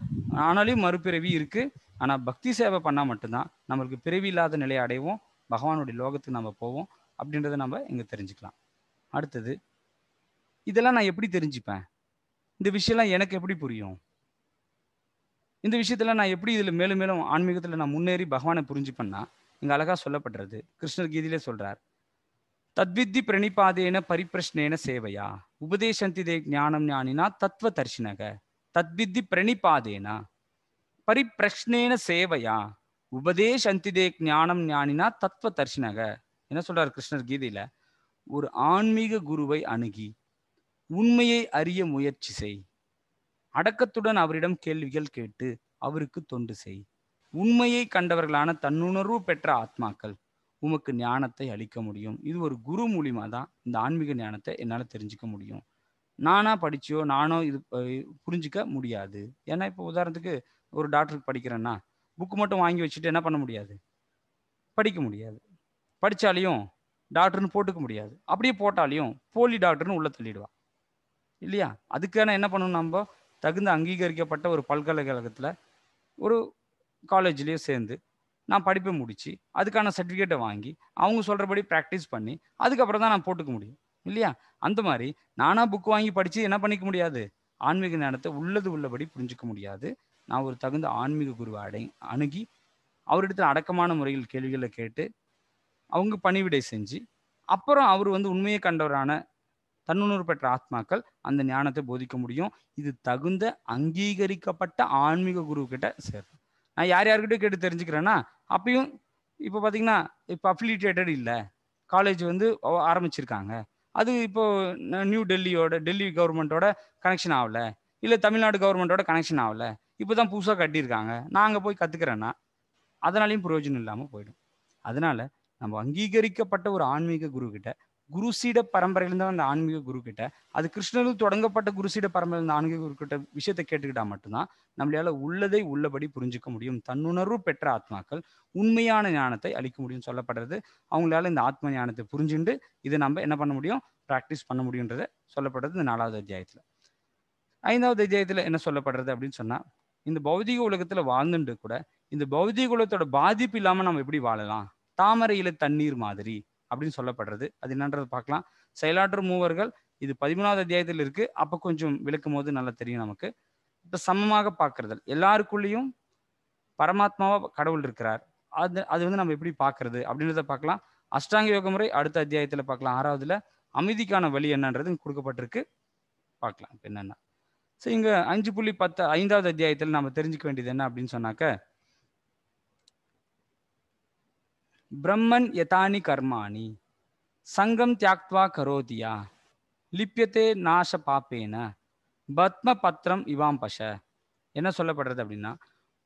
ஆனாலும் மறுபிறவி இருக்கு ஆனா பக்தி சேவை பண்ணா மட்டும்தான் நம்மளுக்கு பிறவி இல்லாத நிலையை அடைவோம் பகவானுடைய லோகத்துக்கு நம்ம போவோம் அப்படின்றத நம்ம இங்க தெரிஞ்சுக்கலாம் அடுத்தது இதெல்லாம் நான் எப்படி தெரிஞ்சுப்பேன் இந்த விஷயம்லாம் எனக்கு எப்படி புரியும் இந்த விஷயத்துல நான் எப்படி இதுல மேலும் மேலும் ஆன்மீகத்துல நான் முன்னேறி பகவானை புரிஞ்சுப்பேன்னா இங்க அழகா சொல்லப்படுறது கிருஷ்ணர் கீதையிலே சொல்றார் தத்வித்தி பிரணிபாதேன பரிப்பிரஷ்னேன சேவையா உபதேசந்தி தே ஞானம் ஞானினா தத்துவ தரிசனக தத்வித்தி பிரணிபாதேனா பரிப்பிரஷ்னேன சேவையா உபதேசந்தி தே ஞானம் ஞானினா தத்துவ தரிசனக என்ன சொல்றார் கிருஷ்ணர் கீதையில ஒரு ஆன்மீக குருவை அணுகி உண்மையை அறிய முயற்சி செய் அடக்கத்துடன் அவரிடம் கேள்விகள் கேட்டு அவருக்கு தொண்டு செய் உண்மையை கண்டவர்களான தன்னுணர்வு பெற்ற ஆத்மாக்கள் உமக்கு ஞானத்தை அளிக்க முடியும் இது ஒரு குரு மூலிமா தான் இந்த ஆன்மீக ஞானத்தை என்னால் தெரிஞ்சுக்க முடியும் நானா படிச்சியோ நானோ இது புரிஞ்சிக்க முடியாது ஏன்னா இப்போ உதாரணத்துக்கு ஒரு டாக்டருக்கு படிக்கிறேன்னா புக்கு மட்டும் வாங்கி வச்சுட்டு என்ன பண்ண முடியாது படிக்க முடியாது படித்தாலையும் டாக்டர்னு போட்டுக்க முடியாது அப்படியே போட்டாலையும் போலி டாக்டர்னு உள்ளே தள்ளிடுவான் இல்லையா அதுக்கான என்ன பண்ணணும் நம்ம தகுந்த அங்கீகரிக்கப்பட்ட ஒரு பல்கலைக்கழகத்தில் ஒரு காலேஜ்லேயோ சேர்ந்து நான் படிப்பை முடித்து அதுக்கான சர்டிஃபிகேட்டை வாங்கி அவங்க சொல்கிறபடி ப்ராக்டிஸ் பண்ணி அதுக்கப்புறம் தான் நான் போட்டுக்க முடியும் இல்லையா அந்த மாதிரி நானாக புக் வாங்கி படித்து என்ன பண்ணிக்க முடியாது ஆன்மீக ஞானத்தை உள்ளது உள்ளபடி புரிஞ்சிக்க முடியாது நான் ஒரு தகுந்த ஆன்மீக குருவை அடை அணுகி அவரிடத்தில் அடக்கமான முறையில் கேள்விகளை கேட்டு அவங்க பணிவிடை செஞ்சு அப்புறம் அவர் வந்து உண்மையை கண்டவரான தன்னுணர்வு பெற்ற ஆத்மாக்கள் அந்த ஞானத்தை போதிக்க முடியும் இது தகுந்த அங்கீகரிக்கப்பட்ட ஆன்மீக குரு கிட்ட சேரும் நான் யார் யாருக்கிட்டே கேட்டு தெரிஞ்சுக்கிறேன்னா அப்பயும் இப்போ பார்த்தீங்கன்னா இப்போ அஃபிலிட்டேட்டட் இல்லை காலேஜ் வந்து ஆரம்பிச்சிருக்காங்க அது இப்போது நியூ டெல்லியோட டெல்லி கவர்மெண்ட்டோட கனெக்ஷன் ஆகலை இல்லை தமிழ்நாடு கவர்மெண்ட்டோட கனெக்ஷன் ஆகலை இப்போ தான் புதுசாக கட்டியிருக்காங்க நாங்கள் போய் கற்றுக்கிறேன்னா அதனாலையும் பிரயோஜனம் இல்லாமல் போயிடும் அதனால் நம்ம அங்கீகரிக்கப்பட்ட ஒரு ஆன்மீக குரு குருசீட பரம்பரையிலேருந்து அந்த ஆன்மீக குரு கிட்ட அது கிருஷ்ணனும் தொடங்கப்பட்ட குருசீட பரம்பரையில் இருந்த ஆன்மீக குரு கிட்ட விஷயத்தை கேட்டுக்கிட்டா மட்டும்தான் நம்மளால உள்ளதை உள்ளபடி புரிஞ்சுக்க முடியும் தன்னுணர்வு பெற்ற ஆத்மாக்கள் உண்மையான ஞானத்தை அளிக்க முடியும் சொல்லப்படுறது அவங்களால இந்த ஆத்ம ஞானத்தை புரிஞ்சுண்டு இதை நம்ம என்ன பண்ண முடியும் ப்ராக்டிஸ் பண்ண முடியுன்றத சொல்லப்படுறது இந்த நாலாவது அத்தியாயத்துல ஐந்தாவது அத்தியாயத்துல என்ன சொல்லப்படுறது அப்படின்னு சொன்னால் இந்த பௌதிக உலகத்தில் வாழ்ந்துட்டு கூட இந்த பௌதிக உலகத்தோட பாதிப்பு இல்லாமல் நம்ம எப்படி வாழலாம் தாமரையில தண்ணீர் மாதிரி அப்படின்னு சொல்லப்படுறது அது என்னன்றது பார்க்கலாம் செயலாற்று மூவர்கள் இது பதிமூணாவது அத்தியாயத்தில் இருக்கு அப்போ கொஞ்சம் விளக்கும் போது நல்லா தெரியும் நமக்கு இப்போ சமமாக பார்க்கறதல் எல்லாருக்குள்ளேயும் பரமாத்மாவா கடவுள் இருக்கிறார் அது அது வந்து நம்ம எப்படி பார்க்கறது அப்படின்றத பார்க்கலாம் அஷ்டாங்க யோக முறை அடுத்த அத்தியாயத்தில் பார்க்கலாம் ஆறாவதுல அமைதிக்கான வழி என்னன்றது கொடுக்கப்பட்டிருக்கு பார்க்கலாம் என்னென்னா ஸோ இங்கே அஞ்சு புள்ளி பத்து ஐந்தாவது அத்தியாயத்தில் நம்ம தெரிஞ்சுக்க வேண்டியது என்ன அப்படின்னு சொன்னாக்க பிரம்மன் யதானி கர்மாணி சங்கம் தியாக்வா கரோதியா லிப்யத்தே நாச பாப்பேன பத்ம பத்திரம் இவாம் பஷ என்ன சொல்லப்படுறது அப்படின்னா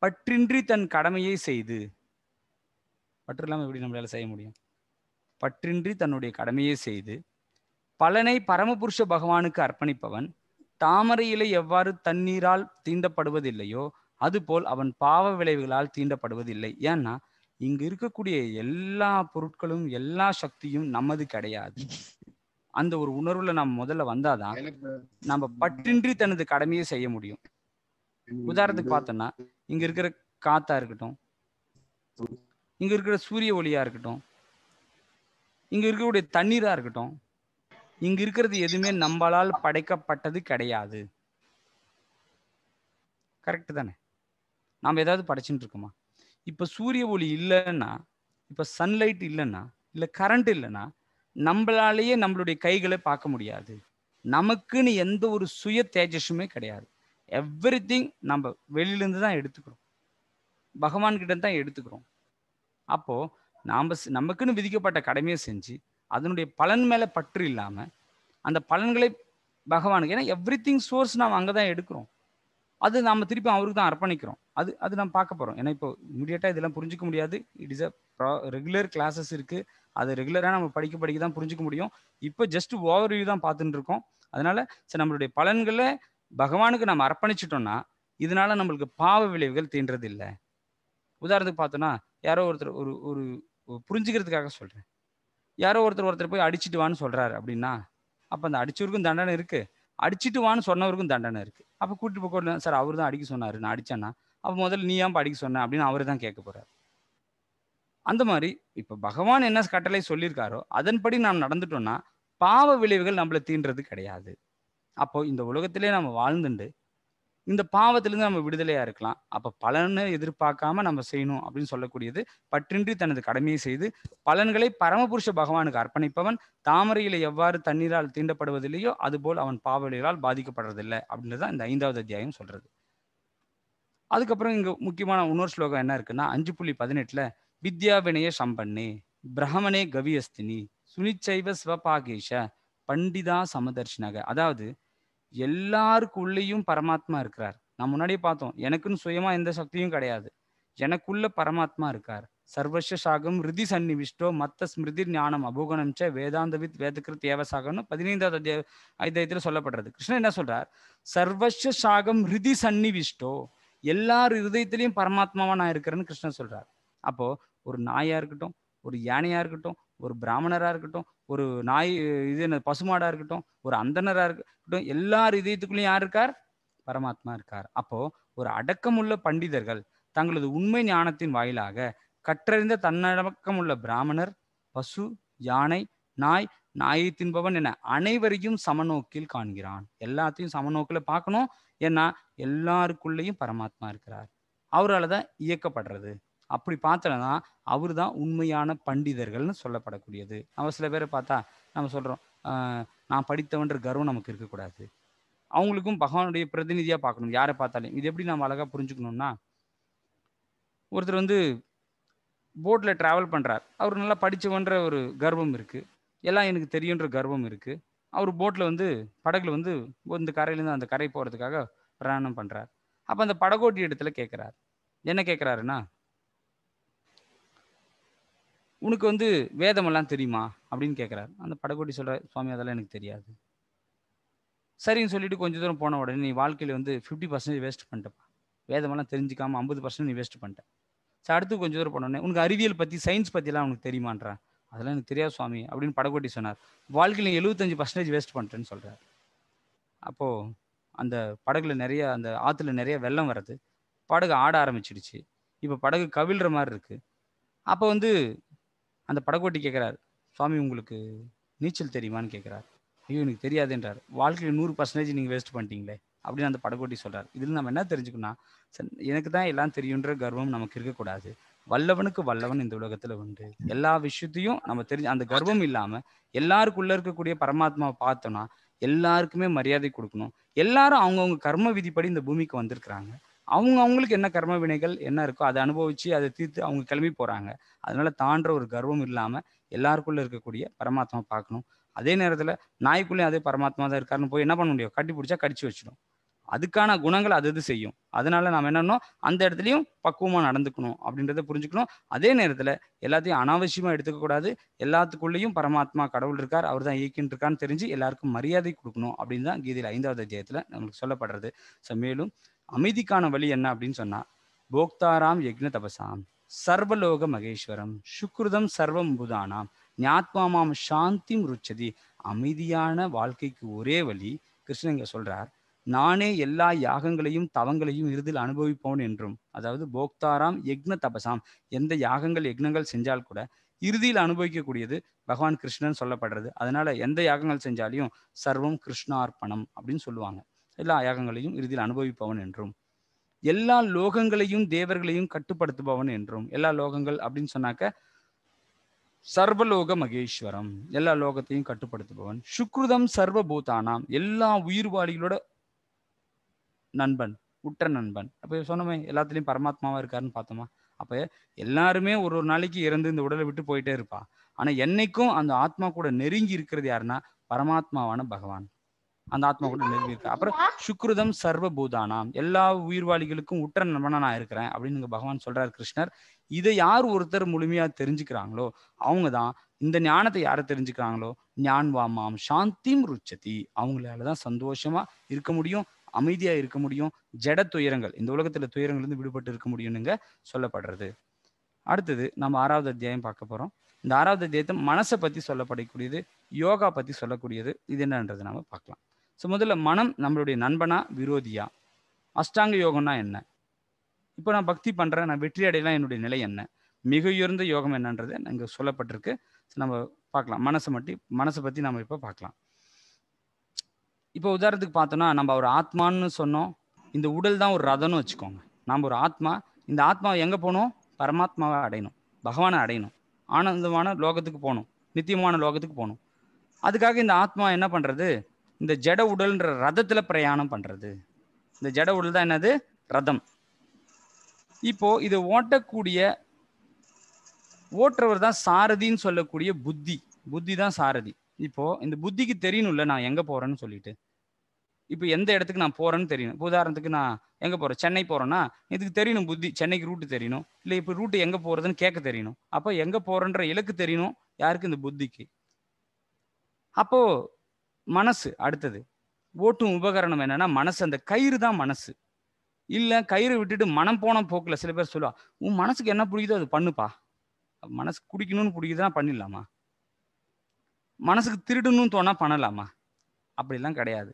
பற்றின்றி தன் கடமையை செய்து பற்று இல்லாமல் எப்படி நம்மளால செய்ய முடியும் பற்றின்றி தன்னுடைய கடமையை செய்து பலனை பரமபுருஷ பகவானுக்கு அர்ப்பணிப்பவன் தாமரையிலே எவ்வாறு தண்ணீரால் தீண்டப்படுவதில்லையோ அதுபோல் அவன் பாவ விளைவுகளால் தீண்டப்படுவதில்லை ஏன்னா இங்க இருக்கக்கூடிய எல்லா பொருட்களும் எல்லா சக்தியும் நமது கிடையாது அந்த ஒரு உணர்வுல நம்ம முதல்ல வந்தாதான் நம்ம பற்றின்றி தனது கடமையை செய்ய முடியும் உதாரணத்துக்கு பார்த்தோம்னா இங்க இருக்கிற காத்தா இருக்கட்டும் இங்க இருக்கிற சூரிய ஒளியா இருக்கட்டும் இங்க இருக்கக்கூடிய தண்ணீரா இருக்கட்டும் இங்க இருக்கிறது எதுவுமே நம்மளால் படைக்கப்பட்டது கிடையாது கரெக்ட் தானே நாம் ஏதாவது படைச்சுட்டு இருக்கோமா இப்போ சூரிய ஒளி இல்லைன்னா இப்போ சன்லைட் இல்லைன்னா இல்லை கரண்ட் இல்லைன்னா நம்மளாலேயே நம்மளுடைய கைகளை பார்க்க முடியாது நமக்குன்னு எந்த ஒரு சுய தேஜஸுமே கிடையாது எவ்ரி திங் நம்ம வெளியிலேருந்து தான் எடுத்துக்கிறோம் பகவான்கிட்ட தான் எடுத்துக்கிறோம் அப்போது நாம் நமக்குன்னு விதிக்கப்பட்ட கடமையை செஞ்சு அதனுடைய பலன் மேலே பற்று இல்லாமல் அந்த பலன்களை பகவானுக்கு ஏன்னா எவ்ரி திங் சோர்ஸ் நாம் அங்கே தான் எடுக்கிறோம் அது நாம் திருப்பி அவருக்கு தான் அர்ப்பணிக்கிறோம் அது அது நம்ம பார்க்க போகிறோம் ஏன்னா இப்போ இமீடியட்டாக இதெல்லாம் புரிஞ்சிக்க முடியாது it is a regular classes இருக்குது அது ரெகுலராக நம்ம படிக்க படிக்க தான் புரிஞ்சிக்க முடியும் இப்போ ஜஸ்ட் ஓவர் தான் பார்த்துட்டு இருக்கோம் அதனால் சரி நம்மளுடைய பலன்களை பகவானுக்கு நம்ம அர்ப்பணிச்சிட்டோம்னா இதனால நம்மளுக்கு பாவ விளைவுகள் தீன்றது இல்லை உதாரணத்துக்கு பார்த்தோன்னா யாரோ ஒருத்தர் ஒரு ஒரு புரிஞ்சுக்கிறதுக்காக சொல்கிறேன் யாரோ ஒருத்தர் ஒருத்தர் போய் அடிச்சுட்டு வான்னு சொல்கிறாரு அப்படின்னா அப்போ அந்த அடிச்சவருக்கும் தண்டனை இருக்குது அடிச்சுட்டு வான்னு சொன்னவருக்கும் தண்டனை இருக்குது அப்போ கூட்டிட்டு போக சார் அவர் தான் அடிக்க சொன்னார் நான் அடிச்சேன்னா அப்போ முதல்ல நீ ஏன் அடிக்க சொன்ன அப்படின்னு அவர் தான் கேட்க போகிறார் அந்த மாதிரி இப்போ பகவான் என்ன கட்டளை சொல்லியிருக்காரோ அதன்படி நாம் நடந்துட்டோம்னா பாவ விளைவுகள் நம்மளை தீன்றது கிடையாது அப்போ இந்த உலகத்திலே நம்ம வாழ்ந்துட்டு இந்த பாவத்திலிருந்து நம்ம விடுதலையா இருக்கலாம் அப்ப பலனை எதிர்பார்க்காம நம்ம செய்யணும் அப்படின்னு சொல்லக்கூடியது பற்றின்றி தனது கடமையை செய்து பலன்களை பரமபுருஷ பகவானுக்கு அர்ப்பணிப்பவன் தாமரையில எவ்வாறு தண்ணீரால் தீண்டப்படுவதில்லையோ அதுபோல் அவன் பாவலிகளால் பாதிக்கப்படுறதில்லை அப்படின்றது இந்த ஐந்தாவது அத்தியாயம் சொல்றது அதுக்கப்புறம் இங்க முக்கியமான இன்னொரு ஸ்லோகம் என்ன இருக்குன்னா அஞ்சு புள்ளி பதினெட்டுல வித்யா வினய சம்பன்னே பிரஹமனே கவியஸ்தினி சுனிச்சைவ சிவபாகேஷ பண்டிதா சமதர்ஷினக அதாவது எல்லாருக்குள்ளேயும் பரமாத்மா இருக்கிறார் நான் முன்னாடியே பார்த்தோம் எனக்குன்னு சுயமா எந்த சக்தியும் கிடையாது எனக்குள்ள பரமாத்மா இருக்கார் சர்வச சாகம் ரிதி சன்னிவிஷ்டோ மத்த ஸ்மிருதி ஞானம் அபோகனம் ச வேதாந்தவித் வேதகிருத் ஏவசாகம்னு பதினைந்தாவது அத்தியாய ஐதயத்தில் சொல்லப்படுறது கிருஷ்ணன் என்ன சொல்றார் சர்வச சாகம் ரிதி சன்னிவிஷ்டோ எல்லார் இருதயத்திலையும் பரமாத்மாவா நான் இருக்கிறேன்னு கிருஷ்ணன் சொல்றார் அப்போ ஒரு நாயா இருக்கட்டும் ஒரு யானையா இருக்கட்டும் ஒரு பிராமணராக இருக்கட்டும் ஒரு நாய் இது என்ன பசுமாடாக இருக்கட்டும் ஒரு அந்தனராக இருக்கட்டும் எல்லார் இதயத்துக்குள்ளேயும் யார் இருக்கார் பரமாத்மா இருக்கார் அப்போ ஒரு அடக்கமுள்ள பண்டிதர்கள் தங்களது உண்மை ஞானத்தின் வாயிலாக கற்றறிந்த தன்னடக்கமுள்ள பிராமணர் பசு யானை நாய் நாயை தின்பவன் என அனைவரையும் சமநோக்கில் காண்கிறான் எல்லாத்தையும் சமநோக்கில் பார்க்கணும் ஏன்னா எல்லாருக்குள்ளேயும் பரமாத்மா இருக்கிறார் அவரால் தான் இயக்கப்படுறது அப்படி பார்த்தலன்னா அவர் தான் உண்மையான பண்டிதர்கள்னு சொல்லப்படக்கூடியது நம்ம சில பேரை பார்த்தா நம்ம சொல்கிறோம் நான் படித்தவன்ற கர்வம் நமக்கு இருக்கக்கூடாது அவங்களுக்கும் பகவானுடைய பிரதிநிதியாக பார்க்கணும் யாரை பார்த்தாலும் இது எப்படி நம்ம அழகாக புரிஞ்சுக்கணும்னா ஒருத்தர் வந்து போட்டில் ட்ராவல் பண்ணுறார் அவர் நல்லா படித்தவன்ற ஒரு கர்வம் இருக்குது எல்லாம் எனக்கு தெரியுன்ற கர்வம் இருக்குது அவர் போட்டில் வந்து படகுல வந்து இந்த கரையிலேருந்து அந்த கரை போகிறதுக்காக பிரயாணம் பண்ணுறார் அப்போ அந்த படகோட்டி இடத்துல கேட்குறார் என்ன கேட்குறாருன்னா உனக்கு வந்து வேதமெல்லாம் தெரியுமா அப்படின்னு கேட்குறாரு அந்த படகோட்டி சொல்கிற சுவாமி அதெல்லாம் எனக்கு தெரியாது சரின்னு சொல்லிட்டு கொஞ்சம் தூரம் போன உடனே நீ வாழ்க்கையில் வந்து ஃபிஃப்டி பர்சன்டேஜ் வேஸ்ட் பண்ணிட்டப்பா வேதமெல்லாம் தெரிஞ்சிக்காமல் ஐம்பது பர்சன்ட் நீ வேஸ்ட் பண்ணிட்டேன் சார் அடுத்து கொஞ்சம் தூரம் போனோடனே உனக்கு அறிவியல் பற்றி சயின்ஸ் பற்றிலாம் உனக்கு தெரியுமான்றான் அதெல்லாம் எனக்கு தெரியாது சுவாமி அப்படின்னு படகோட்டி சொன்னார் வாழ்க்கையில் எழுபத்தஞ்சு பர்சன்டேஜ் வேஸ்ட் பண்ணிட்டேன்னு சொல்கிறார் அப்போது அந்த படகுல நிறைய அந்த ஆற்றுல நிறைய வெள்ளம் வர்றது படகு ஆட ஆரம்பிச்சிடுச்சு இப்போ படகு கவிழ்கிற மாதிரி இருக்குது அப்போ வந்து அந்த படகோட்டி கேட்குறாரு சுவாமி உங்களுக்கு நீச்சல் தெரியுமான்னு கேட்குறாரு ஐயோ எனக்கு தெரியாதுன்றார் வாழ்க்கையில் நூறு பர்சன்டேஜ் நீங்கள் வேஸ்ட் பண்ணிட்டீங்களே அப்படின்னு அந்த படகோட்டி சொல்கிறார் இதில் நம்ம என்ன தெரிஞ்சுக்கணும் எனக்கு தான் எல்லாம் தெரியுன்ற கர்வம் நமக்கு இருக்கக்கூடாது வல்லவனுக்கு வல்லவன் இந்த உலகத்தில் உண்டு எல்லா விஷயத்தையும் நம்ம தெரிஞ்சு அந்த கர்வம் இல்லாமல் எல்லாருக்குள்ளே இருக்கக்கூடிய பரமாத்மாவை பார்த்தோன்னா எல்லாருக்குமே மரியாதை கொடுக்கணும் எல்லாரும் அவங்கவுங்க கர்ம விதிப்படி இந்த பூமிக்கு வந்திருக்கிறாங்க அவங்க அவங்களுக்கு என்ன கர்ம வினைகள் என்ன இருக்கோ அதை அனுபவிச்சு அதை தீர்த்து அவங்க கிளம்பி போறாங்க அதனால தாண்ட ஒரு கர்வம் இல்லாம எல்லாருக்குள்ள இருக்கக்கூடிய பரமாத்மா பார்க்கணும் அதே நேரத்துல நாய்க்குள்ளே அதே பரமாத்மா தான் இருக்காருன்னு போய் என்ன பண்ண முடியும் கட்டி பிடிச்சா கடிச்சு வச்சிடும் அதுக்கான குணங்கள் அது இது செய்யும் அதனால நாம் என்னன்னா அந்த இடத்துலையும் பக்குவமாக நடந்துக்கணும் அப்படின்றத புரிஞ்சுக்கணும் அதே நேரத்தில் எல்லாத்தையும் அனாவசியமாக எடுத்துக்கக்கூடாது எல்லாத்துக்குள்ளேயும் பரமாத்மா கடவுள் இருக்கார் அவர் தான் இயக்கின்னு இருக்கான்னு தெரிஞ்சு எல்லாருக்கும் மரியாதை கொடுக்கணும் அப்படின்னு தான் கீதையில் ஐந்தாவது அத்தியாயத்தில் நம்மளுக்கு சொல்லப்படுறது ஸோ மேலும் அமைதிக்கான வழி என்ன அப்படின்னு சொன்னா போக்தாராம் யக்ன தபசாம் சர்வலோக மகேஸ்வரம் சுக்ருதம் சர்வம் புதானாம் ஞாத்மாமாம் சாந்தி ருச்சதி அமைதியான வாழ்க்கைக்கு ஒரே வழி கிருஷ்ணன் இங்க சொல்றார் நானே எல்லா யாகங்களையும் தவங்களையும் இறுதியில் அனுபவிப்போன் என்றும் அதாவது போக்தாராம் யக்ன தபசாம் எந்த யாகங்கள் யக்னங்கள் செஞ்சால் கூட இறுதியில் அனுபவிக்கக்கூடியது பகவான் கிருஷ்ணன் சொல்லப்படுறது அதனால எந்த யாகங்கள் செஞ்சாலையும் சர்வம் கிருஷ்ணார்ப்பணம் அப்படின்னு சொல்லுவாங்க எல்லா யாகங்களையும் இறுதியில் அனுபவிப்பவன் என்றும் எல்லா லோகங்களையும் தேவர்களையும் கட்டுப்படுத்துபவன் என்றும் எல்லா லோகங்கள் அப்படின்னு சொன்னாக்க சர்வலோக மகேஸ்வரம் எல்லா லோகத்தையும் கட்டுப்படுத்துபவன் சுக்ருதம் சர்வபூதானாம் எல்லா உயிர்வாளிகளோட நண்பன் உற்ற நண்பன் அப்போ சொன்னோமே எல்லாத்துலேயும் பரமாத்மாவா இருக்காருன்னு பார்த்தோமா அப்போ எல்லாருமே ஒரு ஒரு நாளைக்கு இறந்து இந்த உடலை விட்டு போயிட்டே இருப்பா ஆனால் என்னைக்கும் அந்த ஆத்மா கூட நெருங்கி இருக்கிறது யாருன்னா பரமாத்மாவான பகவான் அந்த ஆத்மா கூட நிரம்பி அப்புறம் சுக்ருதம் சர்வ பூதானாம் எல்லா உயிர்வாளிகளுக்கும் உற்ற நண்பனா நான் இருக்கிறேன் அப்படின்னு பகவான் சொல்றார் கிருஷ்ணர் இதை யார் ஒருத்தர் முழுமையா தெரிஞ்சுக்கிறாங்களோ அவங்க தான் இந்த ஞானத்தை யாரை தெரிஞ்சுக்கிறாங்களோ ஞான்வாமாம் சாந்திம் ருச்சதி அவங்களாலதான் சந்தோஷமா இருக்க முடியும் அமைதியா இருக்க முடியும் ஜட துயரங்கள் இந்த உலகத்துல துயரங்கள் இருந்து விடுபட்டு இருக்க முடியும்னுங்க சொல்லப்படுறது அடுத்தது நம்ம ஆறாவது அத்தியாயம் பார்க்க போறோம் இந்த ஆறாவது அத்தியாயத்தை மனசை பத்தி சொல்லப்படக்கூடியது யோகா பத்தி சொல்லக்கூடியது இது என்னன்றது நாம பார்க்கலாம் ஸோ முதல்ல மனம் நம்மளுடைய நண்பனா விரோதியா அஷ்டாங்க யோகம்னா என்ன இப்போ நான் பக்தி பண்ணுறேன் நான் வெற்றி அடையலாம் என்னுடைய நிலை என்ன மிக உயர்ந்த யோகம் என்னன்றது இங்கே சொல்லப்பட்டிருக்கு நம்ம பார்க்கலாம் மனசை மட்டும் மனசை பற்றி நம்ம இப்போ பார்க்கலாம் இப்போ உதாரணத்துக்கு பார்த்தோன்னா நம்ம ஒரு ஆத்மான்னு சொன்னோம் இந்த உடல் தான் ஒரு ரதம்னு வச்சுக்கோங்க நாம் ஒரு ஆத்மா இந்த ஆத்மாவை எங்கே போகணும் பரமாத்மாவை அடையணும் பகவானை அடையணும் ஆனந்தமான லோகத்துக்கு போகணும் நித்தியமான லோகத்துக்கு போகணும் அதுக்காக இந்த ஆத்மா என்ன பண்ணுறது இந்த ஜட உடல்ன்ற ரதத்துல பிரயாணம் பண்றது இந்த ஜட உடல் தான் என்னது ரதம் இப்போ இது ஓட்டக்கூடிய ஓட்டுறவர் தான் சாரதின்னு சொல்லக்கூடிய புத்தி புத்தி தான் சாரதி இப்போ இந்த புத்திக்கு தெரியணும்ல நான் எங்க போறேன்னு சொல்லிட்டு இப்போ எந்த இடத்துக்கு நான் போறேன்னு தெரியணும் உதாரணத்துக்கு நான் எங்க போறேன் சென்னை போறேன்னா இதுக்கு தெரியணும் புத்தி சென்னைக்கு ரூட்டு தெரியணும் இல்லை இப்போ ரூட்டு எங்க போறதுன்னு கேட்க தெரியணும் அப்போ எங்க போறேன்ற இலக்கு தெரியணும் யாருக்கு இந்த புத்திக்கு அப்போ மனசு அடுத்தது ஓட்டும் உபகரணம் என்னன்னா மனசு அந்த கயிறு தான் மனசு இல்லை கயிறு விட்டுட்டு மனம் போன போக்கில் சில பேர் சொல்லுவா உன் மனசுக்கு என்ன பிடிக்குதோ அது பண்ணுப்பா மனசு குடிக்கணும்னு பிடிக்குதுன்னா பண்ணிடலாமா மனசுக்கு திருடணும்னு தோணா பண்ணலாமா அப்படிலாம் கிடையாது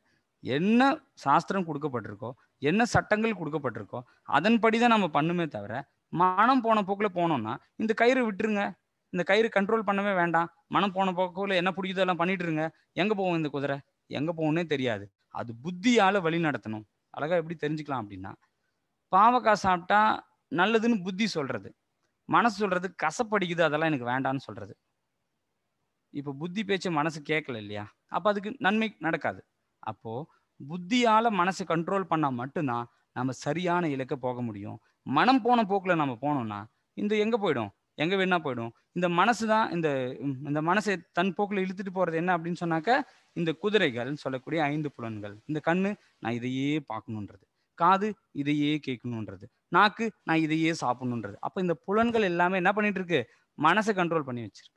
என்ன சாஸ்திரம் கொடுக்கப்பட்டிருக்கோ என்ன சட்டங்கள் கொடுக்கப்பட்டிருக்கோ அதன்படி தான் நம்ம பண்ணுமே தவிர மனம் போன போக்கில் போனோம்னா இந்த கயிறு விட்டுருங்க இந்த கயிறு கண்ட்ரோல் பண்ணவே வேண்டாம் மனம் போன பக்கம் என்ன பிடிக்குதோ எல்லாம் பண்ணிட்டு இருங்க எங்க போகும் இந்த குதிரை எங்க போகணும்னே தெரியாது அது புத்தியால வழி நடத்தணும் அழகா எப்படி தெரிஞ்சுக்கலாம் அப்படின்னா பாவக்காய் சாப்பிட்டா நல்லதுன்னு புத்தி சொல்றது மனசு சொல்றது கசப்படிக்குது அதெல்லாம் எனக்கு வேண்டான்னு சொல்றது இப்போ புத்தி பேச்சு மனசு கேட்கல இல்லையா அப்போ அதுக்கு நன்மை நடக்காது அப்போ புத்தியால மனசை கண்ட்ரோல் பண்ணால் மட்டும்தான் நம்ம சரியான இலக்க போக முடியும் மனம் போன போக்கில் நம்ம போனோம்னா இந்த எங்கே போயிடும் எங்கே வேணா போயிடும் இந்த மனசு தான் இந்த இந்த மனசை தன் போக்கில் இழுத்துட்டு போகிறது என்ன அப்படின்னு சொன்னாக்க இந்த குதிரைகள் சொல்லக்கூடிய ஐந்து புலன்கள் இந்த கண்ணு நான் இதையே பார்க்கணுன்றது காது இதையே கேட்கணுன்றது நாக்கு நான் இதையே சாப்பிடணுன்றது அப்போ இந்த புலன்கள் எல்லாமே என்ன பண்ணிட்டு இருக்கு மனசை கண்ட்ரோல் பண்ணி வச்சிருக்கு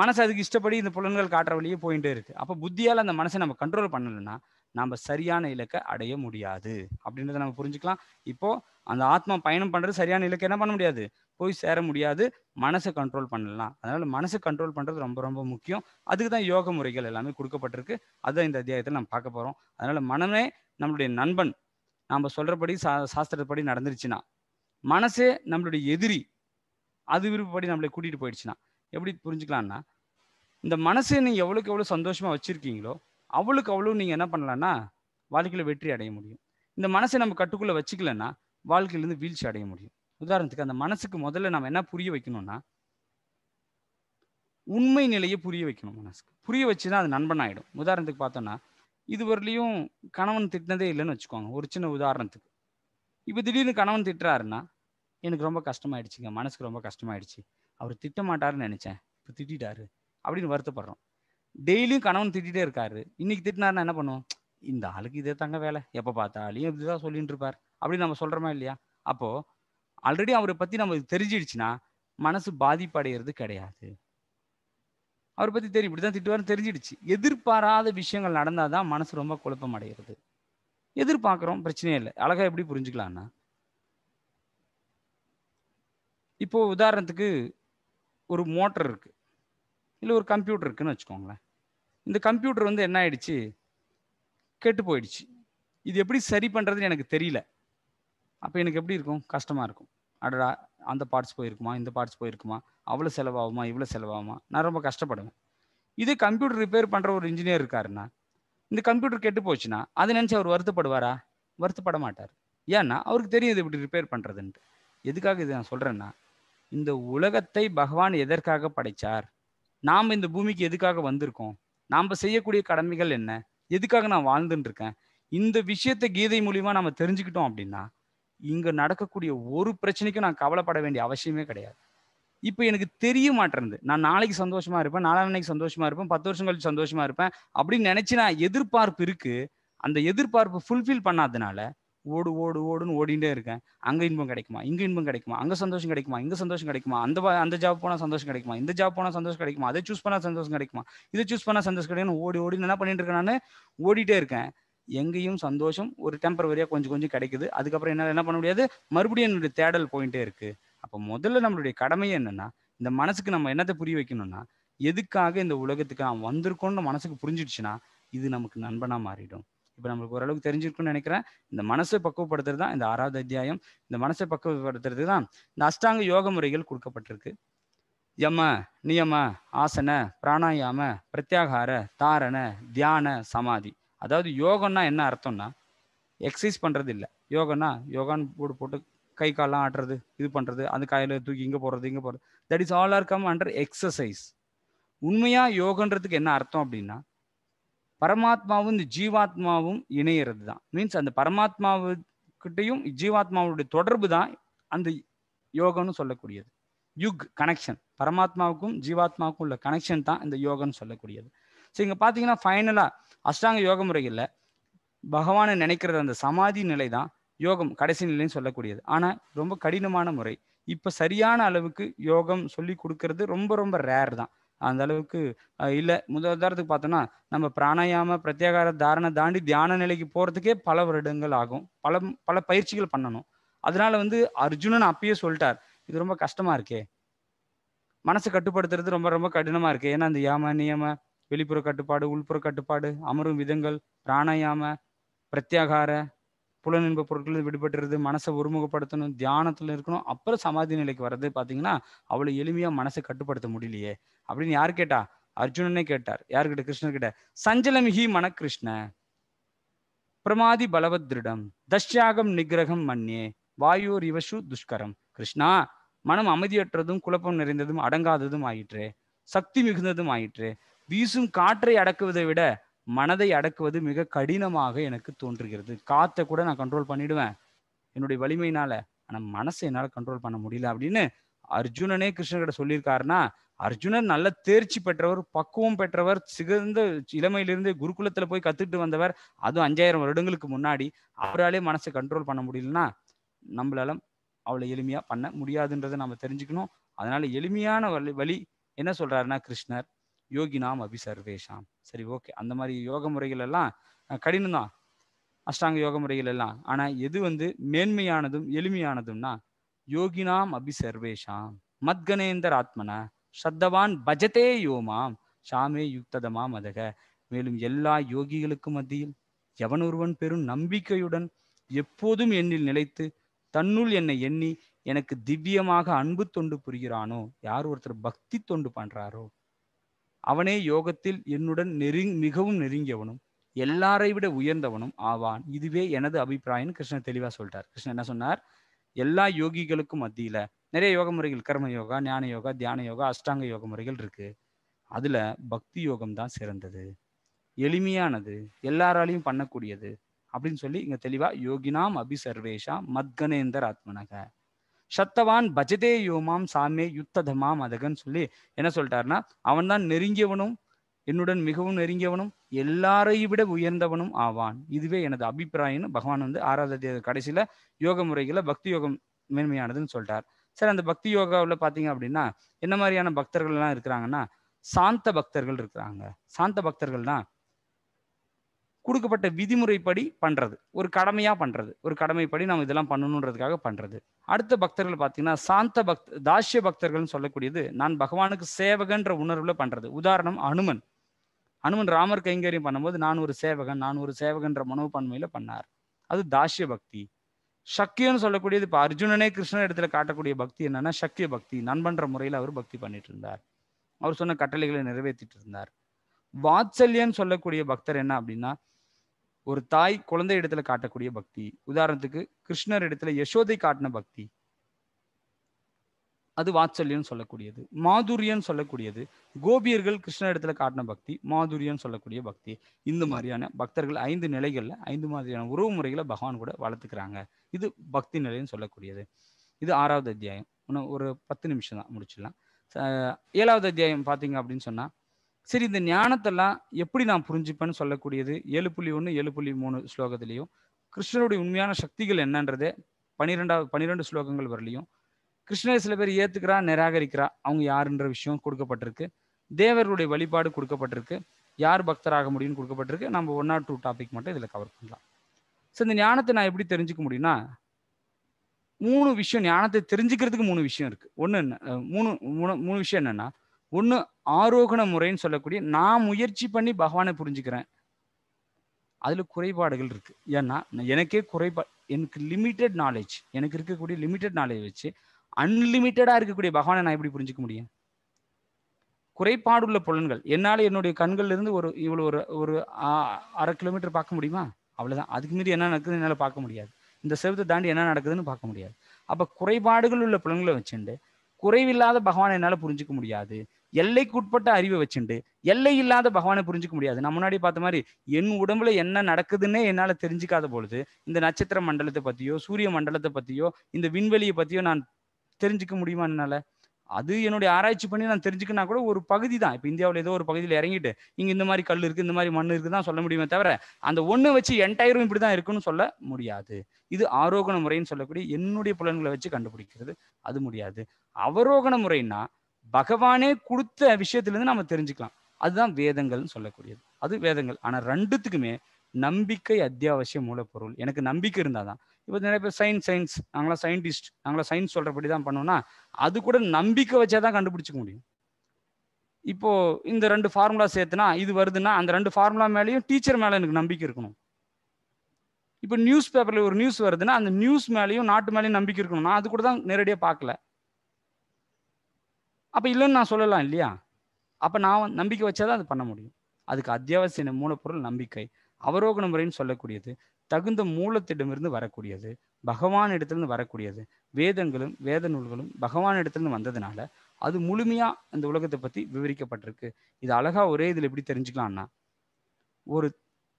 மனசு அதுக்கு இஷ்டப்படி இந்த புலன்கள் காட்டுற வழியே போயிட்டே இருக்கு அப்போ புத்தியால் அந்த மனசை நம்ம கண்ட்ரோல் பண்ணலைன்னா நம்ம சரியான இலக்கை அடைய முடியாது அப்படின்றத நம்ம புரிஞ்சுக்கலாம் இப்போ அந்த ஆத்மா பயணம் பண்றது சரியான இலக்கை என்ன பண்ண முடியாது போய் சேர முடியாது மனசை கண்ட்ரோல் பண்ணலாம் அதனால மனசை கண்ட்ரோல் பண்ணுறது ரொம்ப ரொம்ப முக்கியம் அதுக்கு தான் யோக முறைகள் எல்லாமே கொடுக்கப்பட்டிருக்கு அதுதான் இந்த அத்தியாயத்தில் நம்ம பார்க்க போகிறோம் அதனால மனமே நம்மளுடைய நண்பன் நாம் சொல்றபடி சா சாஸ்திரப்படி நடந்துருச்சுன்னா மனசே நம்மளுடைய எதிரி அது விருப்பப்படி நம்மளை கூட்டிகிட்டு போயிடுச்சுன்னா எப்படி புரிஞ்சுக்கலான்னா இந்த மனசை நீங்கள் எவ்வளோக்கு எவ்வளோ சந்தோஷமாக வச்சுருக்கீங்களோ அவ்வளோக்கு அவ்வளோ நீங்கள் என்ன பண்ணலான்னா வாழ்க்கையில் வெற்றி அடைய முடியும் இந்த மனசை நம்ம கட்டுக்குள்ளே வச்சுக்கலன்னா வாழ்க்கையிலேருந்து வீழ்ச்சி அடைய முடியும் உதாரணத்துக்கு அந்த மனசுக்கு முதல்ல நம்ம என்ன புரிய வைக்கணும்னா உண்மை நிலையை புரிய வைக்கணும் மனசுக்கு புரிய வச்சுதான் அது நண்பன் ஆகிடும் உதாரணத்துக்கு பார்த்தோம்னா இதுவரையிலையும் கணவன் திட்டினதே இல்லைன்னு வச்சுக்கோங்க ஒரு சின்ன உதாரணத்துக்கு இப்போ திடீர்னு கணவன் திட்டுறாருன்னா எனக்கு ரொம்ப கஷ்டமாயிடுச்சுங்க மனசுக்கு ரொம்ப கஷ்டமாயிடுச்சு அவர் திட்ட மாட்டாருன்னு நினச்சேன் இப்போ திட்டாரு அப்படின்னு வருத்தப்படுறோம் டெய்லியும் கணவன் திட்டிகிட்டே இருக்காரு இன்னைக்கு திட்டினாருன்னா என்ன பண்ணுவோம் இந்த ஆளுக்கு இதே தாங்க வேலை எப்போ பார்த்தாலையும் இப்படிதான் சொல்லிட்டு இருப்பார் அப்படின்னு நம்ம சொல்கிறோமா இல்லையா அப்போது ஆல்ரெடி அவரை பற்றி நமக்கு தெரிஞ்சிடுச்சுன்னா மனசு பாதிப்படைகிறது கிடையாது அவரை பற்றி தெரியும் இப்படி தான் திட்டுவார்னு தெரிஞ்சிடுச்சு எதிர்பாராத விஷயங்கள் நடந்தால் தான் மனசு ரொம்ப குழப்பம் அடைகிறது எதிர்பார்க்குறோம் பிரச்சனையே இல்லை அழகாக எப்படி புரிஞ்சுக்கலாம்னா இப்போ உதாரணத்துக்கு ஒரு மோட்டர் இருக்குது இல்லை ஒரு கம்ப்யூட்டர் இருக்குன்னு வச்சுக்கோங்களேன் இந்த கம்ப்யூட்டர் வந்து என்ன ஆயிடுச்சு கெட்டு போயிடுச்சு இது எப்படி சரி பண்ணுறதுன்னு எனக்கு தெரியல அப்போ எனக்கு எப்படி இருக்கும் கஷ்டமாக இருக்கும் அடடா அந்த பார்ட்ஸ் போயிருக்குமா இந்த பார்ட்ஸ் போயிருக்குமா அவ்வளோ செலவாகுமா இவ்வளோ செலவாகுமா நான் ரொம்ப கஷ்டப்படுவேன் இதே கம்ப்யூட்டர் ரிப்பேர் பண்ணுற ஒரு இன்ஜினியர் இருக்காருன்னா இந்த கம்ப்யூட்டர் கெட்டு போச்சுன்னா அதை நினச்சி அவர் வருத்தப்படுவாரா வருத்தப்பட மாட்டார் ஏன்னா அவருக்கு தெரியும் இது இப்படி ரிப்பேர் பண்ணுறதுன்ட்டு எதுக்காக இது நான் சொல்கிறேன்னா இந்த உலகத்தை பகவான் எதற்காக படைத்தார் நாம் இந்த பூமிக்கு எதுக்காக வந்திருக்கோம் நாம் செய்யக்கூடிய கடமைகள் என்ன எதுக்காக நான் வாழ்ந்துட்டு இருக்கேன் இந்த விஷயத்தை கீதை மூலிமா நம்ம தெரிஞ்சுக்கிட்டோம் அப்படின்னா இங்க நடக்கக்கூடிய ஒரு பிரச்சனைக்கும் நான் கவலைப்பட வேண்டிய அவசியமே கிடையாது இப்போ எனக்கு தெரிய மாட்டேன் நான் நாளைக்கு சந்தோஷமா இருப்பேன் நாளான்னைக்கு சந்தோஷமா இருப்பேன் பத்து வருஷம் கழிச்சு சந்தோஷமா இருப்பேன் அப்படின்னு நினைச்சு நான் எதிர்பார்ப்பு இருக்கு அந்த எதிர்பார்ப்பு ஃபுல்ஃபில் பண்ணாதனால ஓடு ஓடு ஓடுன்னு ஓடிண்டே இருக்கேன் அங்க இன்பம் கிடைக்குமா இங்க இன்பம் கிடைக்குமா அங்க சந்தோஷம் கிடைக்குமா இங்க சந்தோஷம் கிடைக்குமா அந்த அந்த ஜாப் போனா சந்தோஷம் கிடைக்குமா இந்த ஜாப் போனா சந்தோஷம் கிடைக்குமா அதை சூஸ் பண்ணா சந்தோஷம் கிடைக்குமா இதை சூஸ் பண்ணா சந்தோஷம் கிடைக்கும் ஓடி ஓடி என்ன பண்ணிட்டு இருக்கேன் நான் ஓடிட்டே இருக்கேன் எங்கேயும் சந்தோஷம் ஒரு டெம்பரவரியாக கொஞ்சம் கொஞ்சம் கிடைக்குது அதுக்கப்புறம் என்னால் என்ன பண்ண முடியாது மறுபடியும் என்னுடைய தேடல் போயிட்டே இருக்குது அப்போ முதல்ல நம்மளுடைய கடமை என்னென்னா இந்த மனசுக்கு நம்ம என்னத்தை புரிய வைக்கணும்னா எதுக்காக இந்த உலகத்துக்கு நான் வந்திருக்கோம்னு மனசுக்கு புரிஞ்சிடுச்சுன்னா இது நமக்கு நண்பனாக மாறிடும் இப்போ நம்மளுக்கு ஓரளவுக்கு தெரிஞ்சிருக்குன்னு நினைக்கிறேன் இந்த மனசை பக்குவப்படுத்துறது தான் இந்த ஆறாவது அத்தியாயம் இந்த மனசை பக்குவப்படுத்துறது தான் இந்த அஷ்டாங்க யோக முறைகள் கொடுக்கப்பட்டிருக்கு யம நியம ஆசன பிராணாயாம பிரத்யாகார தாரண தியான சமாதி அதாவது யோகம்னா என்ன அர்த்தம்னா எக்ஸசைஸ் பண்ணுறது இல்லை யோகன்னா யோகான்னு போடு போட்டு கை காலெலாம் ஆட்டுறது இது பண்ணுறது அந்த காயில் தூக்கி இங்கே போடுறது இங்கே போடுறது that is all are come under exercise உண்மையாக யோகன்றதுக்கு என்ன அர்த்தம் அப்படின்னா பரமாத்மாவும் இந்த ஜீவாத்மாவும் இணையிறது தான் மீன்ஸ் அந்த பரமாத்மாவுக்கிட்டையும் ஜீவாத்மாவுடைய தொடர்பு தான் அந்த யோகம்னு சொல்லக்கூடியது யுக் கனெக்ஷன் பரமாத்மாவுக்கும் ஜீவாத்மாவுக்கும் உள்ள கனெக்ஷன் தான் இந்த யோகன்னு சொல்லக்கூடியது ஸோ இங்கே பார்த்தீங்கன்னா ஃபைனலாக அஷ்டாங்க யோக முறைகளில் பகவானை நினைக்கிறது அந்த சமாதி நிலை தான் யோகம் கடைசி நிலைன்னு சொல்லக்கூடியது ஆனால் ரொம்ப கடினமான முறை இப்போ சரியான அளவுக்கு யோகம் சொல்லி கொடுக்கறது ரொம்ப ரொம்ப ரேர் தான் அந்த அளவுக்கு இல்லை முதல் உதாரணத்துக்கு பார்த்தோம்னா நம்ம பிராணாயாம பிரத்யாகார தாரணை தாண்டி தியான நிலைக்கு போகிறதுக்கே பல வருடங்கள் ஆகும் பல பல பயிற்சிகள் பண்ணணும் அதனால வந்து அர்ஜுனன் அப்பயே சொல்லிட்டார் இது ரொம்ப கஷ்டமா இருக்கே மனசை கட்டுப்படுத்துறது ரொம்ப ரொம்ப கடினமா இருக்கு ஏன்னா அந்த யாம நியம வெளிப்புற கட்டுப்பாடு உள்புற கட்டுப்பாடு அமரும் விதங்கள் பிராணாயாம பிரத்யாகார புலநின்ப பொருட்களில் விடுபட்டுறது மனசை ஒருமுகப்படுத்தணும் தியானத்தில் இருக்கணும் அப்புறம் சமாதி நிலைக்கு வர்றது பார்த்தீங்கன்னா அவ்வளோ எளிமையாக மனசை கட்டுப்படுத்த முடியலையே அப்படின்னு யார் கேட்டா அர்ஜுனனே கேட்டார் யாருக்கிட்ட கிருஷ்ணர் கிட்ட சஞ்சலமிகி மன கிருஷ்ண பிரமாதி பலவத்ருடம் தஷ்யாகம் நிகிரகம் மண்ணே வாயோர் இவசு துஷ்கரம் கிருஷ்ணா மனம் அமைதியற்றதும் குழப்பம் நிறைந்ததும் அடங்காததும் ஆயிற்று சக்தி மிகுந்ததும் ஆயிற்று வீசும் காற்றை அடக்குவதை விட மனதை அடக்குவது மிக கடினமாக எனக்கு தோன்றுகிறது காற்றை கூட நான் கண்ட்ரோல் பண்ணிடுவேன் என்னுடைய வலிமையினால ஆனா மனசை என்னால் கண்ட்ரோல் பண்ண முடியல அப்படின்னு அர்ஜுனனே கிருஷ்ணர்கிட்ட சொல்லியிருக்காருன்னா அர்ஜுனன் நல்ல தேர்ச்சி பெற்றவர் பக்குவம் பெற்றவர் சிகழ்ந்த இளமையிலிருந்து குருகுலத்துல போய் கத்துட்டு வந்தவர் அதுவும் அஞ்சாயிரம் வருடங்களுக்கு முன்னாடி அவராலே மனசை கண்ட்ரோல் பண்ண முடியலன்னா நம்மளால அவளை எளிமையா பண்ண முடியாதுன்றதை நம்ம தெரிஞ்சுக்கணும் அதனால எளிமையான வழி வழி என்ன சொல்றாருன்னா கிருஷ்ணர் யோகி அபி அபிசர்வேஷாம் சரி ஓகே அந்த மாதிரி யோக முறைகள் எல்லாம் கடினம் தான் அஷ்டாங்க யோக முறைகள் எல்லாம் ஆனால் எது வந்து மேன்மையானதும் எளிமையானதும்னா யோகினாம் அபிசர்வேஷாம் மத்கணேந்தர் ஆத்மன சத்தவான் பஜதே யோமாம் ஷாமே யுக்ததமாம் அதக மேலும் எல்லா யோகிகளுக்கும் மத்தியில் எவன் ஒருவன் பெரும் நம்பிக்கையுடன் எப்போதும் என்னில் நிலைத்து தன்னுள் என்னை எண்ணி எனக்கு திவ்யமாக அன்பு தொண்டு புரிகிறானோ யார் ஒருத்தர் பக்தி தொண்டு பண்றாரோ அவனே யோகத்தில் என்னுடன் நெருங் மிகவும் நெருங்கியவனும் எல்லாரை விட உயர்ந்தவனும் ஆவான் இதுவே எனது அபிப்பிராயம் கிருஷ்ணன் தெளிவா சொல்லிட்டார் கிருஷ்ணன் என்ன சொன்னார் எல்லா யோகிகளுக்கும் மத்தியில நிறைய யோக முறைகள் கர்ம யோகா ஞான யோகா தியான யோகா அஷ்டாங்க யோக முறைகள் இருக்கு அதுல பக்தி யோகம் தான் சிறந்தது எளிமையானது எல்லாராலையும் பண்ணக்கூடியது அப்படின்னு சொல்லி இங்க தெளிவா யோகினாம் அபி சர்வேஷா மத்கனேந்தர் ஆத்மனக சத்தவான் பஜதே யோமாம் சாமே யுத்ததமாம் அதகன்னு சொல்லி என்ன சொல்லிட்டாருன்னா அவன் தான் நெருங்கியவனும் என்னுடன் மிகவும் நெருங்கியவனும் எல்லாரையும் விட உயர்ந்தவனும் ஆவான் இதுவே எனது அபிப்பிராயம்னு பகவான் வந்து ஆறாவது கடைசியில யோக முறைகளை பக்தி யோகம் மேன்மையானதுன்னு சொல்லிட்டார் சரி அந்த பக்தி யோகாவில் பார்த்தீங்க அப்படின்னா என்ன மாதிரியான பக்தர்கள்லாம் இருக்கிறாங்கன்னா சாந்த பக்தர்கள் இருக்கிறாங்க சாந்த பக்தர்கள்னா கொடுக்கப்பட்ட விதிமுறைப்படி பண்ணுறது ஒரு கடமையாக பண்ணுறது ஒரு கடமைப்படி நம்ம இதெல்லாம் பண்ணணுன்றதுக்காக பண்ணுறது அடுத்த பக்தர்கள் பார்த்தீங்கன்னா சாந்த பக்த தாஷ்ய பக்தர்கள்னு சொல்லக்கூடியது நான் பகவானுக்கு சேவகன்ற உணர்வில் பண்ணுறது உதாரணம் அனுமன் அனுமன் ராமர் கைங்கரியம் பண்ணும்போது நான் ஒரு சேவகன் நான் ஒரு சேவகன்ற மனோபன்மையில் பண்ணார் அது தாஷ்ய பக்தி சக்கியம்னு சொல்லக்கூடியது இப்போ அர்ஜுனனே கிருஷ்ணன் இடத்துல காட்டக்கூடிய பக்தி என்னன்னா சக்கிய பக்தி நண்பன்ற முறையில் அவர் பக்தி பண்ணிட்டு இருந்தார் அவர் சொன்ன கட்டளைகளை நிறைவேற்றிட்டு இருந்தார் வாத்சல்யன்னு சொல்லக்கூடிய பக்தர் என்ன அப்படின்னா ஒரு தாய் குழந்தை இடத்துல காட்டக்கூடிய பக்தி உதாரணத்துக்கு கிருஷ்ணர் இடத்துல யசோதை காட்டின பக்தி அது வாத்சல்யம் சொல்லக்கூடியது மாதுரியன் சொல்லக்கூடியது கோபியர்கள் கிருஷ்ண இடத்துல காட்டின பக்தி மாதுரியன் சொல்லக்கூடிய பக்தி இந்த மாதிரியான பக்தர்கள் ஐந்து நிலைகளில் ஐந்து மாதிரியான உறவு முறைகளை பகவான் கூட வளர்த்துக்கிறாங்க இது பக்தி நிலைன்னு சொல்லக்கூடியது இது ஆறாவது அத்தியாயம் இன்னும் ஒரு பத்து நிமிஷம் தான் முடிச்சிடலாம் ஏழாவது அத்தியாயம் பார்த்தீங்க அப்படின்னு சொன்னால் சரி இந்த ஞானத்தெல்லாம் எப்படி நான் புரிஞ்சுப்பேன்னு சொல்லக்கூடியது ஏழு புள்ளி ஒன்று ஏழு புள்ளி மூணு ஸ்லோகத்திலையும் கிருஷ்ணனுடைய உண்மையான சக்திகள் என்னன்றதே பன்னிரெண்டாவது பன்னிரெண்டு ஸ்லோகங்கள் வரலையும் கிருஷ்ணரை சில பேர் ஏத்துக்கிறா நிராகரிக்கிறா அவங்க யாருன்ற விஷயம் கொடுக்கப்பட்டிருக்கு தேவருடைய வழிபாடு கொடுக்கப்பட்டிருக்கு யார் பக்தராக முடியும்னு கொடுக்கப்பட்டிருக்கு நம்ம ஒன் ஆர் டூ டாபிக் மட்டும் இதில் கவர் பண்ணலாம் ஸோ இந்த ஞானத்தை நான் எப்படி தெரிஞ்சுக்க முடியும்னா மூணு விஷயம் ஞானத்தை தெரிஞ்சுக்கிறதுக்கு மூணு விஷயம் இருக்கு ஒன்று என்ன மூணு மூணு மூணு விஷயம் என்னன்னா ஒன்று ஆரோகண முறைன்னு சொல்லக்கூடிய நான் முயற்சி பண்ணி பகவானை புரிஞ்சுக்கிறேன் அதில் குறைபாடுகள் இருக்குது ஏன்னா எனக்கே குறைபா எனக்கு லிமிட்டட் நாலேஜ் எனக்கு இருக்கக்கூடிய லிமிட்டட் நாலேஜ் வச்சு அன்லிமிட்டடாக இருக்கக்கூடிய பகவானை நான் எப்படி புரிஞ்சிக்க முடியும் குறைபாடுள்ள புலன்கள் என்னால் என்னுடைய கண்கள்லேருந்து ஒரு இவ்வளோ ஒரு ஒரு அரை கிலோமீட்டர் பார்க்க முடியுமா அவ்வளோதான் அதுக்கு மீறி என்ன நடக்குதுன்னு என்னால் பார்க்க முடியாது இந்த செவத்தை தாண்டி என்ன நடக்குதுன்னு பார்க்க முடியாது அப்போ குறைபாடுகள் உள்ள புலன்களை வச்சுட்டு குறைவில்லாத பகவானை என்னால் புரிஞ்சிக்க முடியாது எல்லைக்குட்பட்ட அறிவை வச்சுண்டு எல்லை இல்லாத பகவானை புரிஞ்சுக்க முடியாது நான் முன்னாடி பார்த்த மாதிரி என் உடம்புல என்ன நடக்குதுன்னே என்னால் தெரிஞ்சுக்காத பொழுது இந்த நட்சத்திர மண்டலத்தை பற்றியோ சூரிய மண்டலத்தை பற்றியோ இந்த விண்வெளியை பற்றியோ நான் தெரிஞ்சுக்க முடியுமா என்னால் அது என்னுடைய ஆராய்ச்சி பண்ணி நான் தெரிஞ்சுக்கினா கூட ஒரு பகுதி தான் இப்போ இந்தியாவில் ஏதோ ஒரு பகுதியில் இறங்கிட்டு இங்கே இந்த மாதிரி கல் இருக்குது இந்த மாதிரி மண் இருக்குது தான் சொல்ல முடியுமே தவிர அந்த ஒன்று வச்சு என்டையரும் இப்படி தான் இருக்குன்னு சொல்ல முடியாது இது ஆரோகண முறைன்னு சொல்லக்கூடிய என்னுடைய புலன்களை வச்சு கண்டுபிடிக்கிறது அது முடியாது அவரோகண முறைன்னா பகவானே கொடுத்த விஷயத்திலேருந்து நம்ம தெரிஞ்சுக்கலாம் அதுதான் வேதங்கள்னு சொல்லக்கூடியது அது வேதங்கள் ஆனால் ரெண்டுத்துக்குமே நம்பிக்கை அத்தியாவசிய மூலப்பொருள் எனக்கு நம்பிக்கை இருந்தால் தான் இப்போ நிறைய பேர் சயின்ஸ் சயின்ஸ் நாங்களாம் சயின்டிஸ்ட் நாங்களாம் சயின்ஸ் சொல்கிறபடி தான் பண்ணோம்னா அது கூட நம்பிக்கை வச்சா தான் கண்டுபிடிச்சிக்க முடியும் இப்போ இந்த ரெண்டு ஃபார்முலா சேர்த்துனா இது வருதுன்னா அந்த ரெண்டு ஃபார்முலா மேலேயும் டீச்சர் மேலே எனக்கு நம்பிக்கை இருக்கணும் இப்போ நியூஸ் பேப்பரில் ஒரு நியூஸ் வருதுன்னா அந்த நியூஸ் மேலேயும் நாட்டு மேலேயும் நம்பிக்கை இருக்கணும் நான் அது கூட தான் நேரடியாக பார்க்கல அப்போ இல்லைன்னு நான் சொல்லலாம் இல்லையா அப்போ நான் நம்பிக்கை வச்சா தான் அது பண்ண முடியும் அதுக்கு அத்தியாவசிய மூலப்பொருள் நம்பிக்கை அவரோகண முறைன்னு சொல்லக்கூடியது தகுந்த மூலத்திடமிருந்து வரக்கூடியது பகவான் இடத்துலேருந்து வரக்கூடியது வேதங்களும் வேத நூல்களும் பகவான் இடத்துலேருந்து வந்ததுனால அது முழுமையாக அந்த உலகத்தை பற்றி விவரிக்கப்பட்டிருக்கு இது அழகாக ஒரே இதில் எப்படி தெரிஞ்சுக்கலாம்னா ஒரு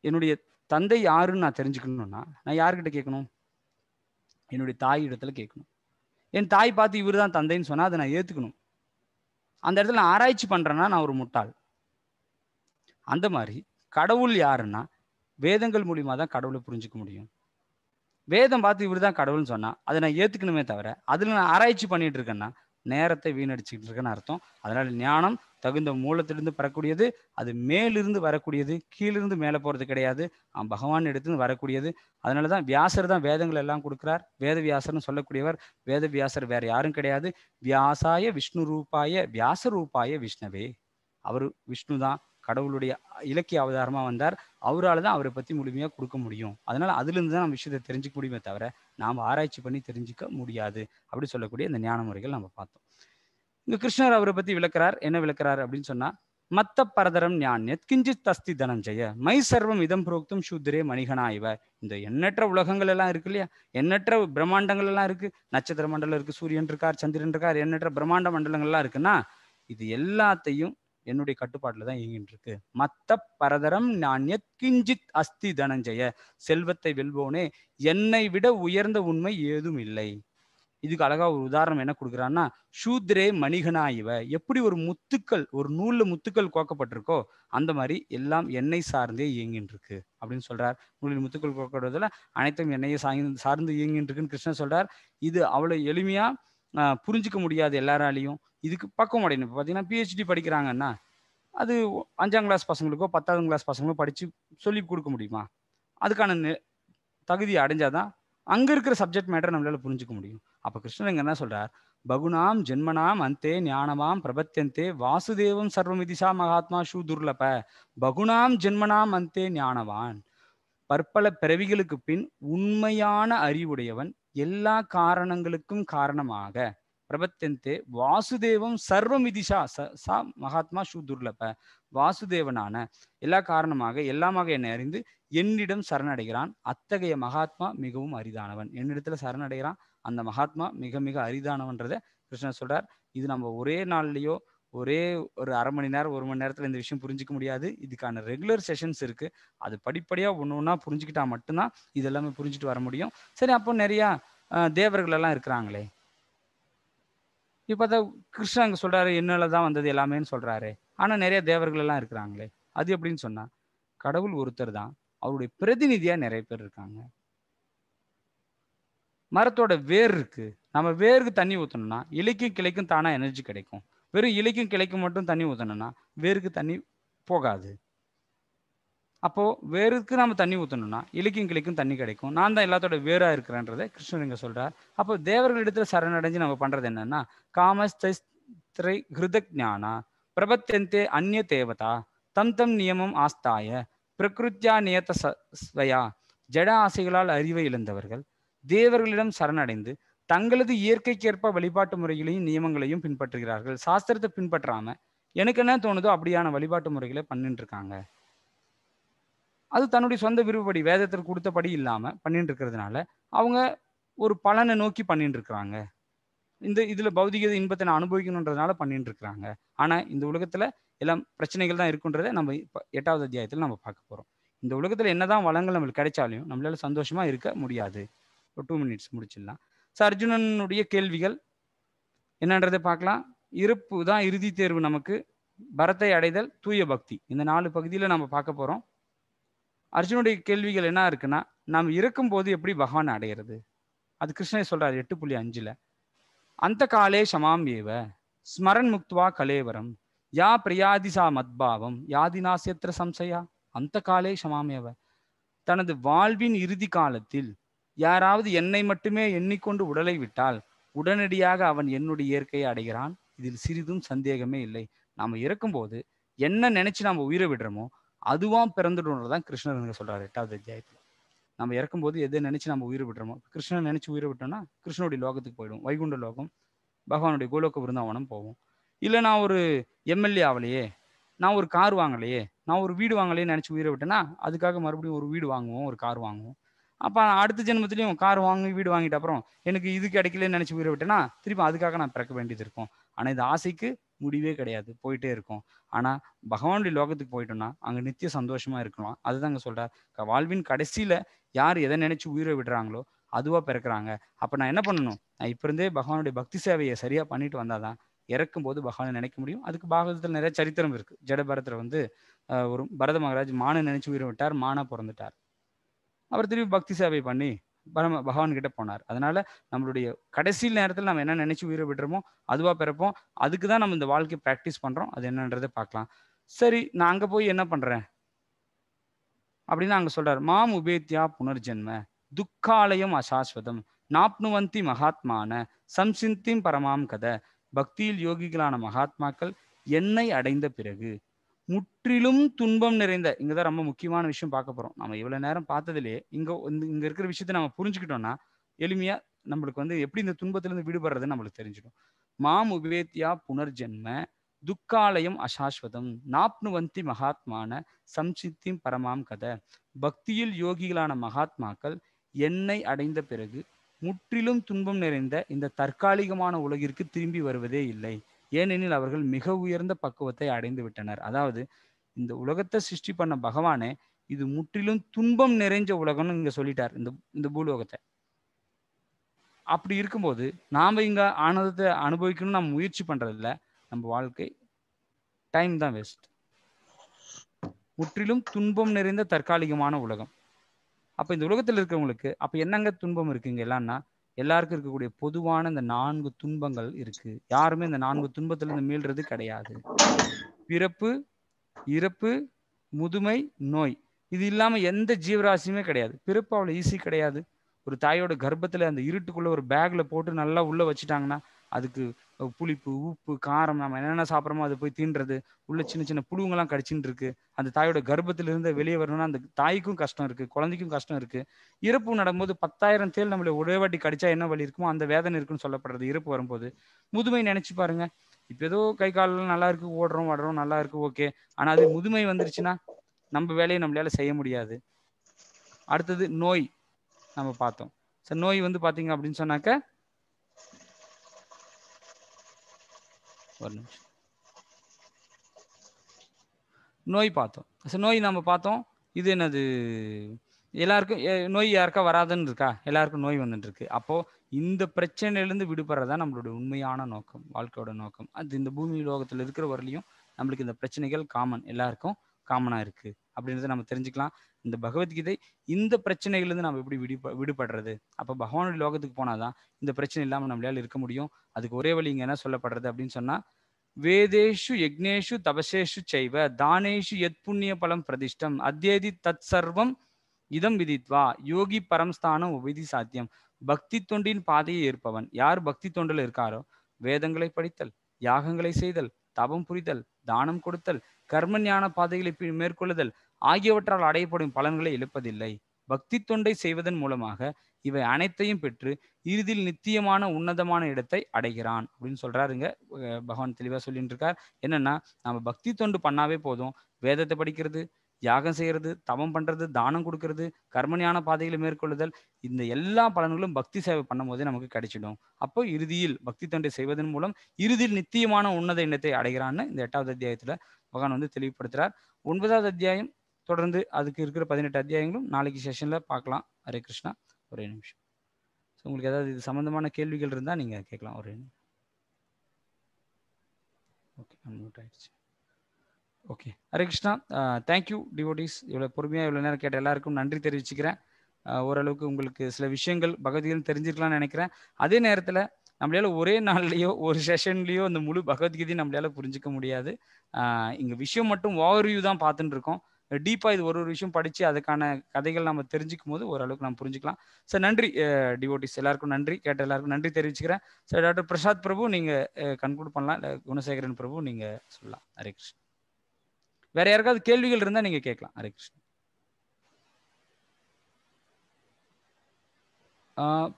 என்னுடைய தந்தை யாருன்னு நான் தெரிஞ்சுக்கணும்னா நான் யார்கிட்ட கேட்கணும் என்னுடைய தாய் இடத்துல கேட்கணும் என் தாய் பார்த்து இவர் தான் தந்தைன்னு சொன்னால் அதை நான் ஏற்றுக்கணும் அந்த இடத்துல நான் ஆராய்ச்சி பண்றேன்னா நான் ஒரு முட்டாள் அந்த மாதிரி கடவுள் யாருன்னா வேதங்கள் மூலியமா தான் கடவுளை புரிஞ்சுக்க முடியும் வேதம் பார்த்து இவர் தான் கடவுள்னு சொன்னா அதை நான் ஏத்துக்கணுமே தவிர அதுல நான் ஆராய்ச்சி பண்ணிட்டு இருக்கேன்னா நேரத்தை வீணடிச்சுக்கிட்டு இருக்கேன்னு அர்த்தம் அதனால ஞானம் தகுந்த மூலத்திலிருந்து வரக்கூடியது அது மேலிருந்து வரக்கூடியது கீழிருந்து மேலே போகிறது கிடையாது பகவான் இடத்துலேருந்து வரக்கூடியது அதனால தான் வியாசர் தான் வேதங்கள் எல்லாம் கொடுக்குறார் வேத சொல்லக்கூடியவர் வேத வியாசர் வேற யாரும் கிடையாது வியாசாய விஷ்ணு ரூபாய வியாச ரூபாய விஷ்ணவே அவர் விஷ்ணு தான் கடவுளுடைய இலக்கிய அவதாரமாக வந்தார் அவரால் தான் அவரை பற்றி முழுமையாக கொடுக்க முடியும் அதனால் அதுலேருந்து தான் நம்ம விஷயத்தை தெரிஞ்சுக்க முடியுமே தவிர நாம் ஆராய்ச்சி பண்ணி தெரிஞ்சிக்க முடியாது அப்படி சொல்லக்கூடிய இந்த ஞான முறைகள் நம்ம பார்த்தோம் இந்த கிருஷ்ணர் அவரை பற்றி விளக்குறார் என்ன விளக்கிறார் அப்படின்னு சொன்னால் மத்த பரதரம் ஞான்யத் கிஞ்சித் தஸ்தி தனஞ்சய மை சர்வம் இதம் புரோக்தும் சூத்திரே மணிகனா இவ இந்த எண்ணற்ற உலகங்கள் எல்லாம் இருக்கு இல்லையா எண்ணற்ற பிரம்மாண்டங்கள் எல்லாம் இருக்கு நட்சத்திர மண்டலம் இருக்கு சூரியன் இருக்கார் சந்திரன் இருக்கார் எண்ணற்ற பிரம்மாண்ட மண்டலங்கள்லாம் இருக்குன்னா இது எல்லாத்தையும் என்னுடைய கட்டுப்பாட்டில் தான் இயங்கிட்டு இருக்கு மத்த பரதரம் நான் கிஞ்சித் அஸ்தி தனஞ்சய செல்வத்தை வெல்வோனே என்னை விட உயர்ந்த உண்மை ஏதும் இல்லை இதுக்கு அழகா ஒரு உதாரணம் என்ன கொடுக்குறான்னா சூத்ரே மணிகனா இவ எப்படி ஒரு முத்துக்கள் ஒரு நூல்ல முத்துக்கள் கோக்கப்பட்டிருக்கோ அந்த மாதிரி எல்லாம் எண்ணெய் சார்ந்தே இயங்கின்னு இருக்கு அப்படின்னு சொல்றார் நூலில் முத்துக்கள் கோக்கப்படுவதில் அனைத்தும் எண்ணெயை சார்ந்து இயங்கின்னு இருக்குன்னு கிருஷ்ணன் சொல்றார் இது அவ்வளவு எளிமையா புரிஞ்சுக்க முடியாது எல்லாராலையும் இதுக்கு பக்கம் அடையணும் இப்போ பார்த்தீங்கன்னா பிஹெச்டி படிக்கிறாங்கன்னா அது அஞ்சாம் கிளாஸ் பசங்களுக்கோ பத்தாவது கிளாஸ் பசங்களோ படித்து சொல்லி கொடுக்க முடியுமா அதுக்கான தகுதி அடைஞ்சாதான் அங்கே இருக்கிற சப்ஜெக்ட் மேட்டரை நம்மளால புரிஞ்சுக்க முடியும் அப்போ கிருஷ்ணன் இங்கே என்ன சொல்கிறார் பகுனாம் ஜென்மனாம் அந்தே ஞானமாம் பிரபத்தியந்தே வாசுதேவம் சர்வமிதிசா மகாத்மா ஷூ துர்லப பகுனாம் ஜென்மனாம் அந்தே ஞானவான் பற்பல பிறவிகளுக்கு பின் உண்மையான அறிவுடையவன் எல்லா காரணங்களுக்கும் காரணமாக பிரபத்தந்தே வாசுதேவம் சர்வம் விதிஷா ச சா மகாத்மா ஷூ துர்லப வாசுதேவனான எல்லா காரணமாக எல்லாமாக என்னை அறிந்து என்னிடம் சரணடைகிறான் அத்தகைய மகாத்மா மிகவும் அரிதானவன் என்னிடத்துல சரணடைகிறான் அந்த மகாத்மா மிக மிக அரிதானவன்றத கிருஷ்ணர் சொல்றார் இது நம்ம ஒரே நாள்லயோ ஒரே ஒரு அரை மணி நேரம் ஒரு மணி நேரத்துல இந்த விஷயம் புரிஞ்சிக்க முடியாது இதுக்கான ரெகுலர் செஷன்ஸ் இருக்கு அது படிப்படியா ஒன்று ஒன்றா புரிஞ்சுக்கிட்டா மட்டும்தான் இதெல்லாமே புரிஞ்சுட்டு வர முடியும் சரி அப்போ நிறைய தேவர்கள் எல்லாம் இருக்கிறாங்களே இப்போ கிருஷ்ணன் அங்கே சொல்கிறாரு என்னால் தான் வந்தது எல்லாமேன்னு சொல்கிறாரு ஆனால் நிறைய தேவர்கள் எல்லாம் இருக்கிறாங்களே அது எப்படின்னு சொன்னால் கடவுள் ஒருத்தர் தான் அவருடைய பிரதிநிதியாக நிறைய பேர் இருக்காங்க மரத்தோட வேர் இருக்கு நம்ம வேருக்கு தண்ணி ஊற்றணும்னா இலைக்கும் கிளைக்கும் தானாக எனர்ஜி கிடைக்கும் வெறும் இலைக்கும் கிளைக்கும் மட்டும் தண்ணி ஊற்றணும்னா வேருக்கு தண்ணி போகாது அப்போது வேருக்கு நம்ம தண்ணி ஊற்றணும்னா இலிக்கும் கிளிக்கும் தண்ணி கிடைக்கும் நான் தான் எல்லாத்தோட வேராக இருக்கிறேன்றதை கிருஷ்ணர் இங்கே சொல்கிறார் அப்போ தேவர்களிடத்தில் சரணடைஞ்சு நம்ம பண்ணுறது என்னன்னா காமஸ்திரை ஹிருதக் ஞானா பிரபத்தந்தே அந்நிய தேவதா தம் தம் நியமம் ஆஸ்தாய பிரகிருத்தியா நியத்த ஸ்வயா ஜட ஆசைகளால் அறிவை இழந்தவர்கள் தேவர்களிடம் சரணடைந்து தங்களது இயற்கைக்கேற்ப வழிபாட்டு முறைகளையும் நியமங்களையும் பின்பற்றுகிறார்கள் சாஸ்திரத்தை பின்பற்றாம எனக்கு என்ன தோணுதோ அப்படியான வழிபாட்டு முறைகளை பண்ணிட்டு இருக்காங்க அது தன்னுடைய சொந்த விருப்பப்படி வேதத்திற்கு கொடுத்தபடி இல்லாமல் பண்ணிட்டு இருக்கிறதுனால அவங்க ஒரு பலனை நோக்கி பண்ணிட்டு இருக்கிறாங்க இந்த இதில் பௌதிக இன்பத்தை நான் அனுபவிக்கணுன்றதுனால பண்ணிட்டு இருக்கிறாங்க ஆனால் இந்த உலகத்தில் எல்லாம் பிரச்சனைகள் தான் இருக்குன்றதை நம்ம எட்டாவது அத்தியாயத்தில் நம்ம பார்க்க போகிறோம் இந்த உலகத்தில் என்னதான் வளங்கள் நம்மளுக்கு கிடைச்சாலையும் நம்மளால சந்தோஷமா இருக்க முடியாது ஒரு டூ மினிட்ஸ் முடிச்சிடலாம் ஸோ அர்ஜுனனுடைய கேள்விகள் என்னன்றதை பார்க்கலாம் இருப்பு தான் இறுதி தேர்வு நமக்கு பரத்தை அடைதல் தூய பக்தி இந்த நாலு பகுதியில் நம்ம பார்க்க போகிறோம் அர்ஜுனுடைய கேள்விகள் என்ன இருக்குன்னா நாம் இருக்கும்போது எப்படி பகவான் அடையிறது அது கிருஷ்ணன் சொல்றாரு எட்டு புள்ளி அஞ்சுல அந்த காலே சமாம் ஏவ ஸ்மரன் முக்துவா கலேவரம் யா பிரியாதிசா மத்பாவம் யாதினா சேத்திர சம்சயா அந்த காலே ஏவ தனது வாழ்வின் இறுதி காலத்தில் யாராவது என்னை மட்டுமே எண்ணிக்கொண்டு உடலை விட்டால் உடனடியாக அவன் என்னுடைய இயற்கையை அடைகிறான் இதில் சிறிதும் சந்தேகமே இல்லை நாம் இறக்கும்போது என்ன நினைச்சு நாம் உயிரை விடுறோமோ அதுவா பிறந்துடும் கிருஷ்ணர் எனக்கு சொல்றாரு எட்டாவது அத்தியாயத்துல நம்ம இறக்கும்போது எதை நினைச்சு நம்ம உயிர் விட்டுறோமோ கிருஷ்ணன் நினைச்சு உயிரை விட்டோம்னா கிருஷ்ணனுடைய லோகத்துக்கு போயிடும் வைகுண்ட லோகம் பகவானுடைய கோலோக்க விருந்தாவனம் போவோம் இல்லை நான் ஒரு எம்எல்ஏ ஆகலையே நான் ஒரு கார் வாங்கலையே நான் ஒரு வீடு வாங்கலையே நினச்சி உயிரை விட்டேன்னா அதுக்காக மறுபடியும் ஒரு வீடு வாங்குவோம் ஒரு கார் வாங்குவோம் அப்போ அடுத்த ஜென்மத்திலையும் கார் வாங்கி வீடு வாங்கிட்ட அப்புறம் எனக்கு இது கிடைக்கலன்னு நினச்சி உயிரை விட்டேன்னா திருப்பி அதுக்காக நான் பிறக்க வேண்டியது இருக்கும் ஆனால் இந்த ஆசைக்கு முடிவே கிடையாது போயிட்டே இருக்கும் ஆனால் பகவானுடைய லோகத்துக்கு போயிட்டோம்னா அங்கே நித்திய சந்தோஷமாக இருக்கலாம் அதுதான் அங்கே வாழ்வின் கடைசியில் யார் எதை நினச்சி உயிரை விடுறாங்களோ அதுவாக பிறக்கிறாங்க அப்போ நான் என்ன பண்ணணும் நான் இருந்தே பகவானுடைய பக்தி சேவையை சரியாக பண்ணிட்டு வந்தாதான் இறக்கும் போது பகவானை நினைக்க முடியும் அதுக்கு பாகவதத்தில் நிறைய சரித்திரம் இருக்கு ஜடபரத்துல வந்து ஒரு பரத மகாராஜ் மானை நினைச்சு உயிரை விட்டார் மானா பிறந்துட்டார் அவர் திருப்பி பக்தி சேவை பண்ணி பரம பகவான் கிட்ட போனார் அதனால நம்மளுடைய கடைசி நேரத்தில் நம்ம என்ன நினைச்சு உயிரை விடுறோமோ அதுவா பிறப்போம் அதுக்கு தான் நம்ம இந்த வாழ்க்கையை ப்ராக்டிஸ் பண்றோம் அது என்னன்றதை பார்க்கலாம் சரி நான் அங்க போய் என்ன பண்றேன் அப்படின்னு அங்க சொல்றாரு மாம் உபேத்யா புனர்ஜென்ம துக்காலயம் அசாஸ்வதம் நாப்னுவந்தி மகாத்மான சம்சிந்தி பரமாம் கதை பக்தியில் யோகிகளான மகாத்மாக்கள் என்னை அடைந்த பிறகு முற்றிலும் துன்பம் நிறைந்த இங்கே தான் ரொம்ப முக்கியமான விஷயம் பார்க்க போகிறோம் நம்ம இவ்வளவு நேரம் பார்த்ததுலேயே இங்கே இங்கே இருக்கிற விஷயத்த நம்ம புரிஞ்சுக்கிட்டோம்னா எளிமையாக நம்மளுக்கு வந்து எப்படி இந்த துன்பத்திலேருந்து விடுபடுறதுன்னு நம்மளுக்கு தெரிஞ்சிடும் மாம் உபேத்தியா புனர்ஜென்ம துக்காலயம் அசாஸ்வதம் நாப்னுவந்தி மகாத்மான சம்சித்தி பரமாம் கதை பக்தியில் யோகிகளான மகாத்மாக்கள் என்னை அடைந்த பிறகு முற்றிலும் துன்பம் நிறைந்த இந்த தற்காலிகமான உலகிற்கு திரும்பி வருவதே இல்லை ஏனெனில் அவர்கள் மிக உயர்ந்த பக்குவத்தை அடைந்து விட்டனர் அதாவது இந்த உலகத்தை சிருஷ்டி பண்ண பகவானே இது முற்றிலும் துன்பம் நிறைஞ்ச உலகம்னு இங்க சொல்லிட்டார் இந்த இந்த பூலோகத்தை அப்படி இருக்கும்போது நாம இங்க ஆனந்தத்தை அனுபவிக்கணும்னு நம்ம முயற்சி பண்றதில்ல நம்ம வாழ்க்கை டைம் தான் வேஸ்ட் முற்றிலும் துன்பம் நிறைந்த தற்காலிகமான உலகம் அப்ப இந்த உலகத்துல இருக்கிறவங்களுக்கு அப்ப என்னங்க துன்பம் இருக்குங்க எல்லாம்னா எல்லாருக்கும் இருக்கக்கூடிய பொதுவான இந்த நான்கு துன்பங்கள் இருக்கு யாருமே இந்த நான்கு துன்பத்துல இருந்து மீள்றது கிடையாது பிறப்பு இறப்பு முதுமை நோய் இது இல்லாம எந்த ஜீவராசியுமே கிடையாது பிறப்பு அவ்வளவு ஈஸி கிடையாது ஒரு தாயோட கர்ப்பத்துல அந்த இருட்டுக்குள்ள ஒரு பேக்ல போட்டு நல்லா உள்ள வச்சுட்டாங்கன்னா அதுக்கு புளிப்பு உப்பு காரம் நம்ம என்னென்ன சாப்பிட்றோமோ அதை போய் தீண்டுறது உள்ள சின்ன சின்ன புழுவுங்கெல்லாம் கடிச்சின்னு இருக்கு அந்த தாயோட கர்ப்பத்திலிருந்து வெளியே வரணும்னா அந்த தாய்க்கும் கஷ்டம் இருக்கு குழந்தைக்கும் கஷ்டம் இருக்கு இறப்பு நடும்போது பத்தாயிரம் தேல் நம்மளை ஒரே வாட்டி கடிச்சா என்ன வழி இருக்குமோ அந்த வேதனை இருக்குன்னு சொல்லப்படுறது இறப்பு வரும்போது முதுமை நினைச்சு பாருங்க இப்போ ஏதோ கை காலெல்லாம் நல்லா இருக்கு ஓடுறோம் வாடுறோம் நல்லா இருக்கு ஓகே ஆனா அது முதுமை வந்துருச்சுன்னா நம்ம வேலையை நம்மளால செய்ய முடியாது அடுத்தது நோய் நம்ம பார்த்தோம் சார் நோய் வந்து பாத்தீங்க அப்படின்னு சொன்னாக்க ஒரு நிமிஷம் நோய் பார்த்தோம் சார் நோய் நம்ம பார்த்தோம் இது என்னது எல்லாருக்கும் நோய் யாருக்கா வராதுன்னு இருக்கா எல்லாருக்கும் நோய் வந்துட்டு இருக்கு அப்போ இந்த பிரச்சனையிலேருந்து விடுபடுறதா நம்மளோட உண்மையான நோக்கம் வாழ்க்கையோட நோக்கம் அது இந்த பூமி லோகத்தில் இருக்கிற வரலையும் நம்மளுக்கு இந்த பிரச்சனைகள் காமன் எல்லாருக்கும் காமனாக இருக்குது அப்படின்றத நம்ம தெரிஞ்சுக்கலாம் இந்த பகவத்கீதை இந்த பிரச்சனைகள்லேருந்து நம்ம எப்படி விடுப விடுபடுறது அப்போ பகவானுடைய லோகத்துக்கு போனாதான் இந்த பிரச்சனை இல்லாமல் நம்மளால இருக்க முடியும் அதுக்கு ஒரே வழி இங்கே என்ன சொல்லப்படுறது அப்படின்னு சொன்னால் வேதேஷு யக்னேஷு தபசேஷு செய்வ தானேஷு எத் புண்ணிய பலம் பிரதிஷ்டம் அத்தியதி தத் சர்வம் இதம் விதித்வா யோகி பரம்ஸ்தானம் உபதி சாத்தியம் பக்தி தொண்டின் பாதையை ஏற்பவன் யார் பக்தி தொண்டில் இருக்காரோ வேதங்களை படித்தல் யாகங்களை செய்தல் தபம் புரிதல் தானம் கொடுத்தல் கர்ம ஞான பாதைகளை மேற்கொள்ளுதல் ஆகியவற்றால் அடையப்படும் பலன்களை இழப்பதில்லை பக்தி தொண்டை செய்வதன் மூலமாக இவை அனைத்தையும் பெற்று இறுதியில் நித்தியமான உன்னதமான இடத்தை அடைகிறான் அப்படின்னு சொல்றாருங்க பகவான் தெளிவா சொல்லிட்டு இருக்கார் என்னன்னா நம்ம பக்தி தொண்டு பண்ணாவே போதும் வேதத்தை படிக்கிறது யாகம் செய்யறது தவம் பண்றது தானம் கொடுக்கறது கர்மணியான பாதைகளை மேற்கொள்ளுதல் இந்த எல்லா பலன்களும் பக்தி சேவை பண்ணும் போதே நமக்கு கிடைச்சிடும் அப்போ இறுதியில் பக்தி தொண்டை செய்வதன் மூலம் இறுதியில் நித்தியமான உன்னத இனத்தை அடைகிறான்னு இந்த எட்டாவது அத்தியாயத்துல பகவான் வந்து தெளிவுபடுத்துறார் ஒன்பதாவது அத்தியாயம் தொடர்ந்து அதுக்கு இருக்கிற பதினெட்டு அத்தியாயங்களும் நாளைக்கு செஷனில் பார்க்கலாம் ஹரே கிருஷ்ணா ஒரே நிமிஷம் ஸோ உங்களுக்கு ஏதாவது இது சம்மந்தமான கேள்விகள் இருந்தால் நீங்கள் கேட்கலாம் ஒரே ஓகே அன்மியூட் ஆயிடுச்சு okay Hare Krishna thank you devotees இவ்வளோ பொறுமையாக இவ்வளோ நேரம் கேட்ட எல்லாருக்கும் நன்றி தெரிவிச்சுக்கிறேன் ஓரளவுக்கு உங்களுக்கு சில விஷயங்கள் பகவத்கீதை தெரிஞ்சிருக்கலாம்னு நினைக்கிறேன் அதே நேரத்தில் நம்மளால ஒரே நாள்லையோ ஒரு செஷன்லேயோ அந்த முழு பகவத்கீதையும் நம்மளால புரிஞ்சிக்க முடியாது இங்கே விஷயம் மட்டும் ஓவர்வியூ தான் பார்த்துட்டு இருக்கோம் டீப்பாக இது ஒரு ஒரு விஷயம் படித்து அதுக்கான கதைகள் நம்ம தெரிஞ்சுக்கும் போது ஓரளவுக்கு நம்ம புரிஞ்சுக்கலாம் சார் நன்றி டிவோட்டிஸ் எல்லாருக்கும் நன்றி கேட்ட எல்லாருக்கும் நன்றி தெரிவிச்சுக்கிறேன் சார் டாக்டர் பிரசாத் பிரபு நீங்கள் கன்க்ளூட் பண்ணலாம் இல்லை குணசேகரன் பிரபு நீங்கள் சொல்லலாம் ஹரே கிருஷ்ணன் வேற யாருக்காவது கேள்விகள் இருந்தால் நீங்கள் கேட்கலாம் ஹரே கிருஷ்ணன்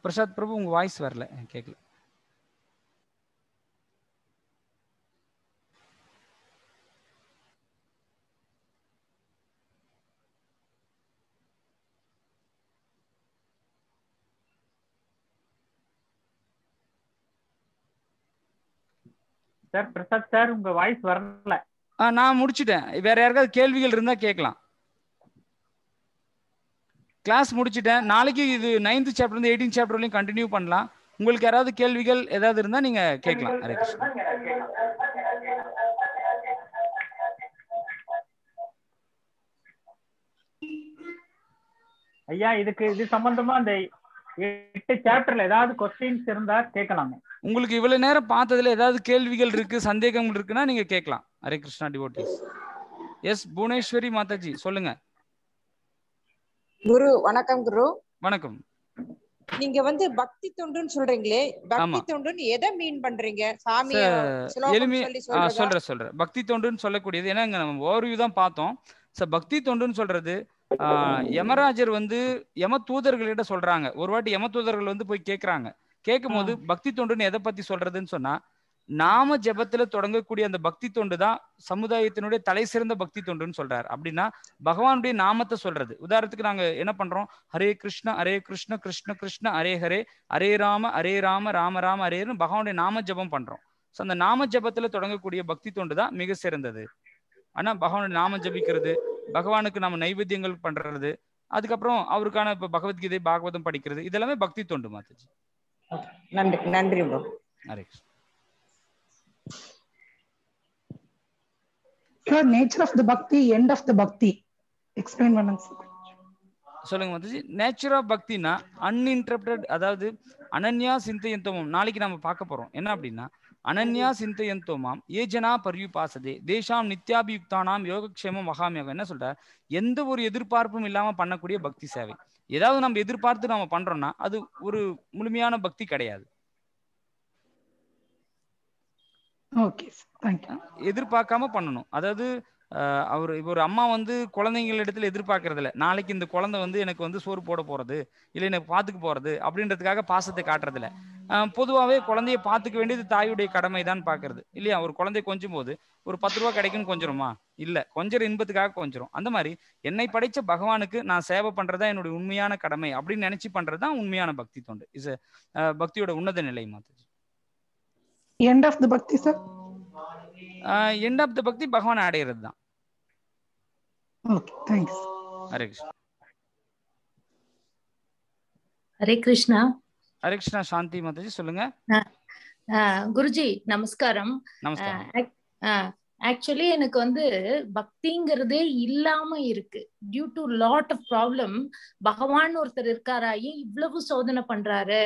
பிரசாத் பிரபு உங்கள் வாய்ஸ் வரல கேட்கல சார் பிரசாத் சார் உங்க வாய்ஸ் வரல நான் முடிச்சிட்டேன் வேற யாருக்காவது கேள்விகள் இருந்தா கேட்கலாம் கிளாஸ் முடிச்சிட்டேன் நாளைக்கு இது நைன்த் சாப்டர் இருந்து எயிட்டீன் சாப்டர் வரையும் கண்டினியூ பண்ணலாம் உங்களுக்கு யாராவது கேள்விகள் ஏதாவது இருந்தா நீங்க கேட்கலாம் ஹரே கிருஷ்ணா ஐயா இதுக்கு இது சம்பந்தமா அந்த சாப்டர்ல ஏதாவது கொஸ்டின்ஸ் இருந்தா கேட்கலாங்க உங்களுக்கு இவ்வளவு நேரம் பார்த்ததுல ஏதாவது கேள்விகள் இருக்கு சந்தேகங்கள் இருக்குன்னா நீங்க கேட்கலாம் ஹரே கிருஷ்ணா டிவோட்டிஸ் எஸ் புவனேஸ்வரி மாதாஜி சொல்லுங்க குரு வணக்கம் குரு வணக்கம் நீங்க வந்து பக்தி தொண்டுன்னு சொல்றீங்களே பக்தி தொண்டுன்னு எதை மீன் பண்றீங்க சாமி சொல்றேன் சொல்றேன் பக்தி தொண்டுன்னு சொல்லக்கூடியது ஏன்னா நம்ம ஓவர்வியூ தான் பார்த்தோம் பக்தி தொண்டுன்னு சொல்றது யமராஜர் வந்து யம தூதர்களிட்ட சொல்றாங்க ஒரு வாட்டி யம தூதர்கள் வந்து போய் கேக்குறாங்க கேட்கும் போது பக்தி தொண்டுன்னு எதை பத்தி சொல்றதுன்னு சொன்னா நாம ஜபத்துல தொடங்கக்கூடிய அந்த பக்தி தொண்டு தான் சமுதாயத்தினுடைய தலை சிறந்த பக்தி தொண்டுன்னு சொல்றாரு அப்படின்னா பகவானுடைய நாமத்தை சொல்றது உதாரணத்துக்கு நாங்க என்ன பண்றோம் ஹரே கிருஷ்ண ஹரே கிருஷ்ண கிருஷ்ண கிருஷ்ண அரே ஹரே அரே ராம அரே ராம ராம ராம அரேன்னு பகவானுடைய நாம ஜபம் பண்றோம் சோ அந்த நாம ஜபத்துல தொடங்கக்கூடிய பக்தி தொண்டு தான் மிக சிறந்தது ஆனால் பகவானோட நாமம் ஜபிக்கிறது பகவானுக்கு நாம நைவேத்தியங்கள் பண்றது அதுக்கப்புறம் அவருக்கான இப்போ பகவத்கீதை பாகவதம் படிக்கிறது இதெல்லாமே பக்தி தொண்டு மாதாஜி நன்றி நன்றி bro sir nature of the bhakti end of the bhakti explain பண்ணுங்க சார் சொல்லுங்க மாதாஜி நேச்சர் ஆஃப் பக்தினா அன்இன்டரப்டட் அதாவது அனன்யா சிந்தையந்தமம் நாளைக்கு நம்ம பார்க்க போறோம் என்ன அப்படின்னா அனன்யா சிந்தையந்தோமாம் ஏஜனா ஜனா பரியுபாசதே தேசாம் நித்யாபியுக்தானாம் யோகக்ஷேமம் மகாமியோகம் என்ன சொல்ற எந்த ஒரு எதிர்பார்ப்பும் இல்லாம பண்ணக்கூடிய பக்தி சேவை ஏதாவது நம்ம எதிர்பார்த்து நாம பண்றோம்னா அது ஒரு முழுமையான பக்தி கிடையாது எதிர்பார்க்காம பண்ணணும் அதாவது அவர் இப்போ ஒரு அம்மா வந்து குழந்தைங்கள் இடத்துல எதிர்பார்க்கறதில்ல நாளைக்கு இந்த குழந்தை வந்து எனக்கு வந்து சோறு போட போகிறது இல்லை எனக்கு பார்த்துக்க போகிறது அப்படின்றதுக்காக பாசத்தை காட்டுறதில்ல பொதுவாகவே குழந்தைய பார்த்துக்க வேண்டியது தாயுடைய கடமை தான் பார்க்கறது இல்லையா ஒரு குழந்தைய கொஞ்சும் போது ஒரு பத்து ரூபா கிடைக்கும் கொஞ்சருமா இல்லை கொஞ்சம் இன்பத்துக்காக கொஞ்சிரும் அந்த மாதிரி என்னை படைத்த பகவானுக்கு நான் சேவை பண்ணுறதா என்னுடைய உண்மையான கடமை அப்படின்னு நினச்சி பண்ணுறது தான் உண்மையான பக்தி தொண்டு இஸ் பக்தியோட உன்னத நிலை மாத்தாஜி எண்ட் ஆஃப் த பக்தி சார் எண்ட் ஆஃப் த பக்தி பகவான் அடையிறது தான் ஓகே தேங்க்ஸ் ஹரே கிருஷ்ணா ஹரே கிருஷ்ணா ஹரே கிருஷ்ணா சாந்தி மாதாஜி சொல்லுங்க குருஜி நமஸ்காரம் ஆக்சுவலி எனக்கு வந்து பக்திங்கிறதே இல்லாம இருக்கு due to lot of problem பகவான் ஒருத்தர் இருக்காராயி இவ்வளவு சோதனை பண்றாரு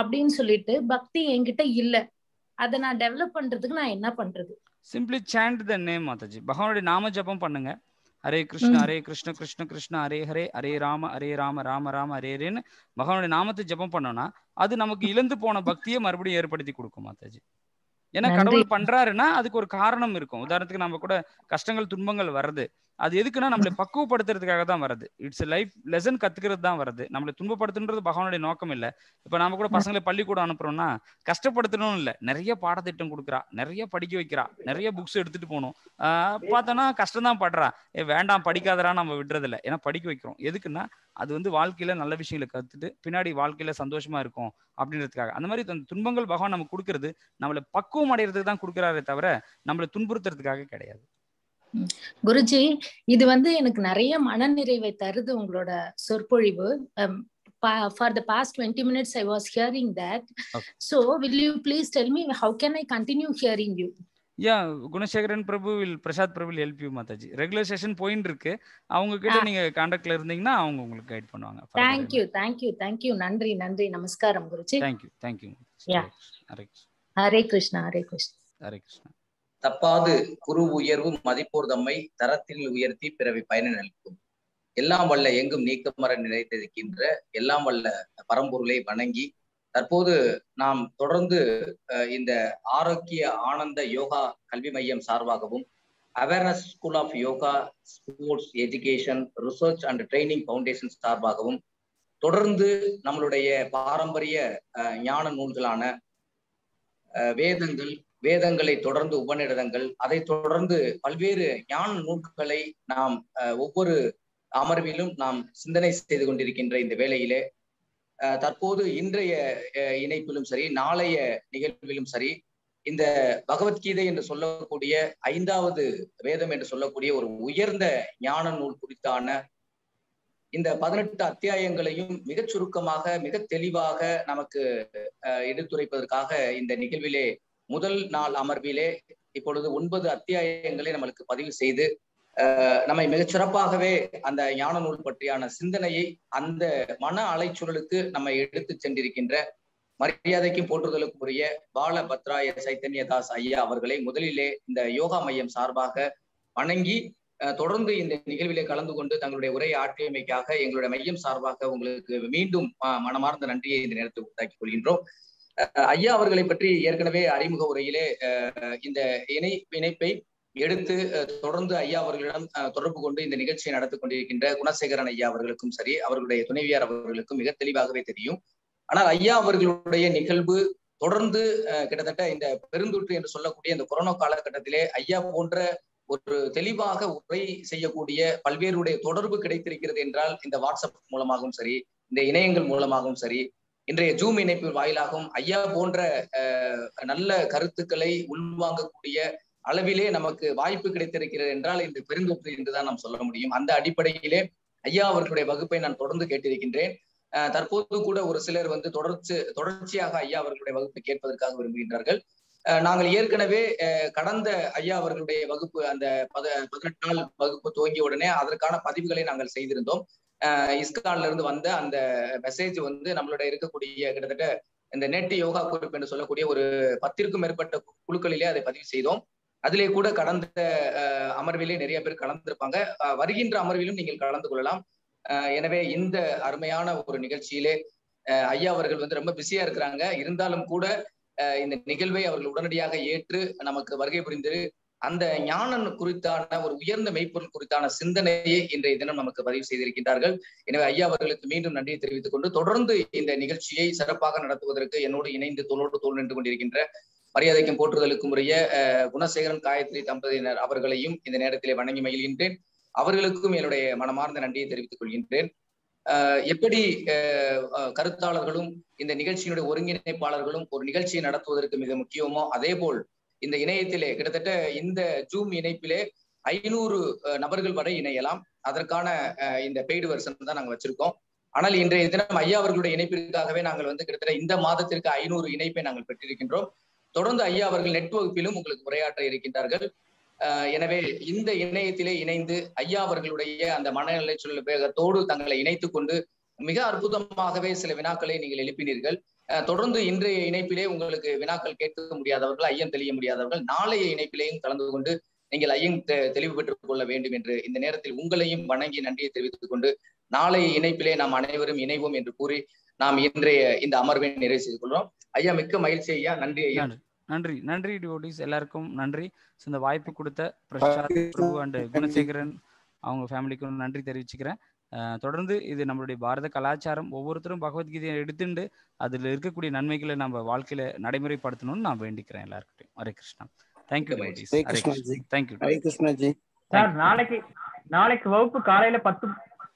அப்படின்னு சொல்லிட்டு பக்தி என்கிட்ட இல்ல அத நான் டெவலப் பண்றதுக்கு நான் என்ன பண்றது simply chant the name Mataji பகவானுடைய நாம ஜபம் பண்ணுங்க ஹரே கிருஷ்ண ஹரே கிருஷ்ண கிருஷ்ண கிருஷ்ண ஹரே ஹரே ஹரே ராம ஹரே ராம ராம ராம ஹரே ஹரேன்னு பகவானுடைய நாமத்தை ஜபம் பண்ணோம்னா அது நமக்கு இழந்து போன பக்தியை மறுபடியும் ஏற்படுத்தி கொடுக்கும் மாதாஜி ஏன்னா கடவுள் பண்றாருன்னா அதுக்கு ஒரு காரணம் இருக்கும் உதாரணத்துக்கு நம்ம கூட கஷ்டங்கள் துன்பங்கள் வர்றது அது எதுக்குன்னா நம்மளை பக்குவப்படுத்துறதுக்காக தான் வருது இட்ஸ் லைஃப் லெசன் கத்துக்கிறது தான் வருது நம்மளை துன்பப்படுத்துன்றது பகவானுடைய நோக்கம் இல்லை இப்ப நாம கூட பசங்களை பள்ளிக்கூடம் அனுப்புறோம்னா கஷ்டப்படுத்தணும் இல்ல நிறைய பாடத்திட்டம் கொடுக்குறா நிறைய படிக்க வைக்கிறா நிறைய புக்ஸ் எடுத்துட்டு போகணும் பார்த்தோன்னா கஷ்டம் தான் படுறா ஏ வேண்டாம் படிக்காதரா நம்ம விடுறதில்ல ஏன்னா படிக்க வைக்கிறோம் எதுக்குன்னா அது வந்து வாழ்க்கையில நல்ல விஷயங்களை கத்துட்டு பின்னாடி வாழ்க்கையில சந்தோஷமா இருக்கும் அப்படின்றதுக்காக அந்த மாதிரி துன்பங்கள் பகவான் நம்ம கொடுக்கறது நம்மளை பக்குவம் அடையிறதுக்கு தான் கொடுக்குறாரே தவிர நம்மளை துன்புறுத்துறதுக்காக கிடையாது குருஜி இது வந்து எனக்கு நிறைய மனநிறைவை தருது உங்களோட சொற்பொழிவு um, for the past 20 minutes i was hearing that okay. so will you please tell me how can i continue hearing you yeah Gunasekaran Prabhu will Prasad Prabhu will help you Mataji regular session போயின்னு இருக்கு அவங்க கிட்ட நீங்க கான்டாக்ட்ல இருந்தீங்கன்னா அவங்க உங்களுக்கு கைட் பண்ணுவாங்க thank you thank you thank you நன்றி நன்றி நமஸ்காரம் Guruji thank you thank you yeah Hare Hare Krishna Hare Krishna Hare Krishna தப்பாது குரு உயர்வு மதிப்போர் தம்மை தரத்தில் உயர்த்தி பிறவி பயனை அளிக்கும் எல்லாம் வல்ல எங்கும் நீக்கமர நினைத்திருக்கின்ற எல்லாம் வல்ல பரம்பொருளை வணங்கி தற்போது நாம் தொடர்ந்து இந்த ஆரோக்கிய ஆனந்த யோகா கல்வி மையம் சார்பாகவும் awareness school of yoga sports education research and training foundation சார்பாகவும் தொடர்ந்து நம்மளுடைய பாரம்பரிய ஞான நூல்களான வேதங்கள் வேதங்களை தொடர்ந்து உபநிடதங்கள் அதை தொடர்ந்து பல்வேறு ஞான நூல்களை நாம் ஒவ்வொரு அமர்விலும் நாம் சிந்தனை செய்து கொண்டிருக்கின்ற இந்த வேளையிலே தற்போது இன்றைய இணைப்பிலும் சரி நாளைய நிகழ்விலும் சரி இந்த பகவத்கீதை என்று சொல்லக்கூடிய ஐந்தாவது வேதம் என்று சொல்லக்கூடிய ஒரு உயர்ந்த ஞான நூல் குறித்தான இந்த பதினெட்டு அத்தியாயங்களையும் மிகச் சுருக்கமாக மிக தெளிவாக நமக்கு எடுத்துரைப்பதற்காக இந்த நிகழ்விலே முதல் நாள் அமர்விலே இப்பொழுது ஒன்பது அத்தியாயங்களை நம்மளுக்கு பதிவு செய்து நம்மை மிகச்சிறப்பாகவே அந்த ஞான நூல் பற்றியான சிந்தனையை அந்த மன அலைச்சூழலுக்கு நம்மை எடுத்து சென்றிருக்கின்ற மரியாதைக்கும் போற்றுதலுக்குரிய பால பத்ராய சைத்தன்யதாஸ் ஐயா அவர்களை முதலிலே இந்த யோகா மையம் சார்பாக வணங்கி தொடர்ந்து இந்த நிகழ்விலே கலந்து கொண்டு தங்களுடைய உரையை ஆற்றியமைக்காக எங்களுடைய மையம் சார்பாக உங்களுக்கு மீண்டும் மனமார்ந்த நன்றியை இந்த நேரத்தில் உண்டாக்கிக் கொள்கின்றோம் ஐயா அவர்களை பற்றி ஏற்கனவே அறிமுக உரையிலே இந்த இணை இணைப்பை எடுத்து தொடர்ந்து ஐயா அவர்களிடம் தொடர்பு கொண்டு இந்த நிகழ்ச்சியை நடத்தி கொண்டிருக்கின்ற குணசேகரன் ஐயா அவர்களுக்கும் சரி அவர்களுடைய துணைவியார் அவர்களுக்கும் மிக தெளிவாகவே தெரியும் ஆனால் ஐயா அவர்களுடைய நிகழ்வு தொடர்ந்து கிட்டத்தட்ட இந்த பெருந்தொற்று என்று சொல்லக்கூடிய இந்த கொரோனா காலகட்டத்திலே ஐயா போன்ற ஒரு தெளிவாக உரை செய்யக்கூடிய பல்வேறுடைய தொடர்பு கிடைத்திருக்கிறது என்றால் இந்த வாட்ஸ்அப் மூலமாகவும் சரி இந்த இணையங்கள் மூலமாகவும் சரி இன்றைய ஜூம் இணைப்பு வாயிலாகவும் ஐயா போன்ற நல்ல கருத்துக்களை உள்வாங்கக்கூடிய அளவிலே நமக்கு வாய்ப்பு கிடைத்திருக்கிறது என்றால் இந்த பெருந்தொற்று என்றுதான் நாம் சொல்ல முடியும் அந்த அடிப்படையிலே ஐயா அவர்களுடைய வகுப்பை நான் தொடர்ந்து கேட்டிருக்கின்றேன் தற்போது கூட ஒரு சிலர் வந்து தொடர்ச்சி தொடர்ச்சியாக ஐயா அவர்களுடைய வகுப்பை கேட்பதற்காக விரும்புகின்றார்கள் நாங்கள் ஏற்கனவே கடந்த ஐயா அவர்களுடைய வகுப்பு அந்த பத பதினெட்டு நாள் வகுப்பு துவங்கிய உடனே அதற்கான பதிவுகளை நாங்கள் செய்திருந்தோம் இஸ்கான்ல இருந்து வந்த அந்த மெசேஜ் வந்து நம்மளோட இருக்கக்கூடிய கிட்டத்தட்ட இந்த நெட் யோகா குறிப்பு என்று சொல்லக்கூடிய ஒரு பத்திற்கும் மேற்பட்ட குழுக்களிலே அதை பதிவு செய்தோம் அதிலே கூட கடந்த அமர்விலே நிறைய பேர் கலந்திருப்பாங்க வருகின்ற அமர்விலும் நீங்கள் கலந்து கொள்ளலாம் எனவே இந்த அருமையான ஒரு நிகழ்ச்சியிலே ஐயா அவர்கள் வந்து ரொம்ப பிஸியா இருக்கிறாங்க இருந்தாலும் கூட இந்த நிகழ்வை அவர்கள் உடனடியாக ஏற்று நமக்கு வருகை புரிந்து அந்த ஞானன் குறித்தான ஒரு உயர்ந்த மெய்ப்பொருள் குறித்தான சிந்தனையே இன்றைய தினம் நமக்கு பதிவு செய்திருக்கின்றார்கள் எனவே ஐயா அவர்களுக்கு மீண்டும் நன்றியை தெரிவித்துக் கொண்டு தொடர்ந்து இந்த நிகழ்ச்சியை சிறப்பாக நடத்துவதற்கு என்னோடு இணைந்து தோளோடு தோல் நின்று கொண்டிருக்கின்ற மரியாதைக்கும் போற்றுதலுக்கும் உரிய குணசேகரன் காயத்ரி தம்பதியினர் அவர்களையும் இந்த நேரத்திலே வணங்கி மகிழ்கின்றேன் அவர்களுக்கும் என்னுடைய மனமார்ந்த நன்றியை தெரிவித்துக் கொள்கின்றேன் எப்படி கருத்தாளர்களும் இந்த நிகழ்ச்சியினுடைய ஒருங்கிணைப்பாளர்களும் ஒரு நிகழ்ச்சியை நடத்துவதற்கு மிக முக்கியமோ அதே போல் இந்த இணையத்திலே கிட்டத்தட்ட இந்த ஜூம் இணைப்பிலே ஐநூறு நபர்கள் வரை இணையலாம் அதற்கான இந்த பெய்டு வருஷன் தான் நாங்கள் வச்சிருக்கோம் ஆனால் இன்றைய தினம் ஐயா அவர்களுடைய இணைப்பிற்காகவே நாங்கள் வந்து கிட்டத்தட்ட இந்த மாதத்திற்கு ஐநூறு இணைப்பை நாங்கள் பெற்றிருக்கின்றோம் தொடர்ந்து ஐயா அவர்கள் நெட்வொர்க்கிலும் உங்களுக்கு உரையாற்ற இருக்கின்றார்கள் எனவே இந்த இணையத்திலே இணைந்து ஐயா அவர்களுடைய அந்த மனநிலை சொல்ல வேகத்தோடு தங்களை இணைத்துக் கொண்டு மிக அற்புதமாகவே சில வினாக்களை நீங்கள் எழுப்பினீர்கள் தொடர்ந்து இன்றைய இணைப்பிலே உங்களுக்கு வினாக்கள் கேட்க முடியாதவர்கள் ஐயம் தெளிய முடியாதவர்கள் நாளைய இணைப்பிலேயும் கலந்து கொண்டு நீங்கள் ஐயம் தெளிவு பெற்றுக் கொள்ள வேண்டும் என்று இந்த நேரத்தில் உங்களையும் வணங்கி நன்றியை தெரிவித்துக் கொண்டு நாளைய இணைப்பிலே நாம் அனைவரும் இணைவோம் என்று கூறி நாம் இன்றைய இந்த அமர்வை நிறைவு செய்து கொள்கிறோம் ஐயா மிக்க மகிழ்ச்சி ஐயா நன்றி ஐயா நன்றி நன்றி டிஓடிஸ் எல்லாருக்கும் நன்றி இந்த வாய்ப்பு கொடுத்த பிரசாத் அண்ட் குணசேகரன் அவங்க ஃபேமிலிக்கும் நன்றி தெரிவிச்சுக்கிறேன் தொடர்ந்து இது நம்மளுடைய பாரத கலாச்சாரம் ஒவ்வொருத்தரும் பகவத்கீதையை எடுத்துட்டு அதில் இருக்கக்கூடிய நன்மைகளை நம்ம வாழ்க்கையில நடைமுறைப்படுத்தணும்னு நான் வேண்டிக்கிறேன் எல்லாருக்கிட்டையும் Hare Krishna thank you thank you Hare Krishnaji sir நாளைக்கு நாளைக்கு வகுப்பு காலையில பத்து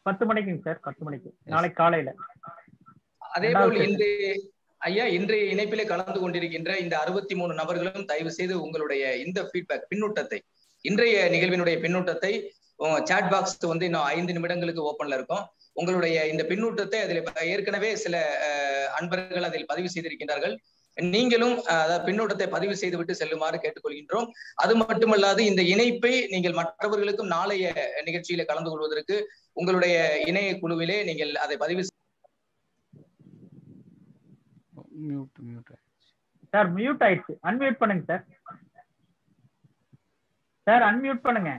பத்து மணிக்குங்க சார் பத்து மணிக்கு நாளைக்கு காலையில அதே போல் இன்று ஐயா இன்றைய இணைப்பிலே கலந்து கொண்டிருக்கின்ற இந்த அறுபத்தி மூணு நபர்களும் தயவு செய்து உங்களுடைய இந்த ஃபீட்பேக் பின்னூட்டத்தை இன்றைய நிகழ்வினுடைய பின்னூட்டத்தை சாட் பாக்ஸ் வந்து இன்னும் ஐந்து நிமிடங்களுக்கு ஓப்பன்ல இருக்கும் உங்களுடைய இந்த பின்னூட்டத்தை அதில் ஏற்கனவே சில அன்பர்கள் அதில் பதிவு செய்திருக்கின்றார்கள் நீங்களும் பின்னூட்டத்தை பதிவு செய்துவிட்டு செல்லுமாறு கேட்டுக்கொள்கின்றோம் அது மட்டுமல்லாது இந்த இணைப்பை நீங்கள் மற்றவர்களுக்கும் நாளைய நிகழ்ச்சியில கலந்து கொள்வதற்கு உங்களுடைய இணைய குழுவிலே நீங்கள் அதை பதிவு சார் மியூட் ஆயிடுச்சு அன்மியூட் பண்ணுங்க சார் சார் அன்மியூட் பண்ணுங்க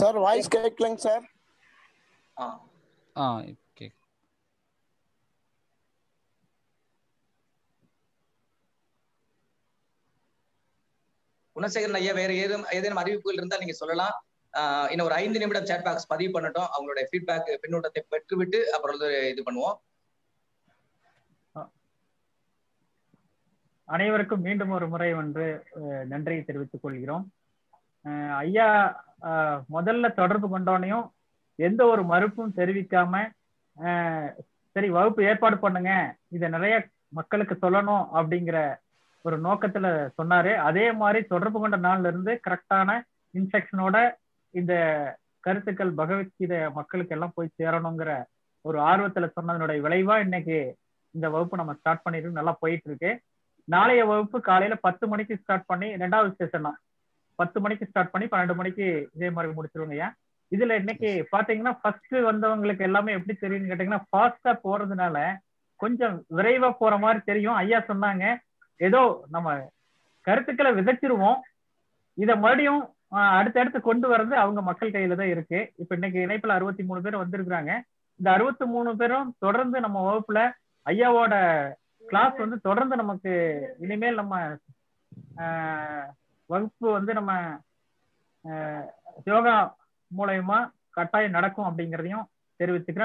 சார் வாய்ஸ் கேட்கலங்க sir ah ah okay Gunasekaran ஐயா வேற ஏதும் ஏதேனும் அறிவிப்புகள் இருந்தால் நீங்க சொல்லலாம் இன்னும் ஒரு ஐந்து நிமிடம் சேட் பாக்ஸ் பதிவு பண்ணட்டும் அவங்களுடைய ஃபீட்பேக் பின்னூட்டத்தை பெற்றுவிட்டு அப்புறம் இது பண்ணுவோம் அனைவருக்கும் மீண்டும் ஒரு முறை ஒன்று நன்றியை தெரிவித்துக் கொள்கிறோம் ஐயா முதல்ல தொடர்பு கொண்டோனையும் எந்த ஒரு மறுப்பும் தெரிவிக்காம சரி வகுப்பு ஏற்பாடு பண்ணுங்க இதை நிறைய மக்களுக்கு சொல்லணும் அப்படிங்கிற ஒரு நோக்கத்துல சொன்னாரு அதே மாதிரி தொடர்பு கொண்ட நாள்ல இருந்து கரெக்டான இன்ஸ்ட்ரக்ஷனோட இந்த கருத்துக்கள் பகவத்கீதை மக்களுக்கு எல்லாம் போய் சேரணுங்கிற ஒரு ஆர்வத்துல சொன்னதனுடைய விளைவா இன்னைக்கு இந்த வகுப்பு நம்ம ஸ்டார்ட் பண்ணிட்டு நல்லா போயிட்டு இருக்கு நாளைய வகுப்பு காலையில பத்து மணிக்கு ஸ்டார்ட் பண்ணி ரெண்டாவது செஷன் பத்து மணிக்கு ஸ்டார்ட் பண்ணி பன்னெண்டு மணிக்கு இதே மாதிரி முடிச்சிருவாங்க ஏன் இதுல இன்னைக்கு பாத்தீங்கன்னா ஃபர்ஸ்ட் வந்தவங்களுக்கு எல்லாமே எப்படி தெரியும்னு கேட்டீங்கன்னா ஃபாஸ்டா போறதுனால கொஞ்சம் விரைவா போற மாதிரி தெரியும் ஐயா சொன்னாங்க ஏதோ நம்ம கருத்துக்களை விதைச்சிருவோம் இதை மறுபடியும் அடுத்தடுத்து கொண்டு வர்றது அவங்க மக்கள் கையில தான் இருக்கு இப்ப இன்னைக்கு இணைப்புல அறுபத்தி மூணு பேர் வந்திருக்கிறாங்க இந்த அறுபத்தி மூணு பேரும் தொடர்ந்து நம்ம வகுப்புல ஐயாவோட கிளாஸ் வந்து தொடர்ந்து நமக்கு இனிமேல் நம்ம வகுப்பு வந்து நம்ம யோகா மூலயமா கட்டாயம் நடக்கும் அப்படிங்கிறதையும் தெரிவித்துக்கிறேன்